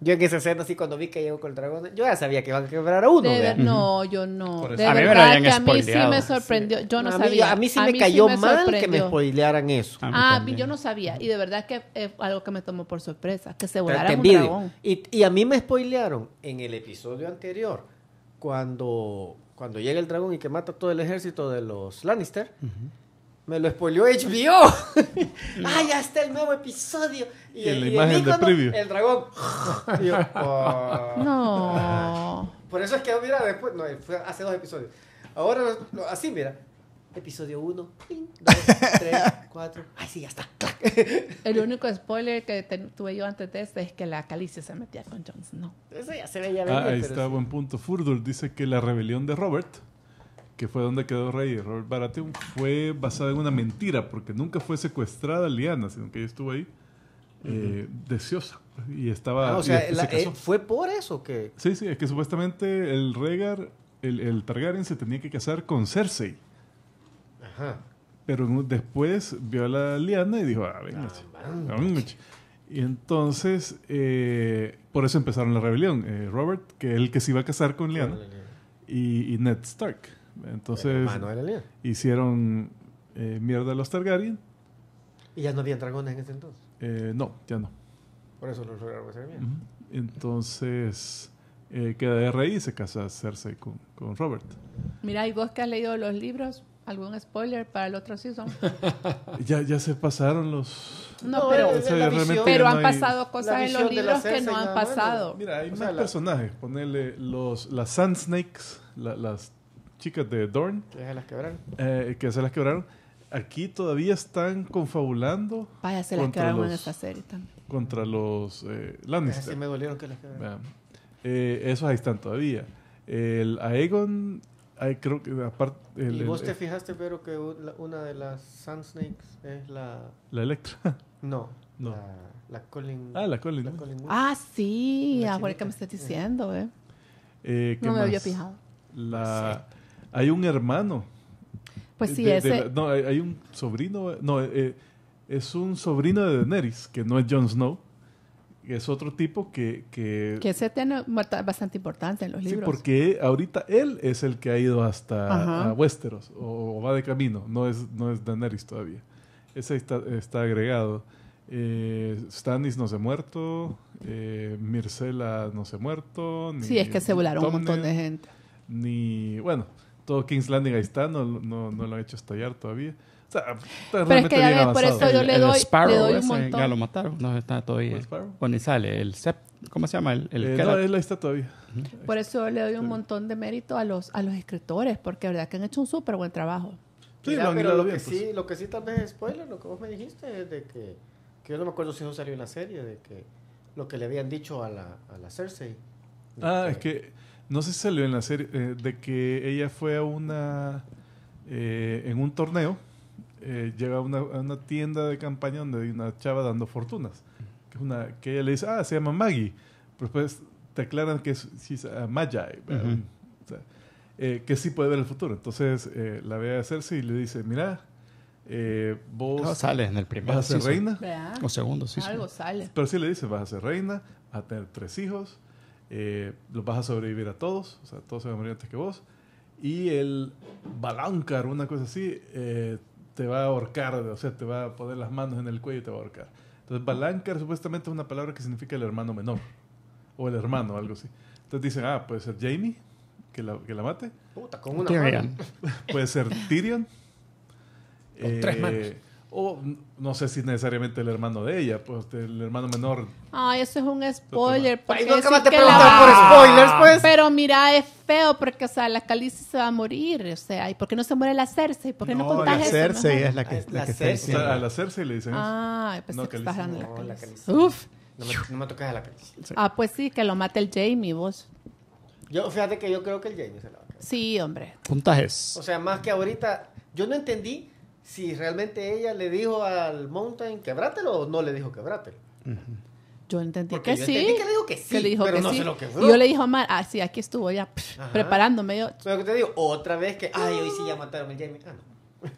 Yo en esa escena, así cuando vi que llegó con el dragón, yo ya sabía que iban a quebrar a uno. no, yo no. De a mí me que a mí sí me sorprendió. Yo no, a mí, sabía. A mí sí me cayó mal que me spoilearan eso. A mí ah, yo no sabía. Y de verdad que es eh, algo que me tomó por sorpresa, que se volara un dragón. Y, a mí me spoilearon en el episodio anterior, cuando, cuando llega el dragón y que mata todo el ejército de los Lannister. Me lo spoileó HBO. ¡Ah, ¡Ay, ya está el nuevo episodio! Y, el, la imagen de preview. El dragón. Oh". No. Por eso es que, mira, después, no, fue hace dos episodios. Ahora, así, mira. Episodio 1, 2, 3, 4. ¡Ay, sí, ya está! El único spoiler que tuve yo antes de este es que la Calicia se metía con Jones, ¿no? Eso ya se veía bien. Ah, ahí está, buen punto. Furdul dice que la rebelión de Robert que fue donde quedó rey Robert Baratheon, fue basada en una mentira, porque nunca fue secuestrada Liana, sino que ella estuvo ahí eh, deseosa. Y estaba. Ah, o sea, eh, ¿fue por eso que.? Sí, sí, es que supuestamente el Regar, el, Targaryen se tenía que casar con Cersei. Ajá. Pero después vio a la Liana y dijo, ah, venga, ah, Y entonces, eh, por eso empezaron la rebelión. Robert, que el que se iba a casar con Liana, y Ned Stark. Entonces hicieron eh, mierda a los Targaryen. ¿Y ya no había dragones en ese entonces? Eh, no, ya no. Por eso los lograron hacer mierda. Entonces eh, queda de rey y se casa Cersei con, con Robert. Mira, y vos que has leído los libros, ¿Algún spoiler para el otro season? ya, ya se pasaron los... No, pero, pero han pasado cosas en los libros que no han pasado. Mira, hay más personajes. Ponerle los, las Sand Snakes, las chicas de Dorn. Que se las quebraron. Eh, que se las quebraron. Aquí todavía están confabulando. Vaya, se las quebraron en esta serie también. Contra los eh, Lannister. así me dolieron que las quebraron. Eh, esos ahí están todavía. El Aegon, creo que aparte. ¿Y vos te eh, fijaste, pero que una de las Sand Snakes es la. La Electra. No. No. La, la Colin. Ah, la Colin. ah, sí, ahora que me estás diciendo, eh. no me había fijado. La, hay un hermano. Pues sí, ese. no, hay, un sobrino. No, eh, es un sobrino de Daenerys, que no es Jon Snow. Es otro tipo que. Que, que ese tiene bastante importante en los libros. Sí, porque ahorita él es el que ha ido hasta Westeros o, va de camino. No es, no es Daenerys todavía. Ese está, agregado. Eh, Stannis no se ha muerto, eh, Mircela no se ha muerto. sí, es que se volaron un montón de gente. Ni, bueno, todo King's Landing ahí está, no, no, no lo han hecho estallar todavía. O sea, está pero es que por eso yo le, doy, Sparrow, le doy un ese, montón. Ya lo mataron, no está todavía. Con y sale el Sept, ¿cómo se llama? El, el eh, no, él ahí está todavía. Por eso le doy un montón de mérito a los, a los escritores, porque la verdad que han hecho un súper buen trabajo. Sí, lo, pero lo, lo, bien, pues. sí, lo que sí tal vez es spoiler, lo que vos me dijiste es de que, que yo no me acuerdo si eso salió en la serie, de que lo que le habían dicho a la, a la Cersei. Ah, es que no sé si salió en la serie, eh, de que ella fue a una, eh, en un torneo, eh, llega a una, una, tienda de campaña donde hay una chava dando fortunas, que, es una, que ella le dice, ah, se llama Maggie, pero después te aclaran que es si ah, Magi, que sí puede ver el futuro. Entonces la ve a Cersei y le dice, mira, vos no, ah, sale en el primer vas a ser reina o segundo sí algo sale pero sí le dice vas a ser reina a tener tres hijos eh, los vas a sobrevivir a todos, o sea, todos se van a morir antes que vos. Y el balancar, una cosa así, eh, te va a ahorcar, o sea, te va a poner las manos en el cuello y te va a ahorcar. Entonces, balancar supuestamente es una palabra que significa el hermano menor, o el hermano, algo así. Entonces dicen, ah, puede ser Jamie, que la, mate. puede ser Tyrion. Con tres eh, o no sé si necesariamente el hermano de ella, pues el hermano menor. Ay, eso es un spoiler. por spoilers, pues. Pero mira, es feo porque, o sea, la Calice se va a morir, o sea, ¿y por qué no se muere la Cersei? ¿Por qué no, no la Cersei es la que, ah, Está a la Cersei le dicen Ah, pues no, estás la Calice. Uf. No me, no tocas a la Calice. Ah, pues sí, que lo mate el Jamie, vos. Yo, fíjate que yo creo que el Jamie se la va a matar Sí, hombre. Puntajes. O sea, más que ahorita, yo no entendí si realmente ella le dijo al Mountain quebrátelo o no le dijo quebrátelo. Yo entendí Porque que yo sí. que le dijo que sí. Que le dijo pero no se lo quebró. Yo le dije a Mar, ah, sí, aquí estuvo ya preparándome. Yo... Pero que te digo, otra vez que, ay, hoy sí ya ¡Ah! mataron a Jamie. Ah,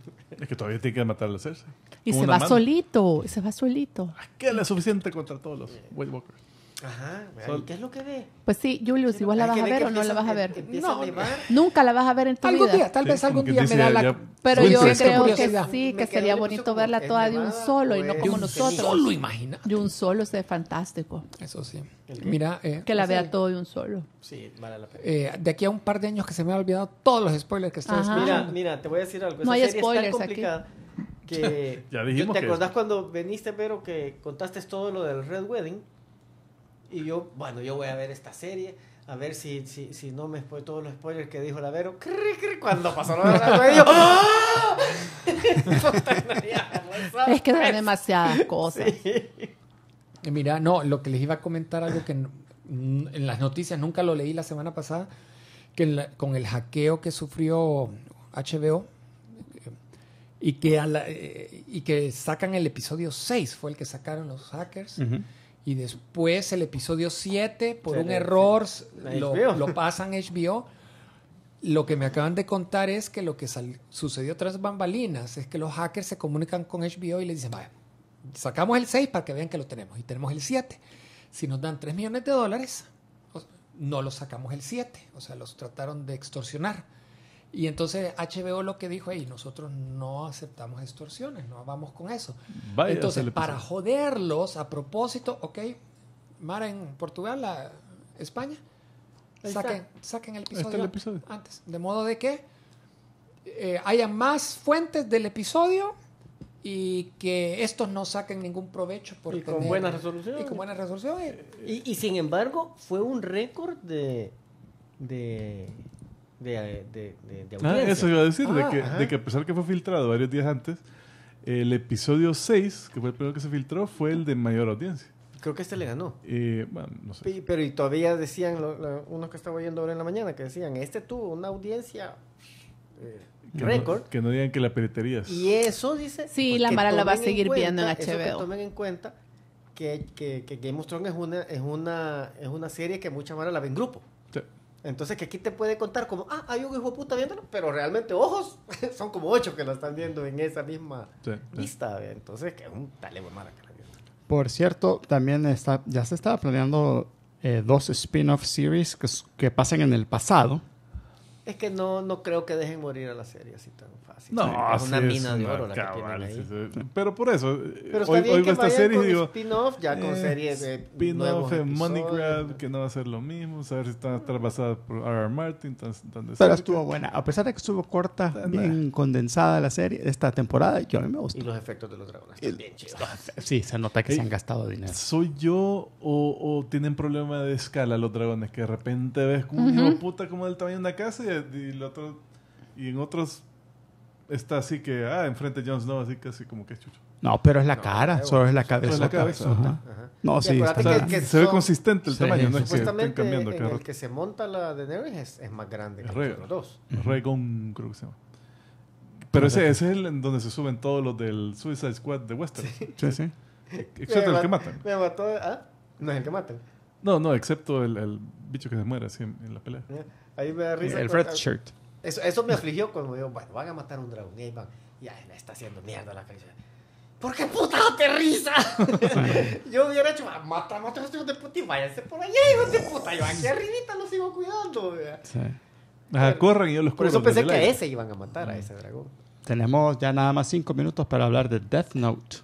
Es que todavía tiene que matar a Cersei. Y se va solito, se va solito. Es que le es suficiente contra todos los White Walkers. Ajá, qué es lo que ve? Pues sí, Julius, si la vas a ver o no la vas a ver. Em-, no, nunca la vas a ver en tu algún Día, tal vez algún día me da la... Pero yo creo que sí, que sería bonito verla toda de un solo y no como un nosotros. solo, imagina. De un solo, es fantástico. Eso sí. Mira... Eh, que la vea todo de un solo. Sí, vale la pena. Eh, de aquí a un par de años que se me han olvidado todos los spoilers que estoy Mira, mira, te voy a decir algo. No hay spoilers aquí que ya dijimos ¿Te acordás cuando viniste pero que contaste todo lo del Red Wedding? Y yo, bueno, yo voy a ver esta serie, a ver si, si, no me spoil todos los spoilers que dijo la Vero. cuando pasó lo de ¡Ah! es que son demasiadas cosas. Mira, no, lo que les iba a comentar algo que en, las noticias nunca lo leí la semana pasada, que con el hackeo que sufrió HBO y que, eh, y que sacan el episodio 6, fue el que sacaron los hackers y después el episodio 7, por un error, lo, lo, pasan HBO. Lo que me acaban de contar es que lo que sucedió tras bambalinas es que los hackers se comunican con HBO y les dicen, sacamos el 6 para que vean que lo tenemos y tenemos el 7. Si nos dan 3 millones de dólares, no lo sacamos el 7, o sea, los trataron de extorsionar. Y entonces HBO lo que dijo ahí, nosotros no aceptamos extorsiones, no vamos con eso. entonces, para joderlos a propósito, ok, Mara en Portugal, la, España, saquen, el, episodio antes. De modo de que eh, haya más fuentes del episodio y que estos no saquen ningún provecho por y con buenas resoluciones y buena sin embargo fue un récord de de, ah, audiencia. eso iba a decir, de, ah, que, a pesar que fue filtrado varios días antes, el episodio 6, que fue el primero que se filtró, fue el de mayor audiencia. Creo que este le ganó. no sé. pero y todavía decían, unos que estaba oyendo ahora en la mañana, que decían, este tuvo una audiencia... Eh, récord. que no digan que la periterías Y eso dice. Sí, pues, la Mara la va a seguir viendo en HBO. tomen en cuenta que, que, que, Game of Thrones es una, es una, es una serie que mucha Mara la ve en grupo. Entonces que aquí te puede contar como, ah, hay un hijo puta viéndolo, pero realmente ojos son como ocho que lo están viendo en esa misma lista. Entonces que es un que la Por cierto, también está, ya se estaba planeando eh, dos spin-off series que, que pasan en el pasado es que no, no creo que dejen morir a la serie así tan fácil. No, es una mina de oro la que tienen ahí. Pero por eso, eh, Pero hoy, bien que esta serie digo. Spin-off, ya con eh, series de. Spin-off en Money que no va a ser lo mismo. A ver si están a estar por R.R. Martin. Tan, Pero estuvo buena. A pesar de que estuvo corta, bien condensada la serie, esta temporada, yo a mí me gustó. Y los efectos de los dragones están bien chidos. Sí, se nota que se han gastado dinero. ¿Soy yo o, tienen problema de escala los dragones? Que de repente ves como un puta como del tamaño de una casa y y, en otros está así que, ah, enfrente Jon Snow, así casi como que es chucho. No, pero es la cara, solo es la cabeza. la cabeza. No, sí. se ve consistente el tamaño, no es supuestamente el que se monta la de es, es más grande que los dos. Rhaegon, creo que se llama. Pero ese, es el en donde se suben todos los del Suicide Squad de Western. Sí, sí. E-, excepto el que matan. Ah, no es el que matan. No, no, excepto el, bicho que se muere así en, la pelea. Ahí me da risa. El Fred Shirt. Eso, eso, me afligió cuando digo, bueno, van a matar a un dragón. Y ahí van. y ahí me está haciendo mierda la canción. ¿Por qué puta aterriza? yo hubiera hecho, ah, mata, mata a estos hijos de puta y váyanse por allá, hijos de puta. Yo aquí arribita los sigo cuidando. Sí. corren y yo los Por eso pensé que a ese iban a matar, a ese dragón. Tenemos ya nada más cinco minutos para hablar de Death Note.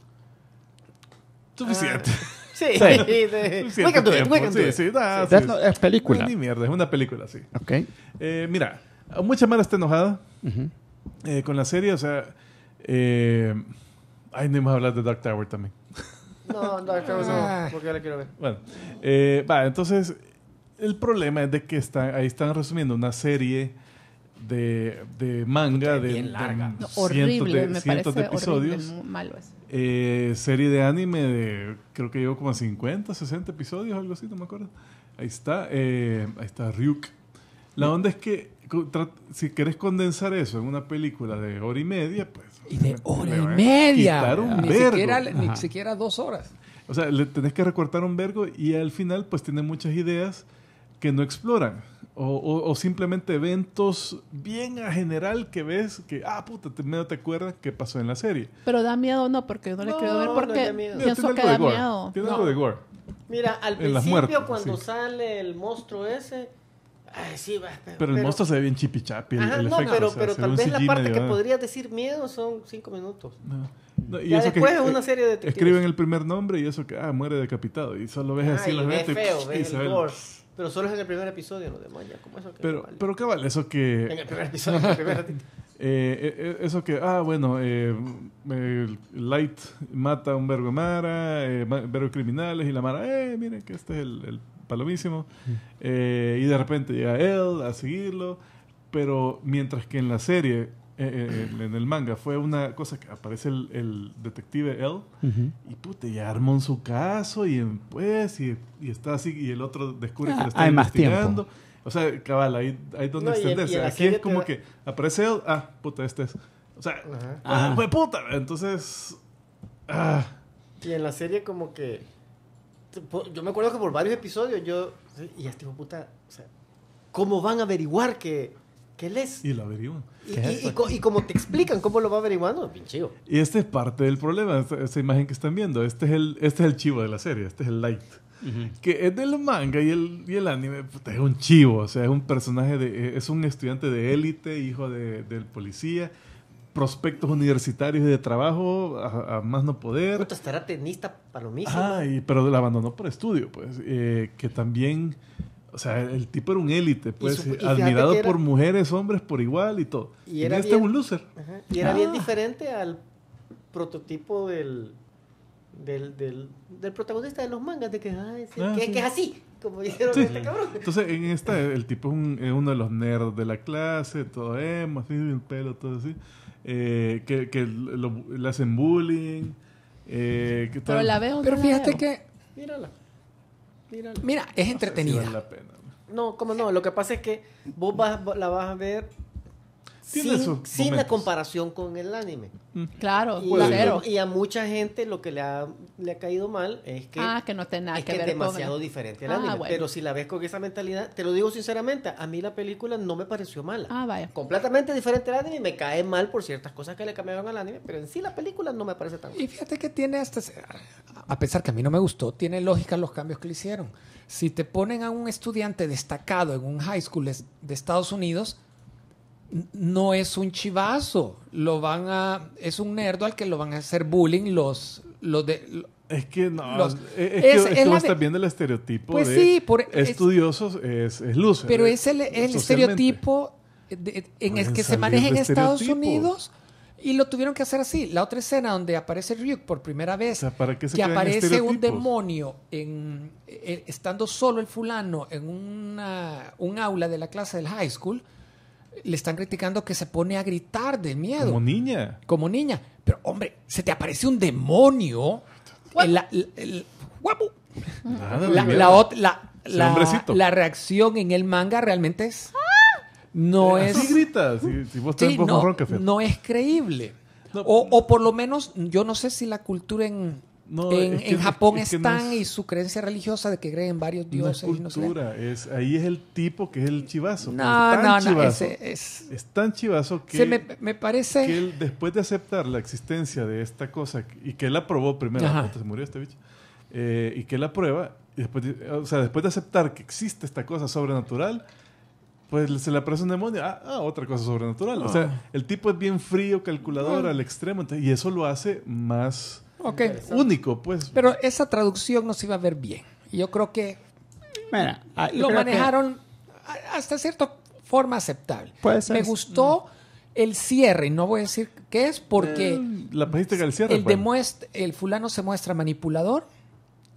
Suficiente. Ah. Sí, sí. sí, es película. ni mierda, es una película, sí. Ok. Eh, mira, mucha mala está enojada eh, con la serie, o sea. Eh, ay, no hemos hablado de Dark Tower también. No, Dark Tower no, ah. porque ya la quiero ver. Bueno, eh, va, entonces. El problema es de que ahí están resumiendo una serie. De, de, manga de, larga. horrible, cientos de, me cientos episodios horrible, malo eso. Eh, serie de anime de, creo que llegó como 50, 60 episodios, algo así, no me acuerdo. Ahí está, eh, ahí está Ryuk. La onda es que si querés condensar eso en una película de hora y media, pues... Y de hora y media. Un ni, Siquiera, ni siquiera dos horas. O sea, le tenés que recortar un vergo y al final pues tiene muchas ideas que no exploran. O, simplemente eventos bien a general que ves que, ah, puta, te, medio te acuerdas qué pasó en la serie. Pero da miedo no, porque no, le quiero ver porque no miedo. pienso que da miedo. Tiene algo de gore. Mira, al principio cuando sale el monstruo ese... Ay, sí, va, pero, el monstruo se ve bien chipichapi. el, no, pero, tal vez la parte que podría decir miedo son cinco minutos. No, ya después es una e, serie de Escriben el primer nombre y eso que, ah, muere decapitado. Y solo ves así la Feo, y ves pero solo es en el primer episodio, no demonios. ¿Cómo eso pero, cabal, qué vale eso que. En el primer episodio, en ratito. Eh, eh, eh, eso que, ah, bueno, Light mata a un verbo de Mara, criminales, y la Mara, eh, miren que este es el palomísimo. Mm. y de repente llega él a seguirlo, pero mientras que en la serie eh, eh, eh, en el manga fue una cosa que aparece el, detective L y puta, ya armó en su caso y pues y, está así y el otro descubre que ah, lo está investigando. O sea, cabal, ahí hay donde extenderse. Aquí es como que aparece L, ah, puta, este es. O sea, ah, ah, fue puta. Entonces. Ah. Y en la serie como que yo me acuerdo que por varios episodios yo y este puta, o sea, ¿cómo van a averiguar que ¿Qué es? Y lo averiguan. Y, como te explican cómo lo va averiguando, chivo. Y este es parte del problema, esta, imagen que están viendo. Este es, el, este el chivo de la serie, este es el light. Que es del manga y el, y el anime, es un chivo, o sea, es un personaje, de, e, es un estudiante de élite, hijo de, del policía, prospectos universitarios y de trabajo, a, más no poder. Puta, estará tenista mismo. Ah, y, pero lo abandonó por estudio, pues. Eh, que también o sea, el tipo era un élite, pues, admirado por mujeres, hombres, por igual y todo. Y, era este es un loser. y era bien ah. diferente al prototipo del, del, del, protagonista de los mangas, de que, ay, ah, que, es así, como ah, dijeron este cabrón. Entonces, en esta, el tipo es, un, es, uno de los nerds de la clase, todo emo, así, el pelo, todo así, eh, que, que lo, le hacen bullying. Eh, que Pero la veo. Pero fíjate que... Mírala. Mira, es entretenida. No, como no, lo que pasa es que vos la vas a ver sin la comparación con el anime. Claro, y, a mucha gente lo que le ha, le ha caído mal es que, ah, no es es demasiado diferente al anime. Ah, pero si la ves con esa mentalidad, te lo digo sinceramente, a mí la película no me pareció mala. Ah, vaya. Completamente diferente al anime, me cae mal por ciertas cosas que le cambiaron al anime, pero en sí la película no me parece tan mala. Y fíjate que tiene hasta, a pesar que a mí no me gustó, tiene lógica los cambios que le hicieron. Si te ponen a un estudiante destacado en un high school de Estados Unidos, no es un chivazo, lo van a, es un nerdo al que lo van a hacer bullying los, los de, es que no, es, que, es estás el estereotipo pues de sí, estudiosos es, luz, Pero eh, es el, estereotipo en el que se maneja en Estados Unidos y lo tuvieron que hacer así. La otra escena donde aparece Ryuk por primera vez, que aparece un demonio en, eh, eh, estando solo el fulano en un aula de la clase del high school le están criticando que se pone a gritar de miedo. Como niña. Como niña. Pero, hombre, se te aparece un demonio. La, la, reacción en el manga realmente es. No es. gritas. Si, no, no, es creíble. o por lo menos, yo no sé si la cultura en en, Japón están y su creencia religiosa de que creen varios dioses. Es es cultura, ahí es el tipo que es el chivazo. No, no, es, tan chivazo que, me, parece... que él, después de aceptar la existencia de esta cosa y que él aprobó primero, antes se murió este bicho, eh, y que él aprueba, después, eh, o sea, después de aceptar que existe esta cosa sobrenatural, pues se le aparece un demonio, ah, ah otra cosa sobrenatural. O sea, ah. el tipo es bien frío, calculador, ah. al extremo, y eso lo hace más Único, pues. Pero esa traducción no se iba a ver bien. Yo creo que ah, lo manejaron hasta cierta forma aceptable. Me gustó el cierre, no voy a decir qué es, porque eh, la el, cierre, el, fulano se muestra manipulador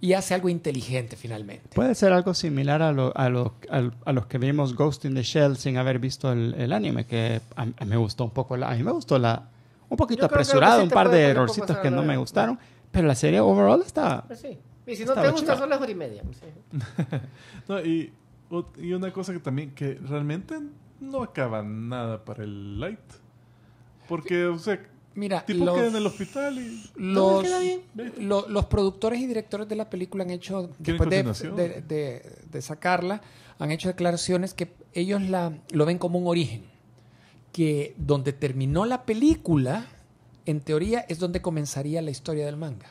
y hace algo inteligente finalmente. Puede ser algo similar a, a, los que vimos Ghost in the Shell sin haber visto el, anime, que a, mí me gustó un poco, la, a me gustó la, un poquito apresurado, un par de errorcitos que no me gustaron, pero la serie overall está... Pues y si no te gusta, son las hora y media. Pues y, una cosa que también, que realmente no acaba nada para el light. Porque, o sea, Mira, tipo los, en el hospital y los, productores y directores de la película han hecho, después de, de, de, sacarla, han hecho declaraciones que ellos la, lo ven como un origen que donde terminó la película, en teoría, es donde comenzaría la historia del manga.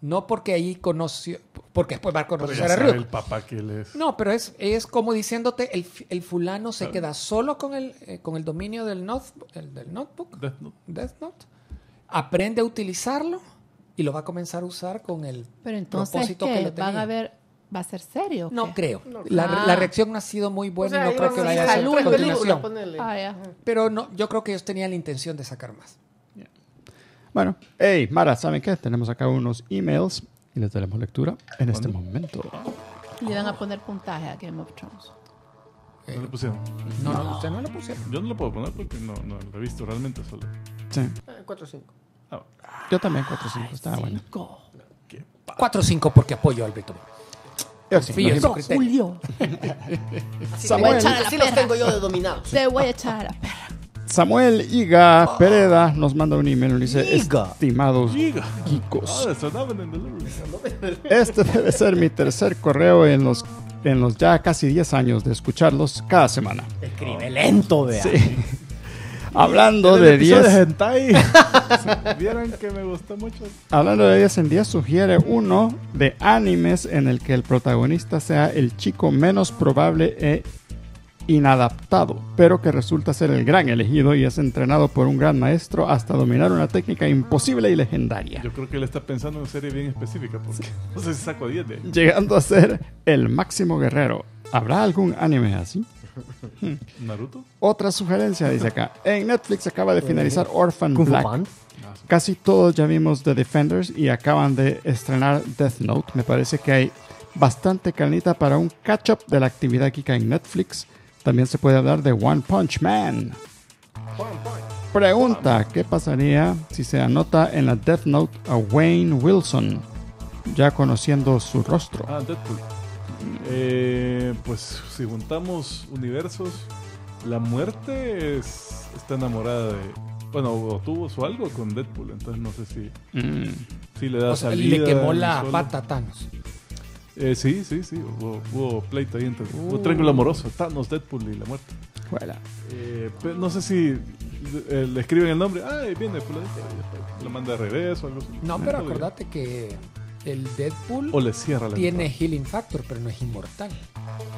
No porque ahí conoció, porque después va a conocer a Ryuk. el papá que No, pero es, es como diciéndote, el, fulano se queda solo con el, eh, con el dominio del, del notebook. Aprende a utilizarlo y lo va a comenzar a usar con el propósito que, le a va a ser serio. No creo. la, la, reacción no ha sido muy buena y no creo que lo haya sido continuación. Ah, Pero no, yo creo que ellos tenían la intención de sacar más. Bueno, hey, Mara, ¿saben qué? Tenemos acá unos emails y les daremos lectura en este momento. Le van a poner puntaje a Game of Thrones. No eh, lo pusieron. No, no, usted no lo pusieron. Yo no lo puedo poner porque no, no lo he visto realmente solo. Sí. 4-5. Eh, ah. Yo también 4-5, estaba bueno. 4-5 porque apoyo al Beto. Se los tengo yo de dominados. se voy a echar a perra. Samuel Iga oh. Pereda nos manda un email y dice, estimados chicos ah, este debe ser mi tercer correo en los, en los ya casi 10 años de escucharlos cada semana. Escribe lento, vea. Hablando de 10. Hablando de 10 en 10, sugiere uno de animes en el que el protagonista sea el chico menos probable e inadaptado, pero que resulta ser el gran elegido y es entrenado por un gran maestro hasta dominar una técnica imposible y legendaria. Yo creo que él está pensando en una serie bien específica, porque no sé si saco 10 Llegando a ser el máximo guerrero. ¿Habrá algún anime así? Otra sugerencia, dice acá. En Netflix acaba de eh, finalizar Orphan Black. Casi todos ya vimos The Defenders y acaban de estrenar Death Note. Me parece que hay bastante carnita para un catch-up de la actividad geek en Netflix. También se puede hablar de One Punch Man. Pregunta, ¿qué pasaría si se anota en la Death Note a Wayne Wilson? Ya conociendo su rostro. Ah, eh, pues si juntamos universos, la muerte está enamorada de. Bueno, tuvo su algo con Deadpool, entonces no sé si, mm. si le da o sea, Le quemó la pata a Thanos. Eh, sí, sí, sí. Hubo, hubo pleito ahí entre. un uh. triángulo amoroso. Thanos, Deadpool y la muerte. Eh, no sé si eh, le escriben el nombre. Ay, viene, lo manda de regreso. Algo así. No, pero acuérdate que el Deadpool o le tiene healing factor, pero no es inmortal.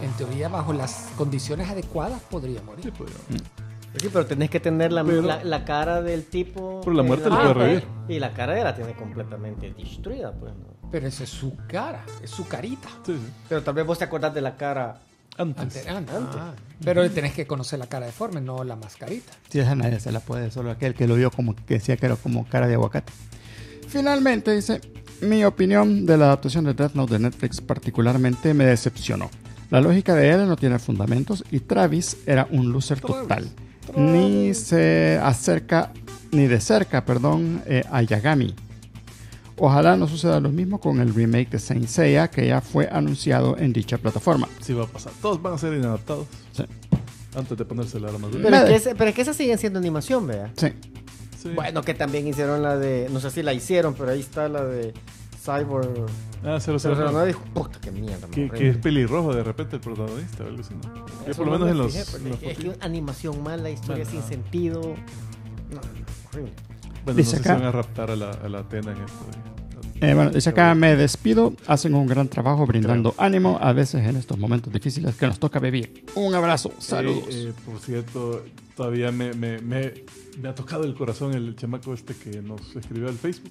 En teoría, bajo las condiciones adecuadas, podría morir. Sí, mm. pero tenés que tener la, la, cara del tipo. por la muerte le puede Y la cara de la tiene completamente destruida, pues. Pero esa es su cara, es su carita. Sí, sí. Pero tal vez vos te acordás de la cara antes. Antes, ah, ah. pero tenés que conocer la cara deforme, no la mascarita. Sí, esa nadie se la puede, solo aquel que lo vio como que decía que era como cara de aguacate. Finalmente dice, mi opinión de la adaptación de Death Note de Netflix particularmente me decepcionó. La lógica de él no tiene fundamentos y Travis era un loser total. Ni se acerca, ni de cerca, perdón, eh, a Yagami. Ojalá no suceda lo mismo con el remake de Saint Seiya que ya fue anunciado en dicha plataforma. Sí va a pasar. Todos van a ser inadaptados. Sí. Antes de ponerse la armadura. Pero, es que, pero siguen siendo animación, vea. Sí. Bueno, que también hicieron la de. No sé si la hicieron, pero ahí está la de Cyborg. Ah, 009. Dijo, puta, qué mierda. Que, que es pelirrojo de repente el protagonista o algo así, ¿no? por lo menos en los. es que es que animación mala, historia sin sentido. No, horrible. Bueno, no sé si van a raptar a la, a la Atena en esto. ¿eh? Eh, bueno, dice acá, me despido. Hacen un gran trabajo brindando ánimo a veces en estos momentos difíciles que nos toca vivir. Un abrazo, saludos. Eh, por cierto, todavía me, me, ha tocado el corazón el chamaco este que nos escribió al Facebook,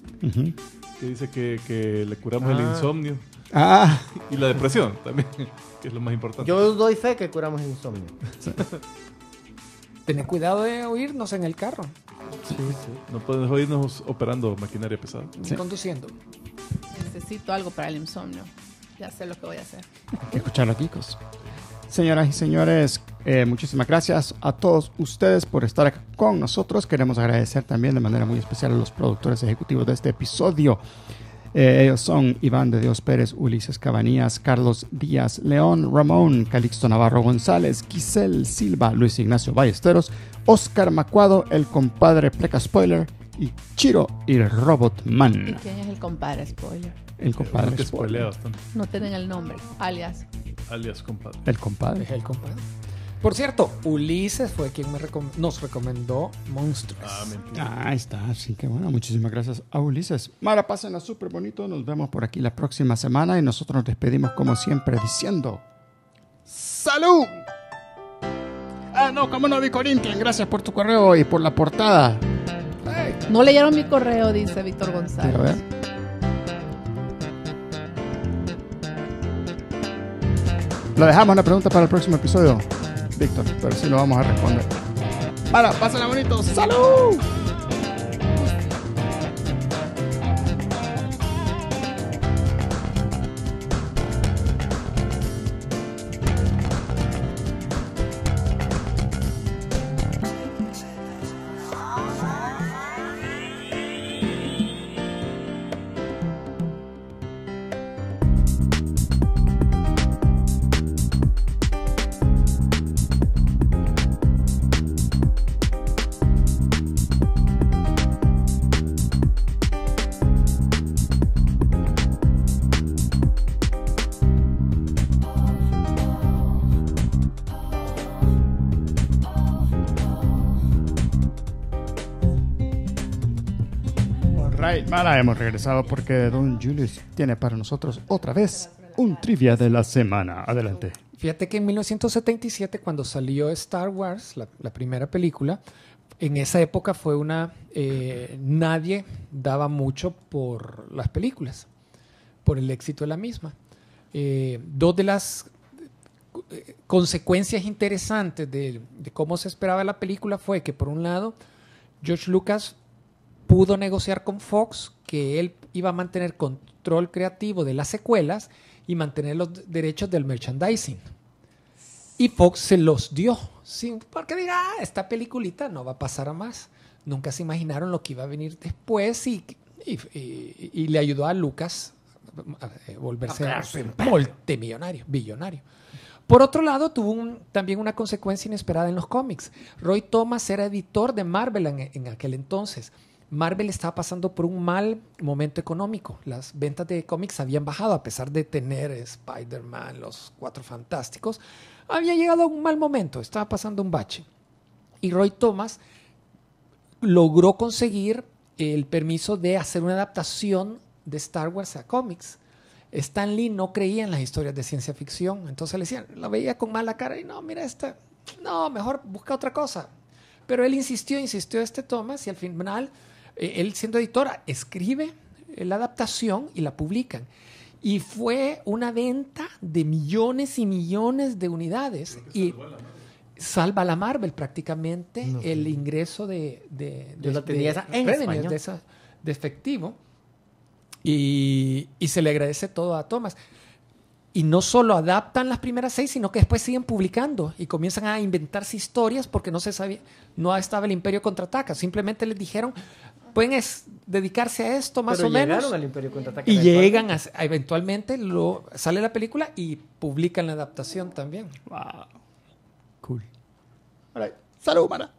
que dice que, le curamos el ah. insomnio. Ah. Y la depresión también, que es lo más importante. Yo doy fe que curamos el insomnio. tener cuidado de oírnos en el carro. Sí, sí. No podemos oírnos operando maquinaria pesada. Sí. Conduciendo. Necesito algo para el insomnio. Ya sé lo que voy a hacer. Hay escuchar a chicos. Señoras y señores, eh, muchísimas gracias a todos ustedes por estar con nosotros. Queremos agradecer también de manera muy especial a los productores ejecutivos de este episodio. Eh, ellos son Iván de Dios Pérez, Ulises Cabanías, Carlos Díaz León, Ramón, Calixto Navarro González, Giselle Silva, Luis Ignacio Ballesteros, Oscar Macuado, el compadre Pleca Spoiler y Chiro y Robot Man. ¿Y quién es el compadre Spoiler? El compadre Spoiler. No tienen el nombre, alias. Alias compadre. El compadre. el compadre. Por cierto, Ulises fue quien nos recomendó Monstruos. Ah, ah Ahí está, así que bueno, muchísimas gracias a Ulises. Mara, pásenla súper bonito. Nos vemos por aquí la próxima semana y nosotros nos despedimos como siempre diciendo: ¡Salud! Ah, no, como no vi Corinthians. Gracias por tu correo y por la portada. No leyeron mi correo, dice Víctor González. A ver. Lo dejamos la pregunta para el próximo episodio. Víctor, pero sí lo vamos a responder. pasa la bonito. ¡Salud! hemos regresado porque Don Julius tiene para nosotros otra vez un trivia de la semana. Adelante. Fíjate que en 1977, cuando salió Star Wars, la, primera película, en esa época fue una... Eh, nadie daba mucho por las películas, por el éxito de la misma. Eh, dos de las eh, consecuencias interesantes de, cómo se esperaba la película fue que, por un lado, George Lucas pudo negociar con Fox que él iba a mantener control creativo de las secuelas y mantener los derechos del merchandising. Y Fox se los dio, sin, porque dirá, ah, esta peliculita no va a pasar a más. Nunca se imaginaron lo que iba a venir después y, y, le ayudó a Lucas a, eh, volverse multimillonario, billonario. Por otro lado, tuvo también una consecuencia inesperada en los cómics. Roy Thomas era editor de Marvel en aquel entonces. Marvel estaba pasando por un mal momento económico. Las ventas de cómics habían bajado a pesar de tener Spider-Man, los Cuatro Fantásticos. Había llegado a un mal momento, estaba pasando un bache. Y Roy Thomas logró conseguir el permiso de hacer una adaptación de Star Wars a cómics. Stan Lee no creía en las historias de ciencia ficción, entonces le decían, la veía con mala cara y no, mira esta, no, mejor busca otra cosa. Pero él insistió, insistió este Thomas y al final eh, él siendo editora, escribe eh, la adaptación y la publican. Y fue una venta de millones y millones de unidades. Y salva la Marvel prácticamente el ingreso de, de, de, en de, efectivo. Y, y, se le agradece todo a Thomas. Y no solo adaptan las primeras seis, sino que después siguen publicando y comienzan a inventarse historias porque no se sabía, no estaba el Imperio contraataca. Simplemente les dijeron, pueden dedicarse a esto más o menos. Al y llegan a, eventualmente sale la película y publican la adaptación también. Wow. Cool. All right. Salud, Mara.